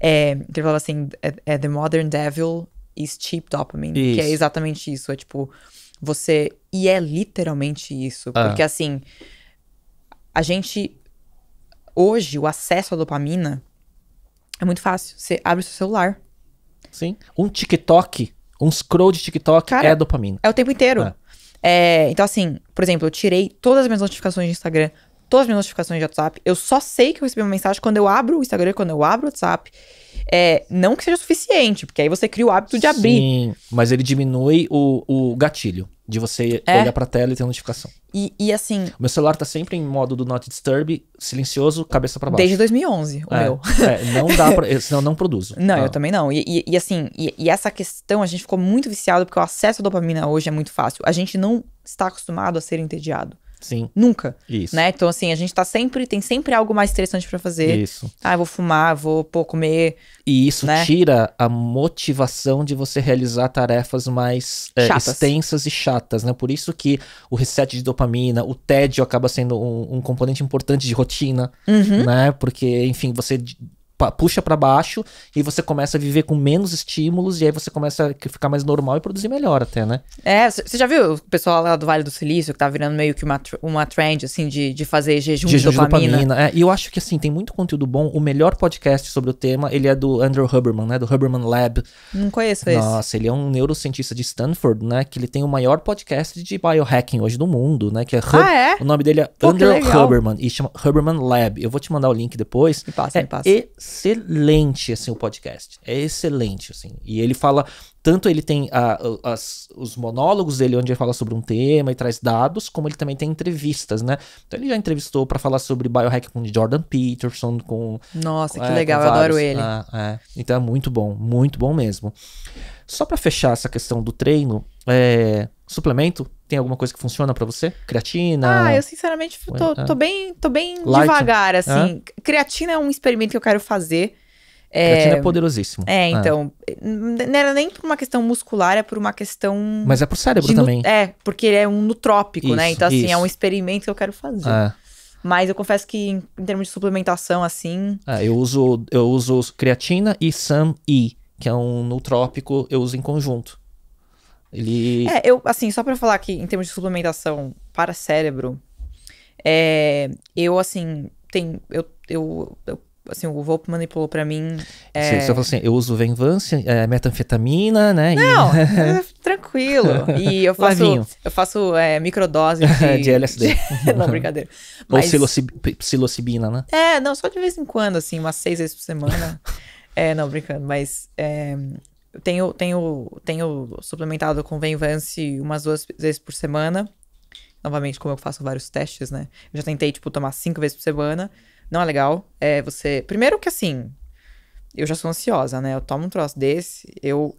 É, ele falava assim: é, é, The Modern Devil is cheap dopamine. Isso. Que é exatamente isso. É tipo, você. E é literalmente isso. Ah. Porque assim. A gente. Hoje, o acesso à dopamina é muito fácil. Você abre o seu celular. Sim. Um TikTok um scroll de TikTok Cara, é dopamina. É o tempo inteiro. É. É, então, assim, por exemplo, eu tirei todas as minhas notificações de Instagram, todas as minhas notificações de WhatsApp. Eu só sei que eu recebi uma mensagem quando eu abro o Instagram, quando eu abro o WhatsApp. É, não que seja suficiente, porque aí você cria o hábito de abrir. Sim, mas ele diminui o, o gatilho de você é. olhar pra tela e ter notificação. E, e assim. O meu celular tá sempre em modo do Not Disturb, silencioso, cabeça para baixo. Desde 2011, o é, meu. É, não dá pra. <laughs> senão eu não produzo. Não, ah. eu também não. E, e, e assim, e, essa questão a gente ficou muito viciado porque o acesso à dopamina hoje é muito fácil. A gente não está acostumado a ser entediado. Sim. Nunca. Isso. Né? Então, assim, a gente tá sempre, tem sempre algo mais interessante para fazer. Isso. Ah, vou fumar, vou pô, comer. E isso né? tira a motivação de você realizar tarefas mais é, extensas e chatas, né? Por isso que o reset de dopamina, o tédio acaba sendo um, um componente importante de rotina, uhum. né? Porque, enfim, você puxa para baixo e você começa a viver com menos estímulos e aí você começa a ficar mais normal e produzir melhor até, né? É, você já viu o pessoal lá do Vale do Silício que tá virando meio que uma, uma trend, assim, de, de fazer jejum, jejum de dopamina. De dopamina. É, e eu acho que, assim, tem muito conteúdo bom. O melhor podcast sobre o tema, ele é do Andrew Huberman, né? Do Huberman Lab. Não conheço esse. Nossa, ele é um neurocientista de Stanford, né? Que ele tem o maior podcast de biohacking hoje do mundo, né? Que é, Hub... ah, é? O nome dele é Pô, Andrew Huberman e chama Huberman Lab. Eu vou te mandar o link depois. Me passa, é me passa excelente assim o podcast. É excelente assim. E ele fala tanto ele tem a, a, as, os monólogos dele onde ele fala sobre um tema e traz dados, como ele também tem entrevistas, né? Então ele já entrevistou para falar sobre biohack com Jordan Peterson, com Nossa, que é, legal, eu adoro ele. Ah, é. Então é muito bom, muito bom mesmo. Só para fechar essa questão do treino, é, suplemento tem alguma coisa que funciona para você? Creatina? Ah, eu sinceramente tô, tô ah. bem, tô bem devagar, assim. Ah. Creatina é um experimento que eu quero fazer. É... Creatina é poderosíssimo. É, ah. então. Não era é nem por uma questão muscular, é por uma questão. Mas é pro cérebro nu... também. É, porque ele é um nutrópico, né? isso, né? Então, assim, isso. é um experimento que eu quero fazer. Ah. Mas eu confesso que, em, em termos de suplementação, assim. Ah, eu uso, eu uso creatina e SAM-E, que é um nutrópico, eu uso em conjunto. Ele. É, eu, assim, só para falar aqui em termos de suplementação para cérebro, é, eu, assim, tem, eu, eu, eu assim, o Volpe manipulou para mim. É... Você falou assim, eu uso Venvance, é, metanfetamina, né? Não, e... <laughs> É tranquilo. E eu faço, Lavinho. eu faço é, microdose <laughs> de... É, de LSD. <laughs> não, brincadeira. Ou psilocibina, né? É, não, só de vez em quando, assim, umas seis vezes por semana. é, não, brincando. Mas é, tenho, tenho, tenho suplementado com Venvance umas duas vezes por semana. Novamente, como eu faço vários testes, né? Eu já tentei, tipo, tomar cinco vezes por semana. Não é legal. É você. Primeiro que assim. Eu já sou ansiosa, né? Eu tomo um troço desse. Eu.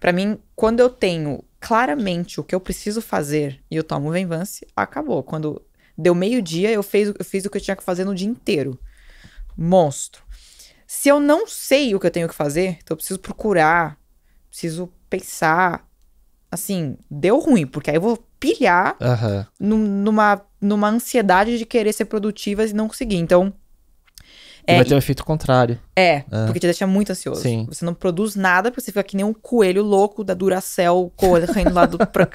para mim, quando eu tenho claramente o que eu preciso fazer e eu tomo Venvance, acabou. Quando deu meio-dia, eu, fez, eu fiz o que eu tinha que fazer no dia inteiro. Monstro. Se eu não sei o que eu tenho que fazer, então eu preciso procurar preciso pensar. Assim, deu ruim, porque aí eu vou pilhar uhum. numa, numa ansiedade de querer ser produtiva e não conseguir. Então. É, vai ter o um efeito contrário. É, é, porque te deixa muito ansioso. Sim. Você não produz nada porque você fica que nem um coelho louco da Duracell correndo lá do, <laughs> pra,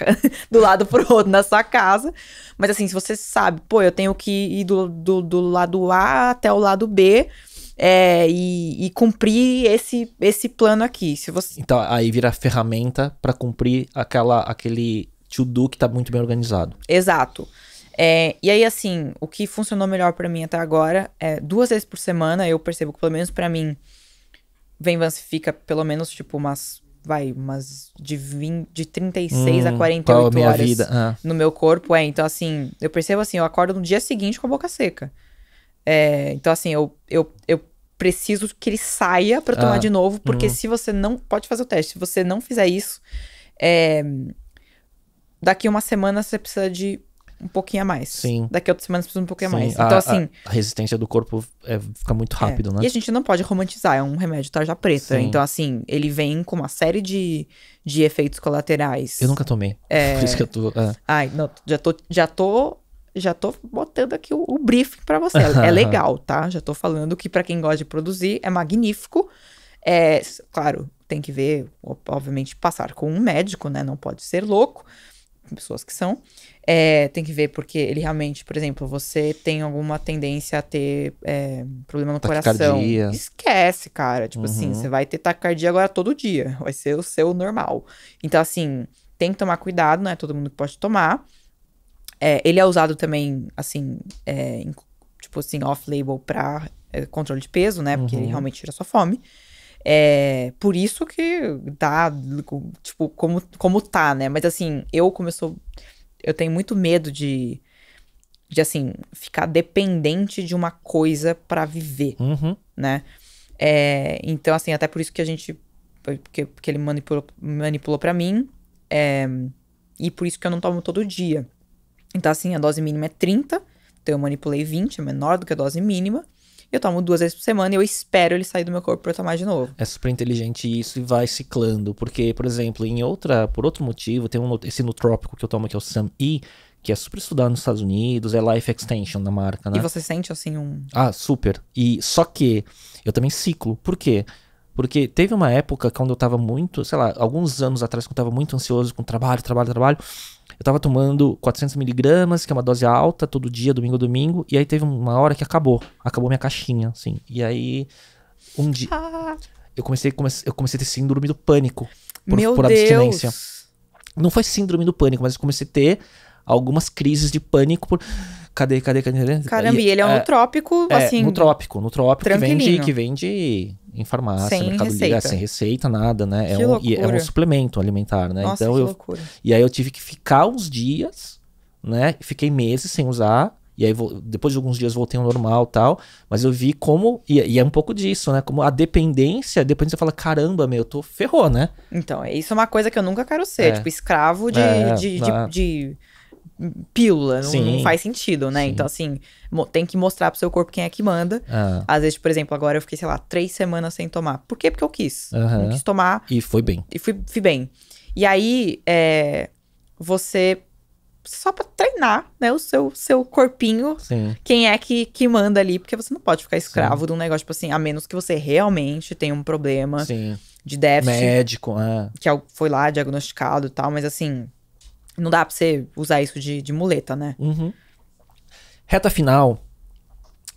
do lado pro outro na sua casa. Mas assim, se você sabe, pô, eu tenho que ir do, do, do lado A até o lado B é, e, e, cumprir esse, esse plano aqui. Se você... Então, aí vira ferramenta para cumprir aquela, aquele to-do que tá muito bem organizado. Exato. É, e aí, assim, o que funcionou melhor para mim até agora é duas vezes por semana eu percebo que, pelo menos para mim, vem Venvance fica pelo menos, tipo, umas. Vai, umas de, 20, de 36 hum, a 48 a horas vida. Ah. no meu corpo. É, então, assim, eu percebo assim, eu acordo no dia seguinte com a boca seca. É, então, assim, eu, eu, eu preciso que ele saia para tomar ah, de novo, porque uhum. se você não. Pode fazer o teste. Se você não fizer isso, é, daqui uma semana você precisa de um pouquinho a mais. Sim. Daqui a outra semana você precisa um pouquinho Sim. a mais. Então, assim, a, assim. A resistência do corpo é, fica muito é. rápido, é. né? E a gente não pode romantizar, é um remédio tarja preta. Sim. Então, assim, ele vem com uma série de, de efeitos colaterais. Eu nunca tomei. É... <laughs> Por isso que eu tô. É. Ai, não, já tô, já tô já tô botando aqui o, o briefing para você. é legal, tá? Já tô falando que para quem gosta de produzir é magnífico. É, claro, tem que ver, obviamente, passar com um médico, né? Não pode ser louco. Pessoas que são. É, tem que ver porque ele realmente, por exemplo, você tem alguma tendência a ter é, problema no coração. Esquece, cara. Tipo assim, uhum. assim, você vai ter taquicardia agora todo dia. Vai ser o seu normal. Então, assim, tem que tomar cuidado, não é todo mundo que pode tomar. É, ele é usado também, assim, é, tipo assim, off-label pra é, controle de peso, né? Porque uhum. ele realmente tira sua fome. É, por isso que dá, tá tipo, como, como tá, né? Mas assim, eu começou. Eu tenho muito medo de. De assim, ficar dependente de uma coisa para viver, uhum. né? É, então, assim, até por isso que a gente. Porque, porque ele manipulou, manipulou para mim. É, e por isso que eu não tomo todo dia. Então, assim, a dose mínima é 30. Então, eu manipulei 20, é menor do que a dose mínima. Eu tomo duas vezes por semana e eu espero ele sair do meu corpo pra eu tomar de novo. É super inteligente isso e vai ciclando. Porque, por exemplo, em outra, por outro motivo, tem um, esse nutrópico que eu tomo, que é o SAM-E, que é super estudado nos Estados Unidos, é Life Extension na marca, né? E você sente, assim, um... Ah, super. E só que eu também ciclo. Por quê? Porque teve uma época quando eu tava muito, sei lá, alguns anos atrás, que eu tava muito ansioso com trabalho, trabalho, trabalho. Eu tava tomando 400mg, que é uma dose alta, todo dia, domingo, domingo. E aí teve uma hora que acabou. Acabou minha caixinha, assim. E aí, um dia. Ah. Eu, comecei, eu comecei a ter síndrome do pânico. Por, Meu por Deus. abstinência. Não foi síndrome do pânico, mas eu comecei a ter algumas crises de pânico por. Cadê, cadê, cadê? cadê? Caramba, e, ele é um é, trópico, é, assim. no trópico, no trópico. Que vende, que vende em farmácia, sem mercado é, receita. livre, sem receita, nada, né? É que é um, é um suplemento alimentar, né? Nossa, então eu loucura. E aí eu tive que ficar uns dias, né? Fiquei meses sem usar. E aí, depois de alguns dias, voltei ao normal tal. Mas eu vi como. E, e, é um pouco disso, né? Como a dependência. Depois você fala, caramba, meu, eu tô ferrou, né? Então, isso é uma coisa que eu nunca quero ser. É. Tipo, escravo de, é, de, de, é. de pílula, não, não, faz sentido, né? Sim. Então, assim, tem que mostrar pro seu corpo quem é que manda. Ah. Às vezes, por exemplo, agora eu fiquei, sei lá, três semanas sem tomar. Por quê? Porque eu quis. Uhum. quis tomar. E foi bem. E fui, fui bem. E aí, é, você. Só pra treinar, né, o seu, seu corpinho, Sim. quem é que, que manda ali, porque você não pode ficar escravo Sim. de um negócio, tipo assim, a menos que você realmente tenha um problema Sim. de déficit. Médico, é. Que é foi lá diagnosticado e tal, mas assim, não dá pra você usar isso de, de muleta, né? Uhum. Reta final,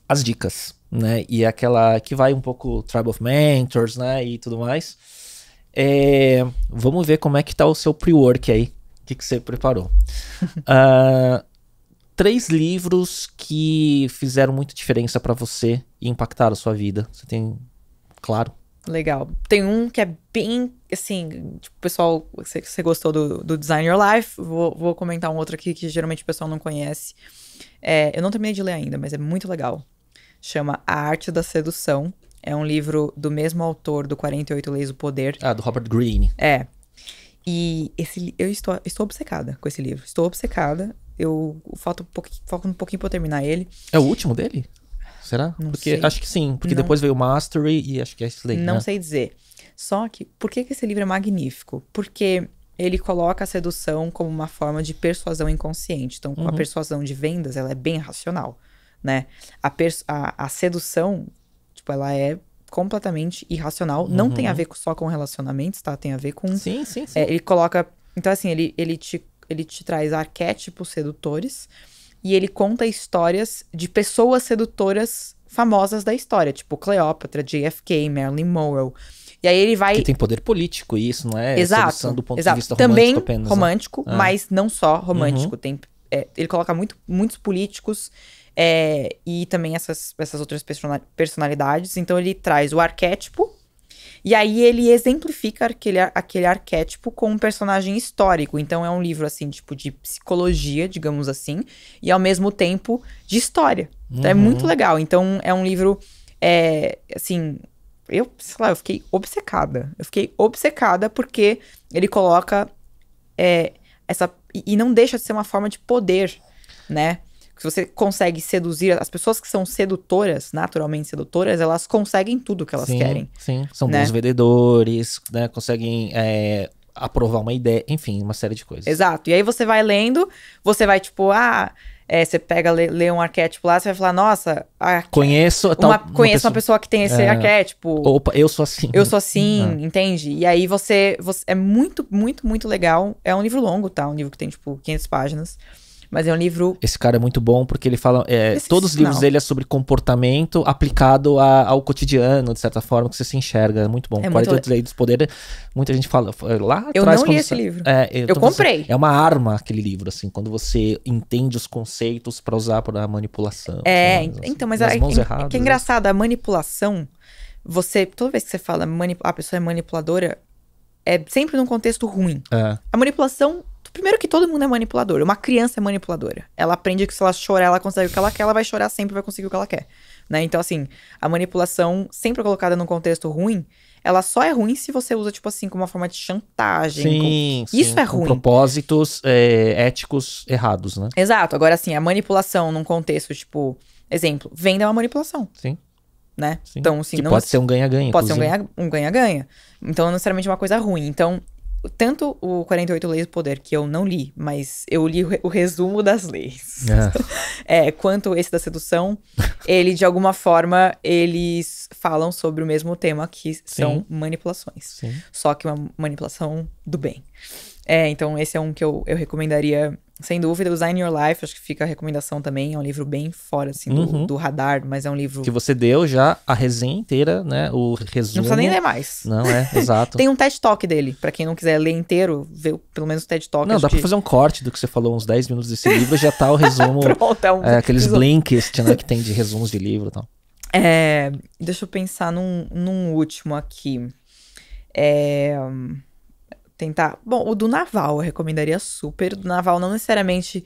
as dicas, né? E é aquela que vai um pouco Tribe of Mentors, né? E tudo mais. É, vamos ver como é que tá o seu pre-work aí. O que, que você preparou? uh, <laughs> três livros que fizeram muita diferença para você e impactaram a sua vida. Você tem, claro, Legal. Tem um que é bem, assim, tipo, pessoal, se você gostou do, do Design Your Life, vou, vou comentar um outro aqui que geralmente o pessoal não conhece. É, eu não terminei de ler ainda, mas é muito legal. Chama A Arte da Sedução. É um livro do mesmo autor do 48 Leis do Poder. Ah, do Robert Greene. É. E esse, eu estou, estou obcecada com esse livro. Estou obcecada. Eu falta um pouquinho, falta um pouquinho pra eu terminar ele. É o último dele? Será? Não porque sei. acho que sim, porque não. depois veio Mastery e acho que é Slay. Não né? sei dizer. Só que por que, que esse livro é magnífico? Porque ele coloca a sedução como uma forma de persuasão inconsciente. Então, uhum. a persuasão de vendas, ela é bem racional, né? A, a, a sedução, tipo, ela é completamente irracional. Uhum. Não tem a uhum. ver só com relacionamentos, tá? Tem a ver com... Sim, sim, sim. É, ele coloca... Então, assim, ele, ele, te, ele te traz arquétipos sedutores e ele conta histórias de pessoas sedutoras famosas da história, tipo Cleópatra, JFK, Marilyn Monroe. E aí ele vai. Que tem poder político, isso, não é? Exato. Sedução do ponto exato. de vista romântico Também apenas, né? romântico, ah. mas não só romântico. Uhum. Tem, é, ele coloca muito, muitos políticos é, e também essas, essas outras personalidades. Então ele traz o arquétipo e aí ele exemplifica aquele, aquele arquétipo com um personagem histórico. Então é um livro, assim, tipo, de psicologia, digamos assim, e ao mesmo tempo de história. Então é uhum. muito legal. Então é um livro, é, assim, eu, sei lá, eu fiquei obcecada. Eu fiquei obcecada porque ele coloca é, essa. E não deixa de ser uma forma de poder, né? se você consegue seduzir, as pessoas que são sedutoras, naturalmente sedutoras, elas conseguem tudo que elas sim, querem. Sim, são né? bons vendedores, né? Conseguem é, aprovar uma ideia, enfim, uma série de coisas. Exato. E aí você vai lendo, você vai tipo, ah. É, você pega, lê, lê, um arquétipo lá, você vai falar, nossa, conheço, uma, tal, conheço uma pessoa, uma pessoa que tem esse é, arquétipo. Opa, eu sou assim. Eu sou assim, <laughs> ah. entende? E aí você, você. É muito, muito, muito legal. É um livro longo, tá? Um livro que tem, tipo, 500 páginas. Mas é um livro. Esse cara é muito bom porque ele fala. É, todos os livros dele é sobre comportamento aplicado a, ao cotidiano, de certa forma, que você se enxerga. É muito bom. É 48 Leis do Poder, muita gente fala. Lá eu atrás, não li você... esse livro. É, eu, eu então comprei. Você... é uma arma aquele livro, assim, quando você entende os conceitos para usar para manipulação. É, assim, assim então, mas é, mãos é, que é né? engraçado, a manipulação, você. Toda vez que você fala a pessoa é manipuladora, é sempre num contexto ruim. É. A manipulação Primeiro que todo mundo é manipulador. Uma criança é manipuladora. Ela aprende que se ela chorar, ela consegue o que ela quer, ela vai chorar sempre, vai conseguir o que ela quer. Né? Então, assim, a manipulação, sempre colocada num contexto ruim, ela só é ruim se você usa, tipo assim, como uma forma de chantagem. Sim, com... sim Isso é ruim. propósitos é, éticos errados, né? Exato. Agora, assim, a manipulação num contexto, tipo, exemplo, venda é uma manipulação. Sim. Né? Sim. Então, assim, que não pode ser um ganha-ganha. Pode inclusive. ser um ganha-ganha. Um ganha -ganha. Então, não necessariamente uma coisa ruim. Então, tanto o 48 Leis do Poder, que eu não li, mas eu li o resumo das leis, é. <laughs> é. quanto esse da sedução, ele, de alguma forma, eles falam sobre o mesmo tema que Sim. são manipulações. Sim. Só que uma manipulação do bem. É, então esse é um que eu, eu recomendaria, sem dúvida. Design Your Life, acho que fica a recomendação também. É um livro bem fora, assim, do, uhum. do radar, mas é um livro... Que você deu já a resenha inteira, né? O resumo... Não precisa nem ler mais. Não, é, <laughs> exato. Tem um TED Talk dele, para quem não quiser ler inteiro, vê pelo menos o TED Talk. Não, dá que... pra fazer um corte do que você falou, uns 10 minutos desse livro, já tá o <laughs> resumo... Pronto, é, um... é aqueles Blinkist, né, que tem de <laughs> resumos de livro e tal. É, deixa eu pensar num, num último aqui. É tentar. Bom, o do Naval eu recomendaria super. O do Naval não necessariamente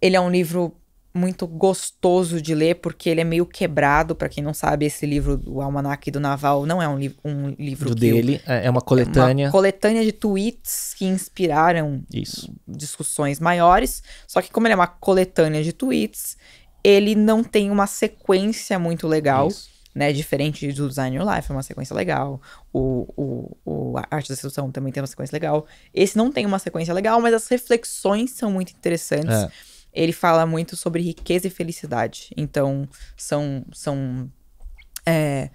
ele é um livro muito gostoso de ler, porque ele é meio quebrado. para quem não sabe, esse livro, o Almanac do Naval, não é um, li um livro do dele. Eu, é, é uma coletânea. É uma coletânea de tweets que inspiraram Isso. discussões maiores. Só que, como ele é uma coletânea de tweets, ele não tem uma sequência muito legal. Isso né? Diferente do Design Your Life, é uma sequência legal. O, o, o a Arte da Sedução também tem uma sequência legal. Esse não tem uma sequência legal, mas as reflexões são muito interessantes. É. Ele fala muito sobre riqueza e felicidade. Então, são, são é,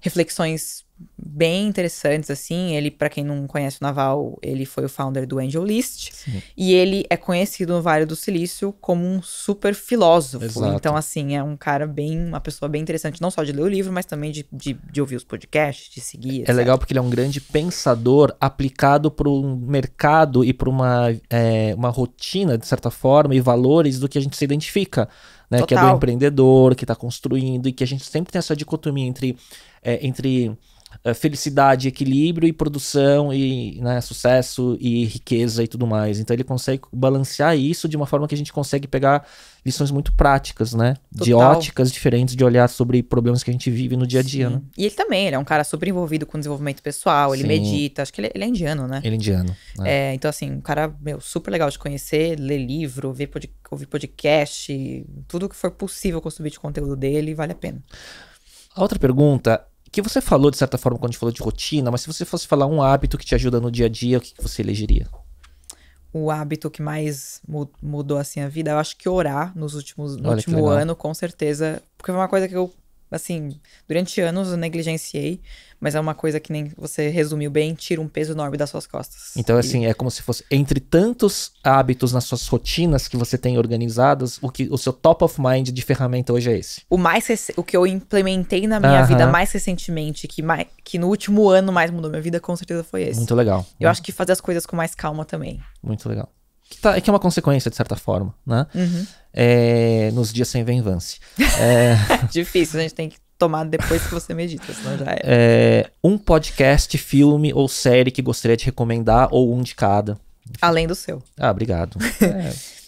reflexões bem interessantes, assim. Ele, para quem não conhece o Naval, ele foi o founder do Angel List. Sim. E ele é conhecido no Vale do Silício como um super filósofo. Exato. Então, assim, é um cara bem, uma pessoa bem interessante, não só de ler o livro, mas também de, de, de ouvir os podcasts, de seguir. É legal porque ele é um grande pensador aplicado para um mercado e para uma, é, uma rotina, de certa forma, e valores do que a gente se identifica. Né, que é do empreendedor, que está construindo, e que a gente sempre tem essa dicotomia entre, é, entre eh, felicidade, equilíbrio e produção e né, sucesso e riqueza e tudo mais. Então ele consegue balancear isso de uma forma que a gente consegue pegar lições muito práticas, né? Total. De óticas diferentes, de olhar sobre problemas que a gente vive no dia a dia, Sim. né? E ele também, ele é um cara super envolvido com desenvolvimento pessoal, ele Sim. medita, acho que ele, ele, é indiano, né? Ele é indiano. Né? É, então, assim, um cara, meu, super legal de conhecer, ler livro, ver pod, ouvir podcast, tudo que for possível consumir de conteúdo dele, vale a pena. A outra pergunta que você falou de certa forma quando a gente falou de rotina, mas se você fosse falar um hábito que te ajuda no dia a dia, o que, que você elegeria? O hábito que mais mudou assim a vida, eu acho que orar nos últimos, no último ano, com certeza. Porque foi uma coisa que eu assim, durante anos eu negligenciei, mas é uma coisa que nem você resumiu bem, tira um peso enorme das suas costas. Então, e... assim, é como se fosse entre tantos hábitos nas suas rotinas que você tem organizadas, o que o seu top of mind de ferramenta hoje é esse. O mais rec... o que eu implementei na minha uh -huh. vida mais recentemente, que mais... que no último ano mais mudou minha vida, com certeza foi esse. Muito legal. Eu né? acho que fazer as coisas com mais calma também. Muito legal. Que, tá, que é uma consequência, de certa forma, né? Uhum é, nos dias sem venvance. É... <laughs> Difícil, a gente tem que tomar depois que você medita, senão já é. é. Um podcast, filme ou série que gostaria de recomendar ou um de cada. Além do seu. Ah, obrigado. <laughs>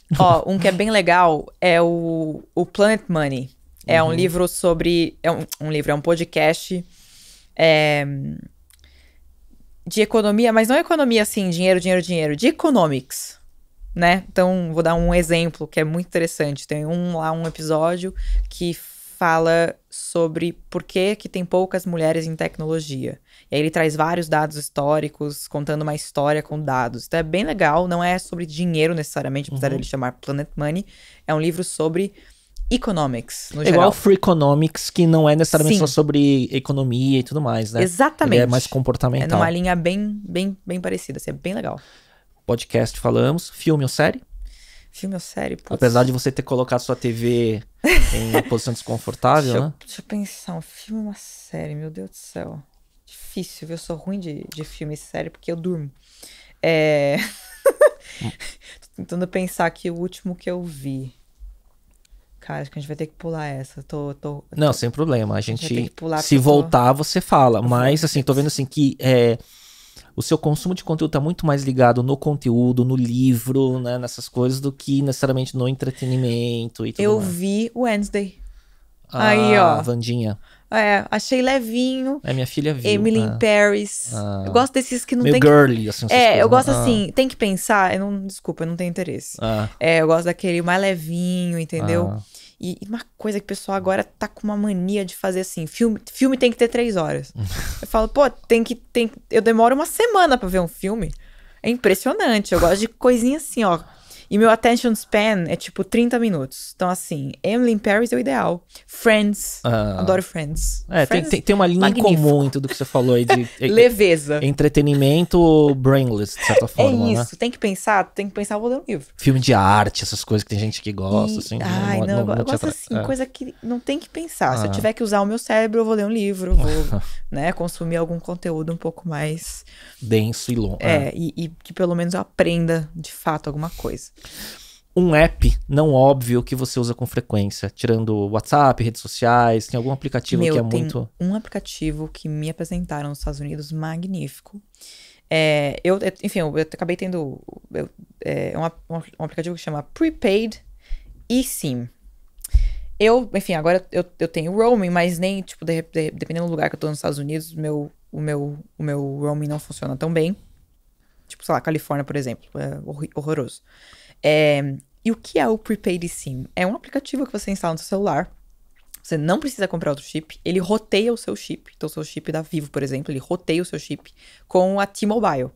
É. Ó, um que é bem legal é o, o Planet Money. É uhum. um livro sobre. É um, um livro, é um podcast é, de economia, mas não economia assim, dinheiro, dinheiro, dinheiro, de economics né? Então, vou dar um exemplo que é muito interessante. Tem um lá, um episódio que fala sobre por que, que tem poucas mulheres em tecnologia. E aí ele traz vários dados históricos, contando uma história com dados. Então é bem legal, não é sobre dinheiro necessariamente, apesar uhum. ele chamar Planet Money. É um livro sobre economics, no é geral. Igual Free Economics, que não é necessariamente Sim. só sobre economia e tudo mais, né? Exatamente. Ele é mais comportamental. É numa linha bem, bem, bem parecida, assim, é bem legal podcast falamos. Filme ou série? Filme ou série, putz. Apesar de você ter colocado sua TV em uma <laughs> posição desconfortável, deixa né? deixa eu pensar, um filme ou uma série, meu Deus do céu. Difícil, viu? Eu sou ruim de, de filme e série porque eu durmo. É... <laughs> Tô tentando pensar aqui o último que eu vi. Cara, acho que a gente vai ter que pular essa. Tô, tô, Não, tô... sem problema. A gente, a gente se voltar, tô... você fala. Mas, assim, tô vendo assim que é, o seu consumo de conteúdo está muito mais ligado no conteúdo, no livro, né, nessas coisas, do que necessariamente no entretenimento e tudo Eu mais. vi Wednesday. Ah, Aí, ó. Vandinha. É, achei levinho. É, minha filha viu. Emily ah. Paris. Ah. Eu gosto desses que não Meio tem girly, que... assim. É, coisas, eu né? gosto né? assim, tem que pensar. Eu não, desculpa, eu não tenho interesse. Ah. É, eu gosto daquele mais levinho, entendeu? E, e, uma coisa que o pessoal agora tá com uma mania de fazer assim: filme, filme tem que ter três horas. <laughs> eu falo, pô, tem que. Tem, eu demoro uma semana para ver um filme. É impressionante. Eu gosto de coisinha assim, ó. E meu attention span é tipo 30 minutos. Então, assim, Emily in Paris é o ideal. Friends. Ah. Adoro Friends. É, Friends tem, tem, uma linha magnífico. em comum em tudo que você falou aí de. <laughs> Leveza. Entretenimento brainless, de certa é forma. É isso, né? tem que pensar, tem que pensar vou ler um livro. Filme de arte, essas coisas que tem gente que gosta, e... assim. Ai, não, não, não eu gosto assim, é. coisa que não tem que pensar. Se eu ah. tiver que usar o meu cérebro, eu vou ler um livro, vou, <laughs> né, consumir algum conteúdo um pouco mais denso e longo. É, é. E, e, que pelo menos eu aprenda de fato alguma coisa um app não óbvio que você usa com frequência, tirando WhatsApp, redes sociais, tem algum aplicativo Meu, que é muito. Um aplicativo que me apresentaram nos Estados Unidos magnífico. É, eu, é, enfim, eu, acabei tendo eu, é, é um, um, aplicativo que chama Prepaid eSIM. Eu, enfim, agora eu, eu tenho roaming, mas nem, tipo, de, de, dependendo do lugar que eu tô nos Estados Unidos, meu, o, meu, o meu roaming não funciona tão bem. Tipo, sei lá, Califórnia, por exemplo, é horroroso. É, e o que é o Prepaid SIM? É um aplicativo que você instala no seu celular. Você não precisa comprar outro chip, ele roteia o seu chip. Então, o seu chip da Vivo, por exemplo, ele roteia o seu chip com a T-Mobile.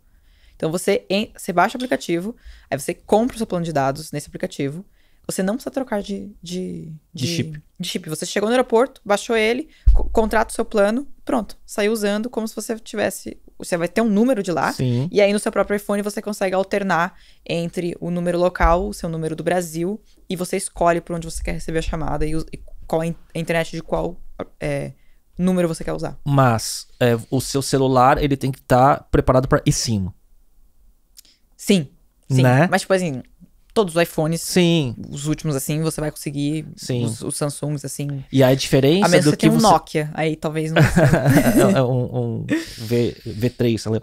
Então, você, você baixa o aplicativo, aí você compra o seu plano de dados nesse aplicativo. Você não precisa trocar de, de, de, de chip. De chip. Você chegou no aeroporto, baixou ele, co contrata o seu plano, pronto. Saiu usando como se você tivesse. Você vai ter um número de lá. Sim. E aí no seu próprio iPhone você consegue alternar entre o número local, o seu número do Brasil, e você escolhe por onde você quer receber a chamada e, e qual a internet de qual. É, número você quer usar. Mas é, o seu celular ele tem que estar tá preparado para eSIM. Sim, sim. Né? Mas tipo assim, todos os iPhones. Sim. Os últimos, assim, você vai conseguir. Sim. Os, os Samsungs, assim. E a diferença. A menos do você que tem um você... Nokia, aí talvez não. <laughs> é um, um v, V3, sabe?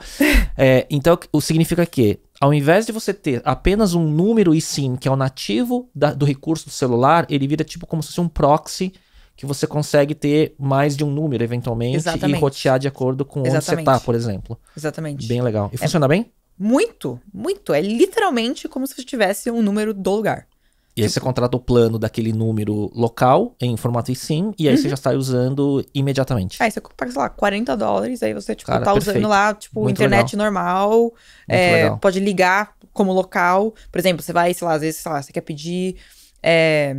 É, então, o significa que, ao invés de você ter apenas um número e sim, que é o nativo da, do recurso do celular, ele vira tipo como se fosse um proxy que você consegue ter mais de um número, eventualmente, Exatamente. e rotear de acordo com Exatamente. onde você tá, por exemplo. Exatamente. Bem legal. E é... funciona bem? Muito, muito. É literalmente como se você tivesse um número do lugar. E aí você contrata o plano daquele número local em formato eSIM e aí uhum. você já está usando imediatamente. Aí você paga, sei lá, 40 dólares, aí você, tipo, Cara, tá perfeito. usando lá, tipo, Muito internet legal. normal, é, pode ligar como local. Por exemplo, você vai, sei lá, às vezes, sei lá, você quer pedir é,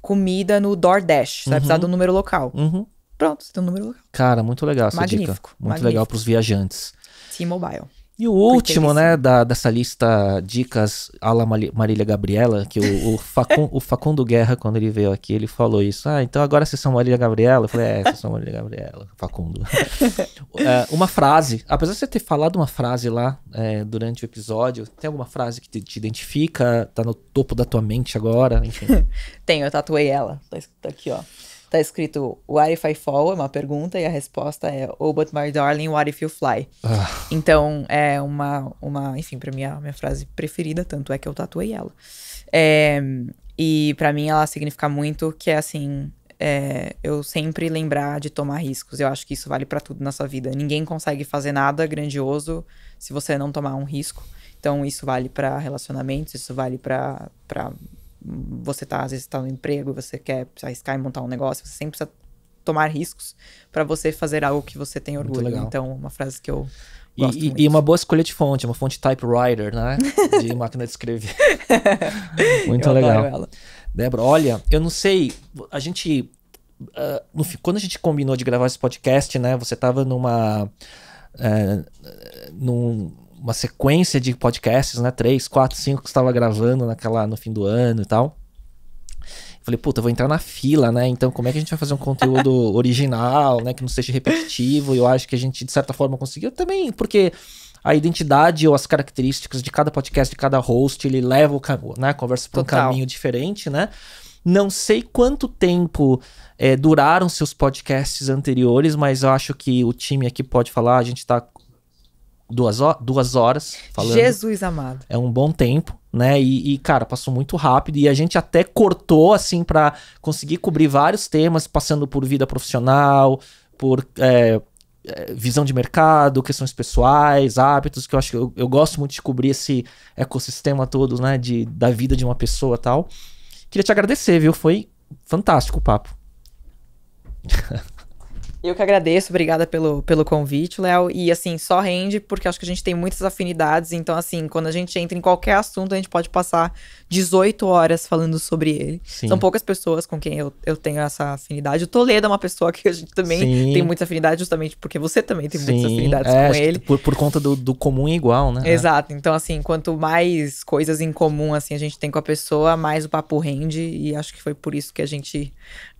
comida no DoorDash, você uhum. vai precisar uhum. do número local. Uhum. Pronto, você tem um número local. Cara, muito legal essa Magnífico. dica. Muito Magnífico. legal para os viajantes. T-Mobile. E o último, né, da, dessa lista Dicas à la Marília Gabriela, que o, o, <laughs> Facun, o, Facundo Guerra, quando ele veio aqui, ele falou isso. Ah, então agora vocês são Marília Gabriela? Eu falei, é, vocês são Marília Gabriela, Facundo. <laughs> é, uma frase, apesar de você ter falado uma frase lá é, durante o episódio, tem alguma frase que te, te, identifica, tá no topo da tua mente agora? Enfim. <laughs> Tenho, eu tatuei ela, tá, tá aqui, ó tá escrito What if I fall? É uma pergunta, e a resposta é Oh, but my darling, what if you fly? Ah. Então, é uma, uma enfim, pra mim é a minha frase preferida, tanto é que eu tatuei ela. É, e para mim ela significa muito que é assim, é, eu sempre lembrar de tomar riscos. Eu acho que isso vale para tudo na sua vida. Ninguém consegue fazer nada grandioso se você não tomar um risco. Então isso vale para relacionamentos, isso vale para você tá, às vezes está no emprego, você quer arriscar e montar um negócio, você sempre precisa tomar riscos para você fazer algo que você tem orgulho. Então, uma frase que eu gosto e, muito. E uma boa escolha de fonte, uma fonte typewriter, né? De <laughs> máquina de escrever. <laughs> muito eu legal. Ela. Débora, olha, eu não sei, a gente uh, no, quando a gente combinou de gravar esse podcast, né? Você estava numa uh, num, uma sequência de podcasts, né? Três, quatro, cinco que estava gravando naquela, no fim do ano e tal. Falei, puta, vou entrar na fila, né? Então, como é que a gente vai fazer um conteúdo <laughs> original, né? Que não seja repetitivo? E eu acho que a gente, de certa forma, conseguiu também, porque a identidade ou as características de cada podcast, de cada host, ele leva o caminho, né? Conversa para um caminho diferente, né? Não sei quanto tempo é, duraram seus podcasts anteriores, mas eu acho que o time aqui pode falar. A gente está duas, duas horas falando. Jesus amado. É um bom tempo, né? E, e, cara, passou muito rápido. E a gente até cortou, assim, para conseguir cobrir vários temas, passando por vida profissional, por. É, é, visão de mercado, questões pessoais, hábitos, que eu acho que eu, eu gosto muito de cobrir esse ecossistema todo, né, de, da vida de uma pessoa tal. Queria te agradecer, viu? Foi fantástico o papo. <laughs> Eu que agradeço, obrigada pelo, pelo convite, Léo. E assim, só rende, porque acho que a gente tem muitas afinidades. Então, assim, quando a gente entra em qualquer assunto, a gente pode passar 18 horas falando sobre ele. Sim. São poucas pessoas com quem eu, eu tenho essa afinidade. O Toledo é uma pessoa que a gente também Sim. tem muita afinidade, justamente porque você também tem Sim. muitas afinidades é, com ele. Por, por conta do, do comum é igual, né? É. Exato. Então, assim, quanto mais coisas em comum assim, a gente tem com a pessoa, mais o papo rende. E acho que foi por isso que a gente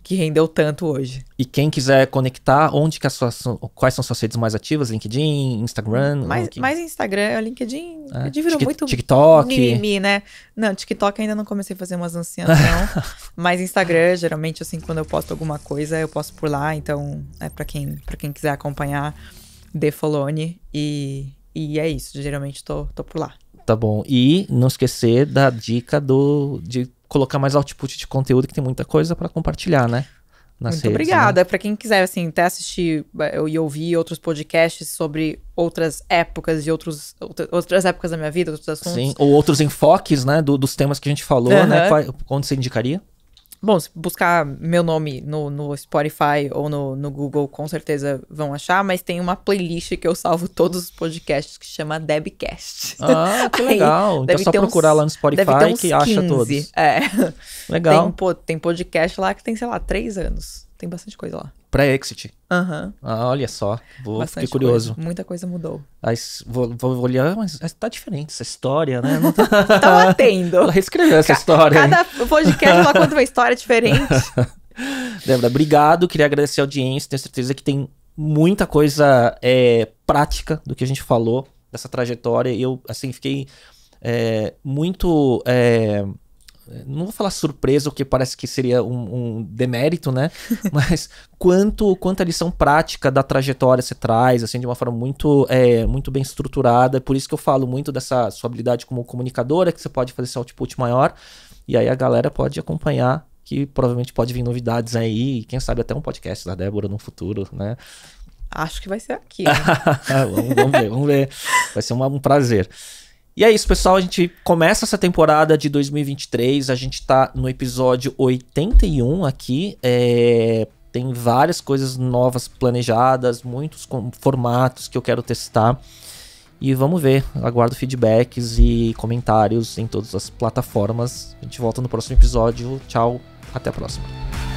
que rendeu tanto hoje. E quem quiser conectar, onde que as suas, quais são suas redes mais ativas? LinkedIn, Instagram? Hum, mais, mais Instagram, é, LinkedIn, é, LinkedIn virou muito TikTok. mimimi, né? Não, TikTok ainda não comecei a fazer umas dancinhas não, <laughs> mas Instagram, geralmente assim, quando eu posto alguma coisa, eu posto por lá, então é para quem, quem quiser acompanhar, de folone e, e é isso, geralmente tô, tô por lá. Tá bom, e não esquecer da dica do... De colocar mais output de conteúdo, que tem muita coisa para compartilhar, né? Nas Muito redes, obrigada. Né? Para quem quiser, assim, até assistir é, e ouvir outros podcasts sobre outras épocas e outros, outras épocas da minha vida, outros assuntos. Sim, ou outros enfoques, né, do, dos temas que a gente falou, uhum. né? Qual, onde você indicaria? Bom, se buscar meu nome no, no Spotify ou no, no, Google, com certeza vão achar, mas tem uma playlist que eu salvo todos os podcasts que chama Debcast. Ah, que <laughs> legal. Aí, então é só procurar uns, lá no Spotify que 15, acha todos. É. Legal. Tem, pô, tem podcast lá que tem, sei lá, três anos. Tem bastante coisa lá. Pré-exit. Aham. Ah, olha só. Vou bastante fiquei curioso. Coisa. Muita coisa mudou. Aí, vou, vou olhar, mas tá diferente essa história, né? Não tá... <laughs> batendo. Ela reescreveu essa Ca história. Cada podcast conta uma história diferente. <laughs> Débora, obrigado. Queria agradecer a audiência. Tenho certeza que tem muita coisa é, prática do que a gente falou, dessa trajetória. E eu, assim, fiquei é, muito. É, não vou falar surpresa, o que parece que seria um, um demérito, né? <laughs> Mas quanto quanta lição prática da trajetória você traz, assim, de uma forma muito, é, muito bem estruturada. Por isso que eu falo muito dessa sua habilidade como comunicadora, que você pode fazer esse output maior. E aí a galera pode acompanhar que provavelmente pode vir novidades aí, e quem sabe até um podcast da Débora no futuro, né? Acho que vai ser aqui. Né? <laughs> vamos, vamos, ver, vamos ver. Vai ser uma, um prazer. E é isso, pessoal. A gente começa essa temporada de 2023. A gente tá no episódio 81 aqui. É... Tem várias coisas novas planejadas, muitos formatos que eu quero testar. E vamos ver. Aguardo feedbacks e comentários em todas as plataformas. A gente volta no próximo episódio. Tchau, até a próxima.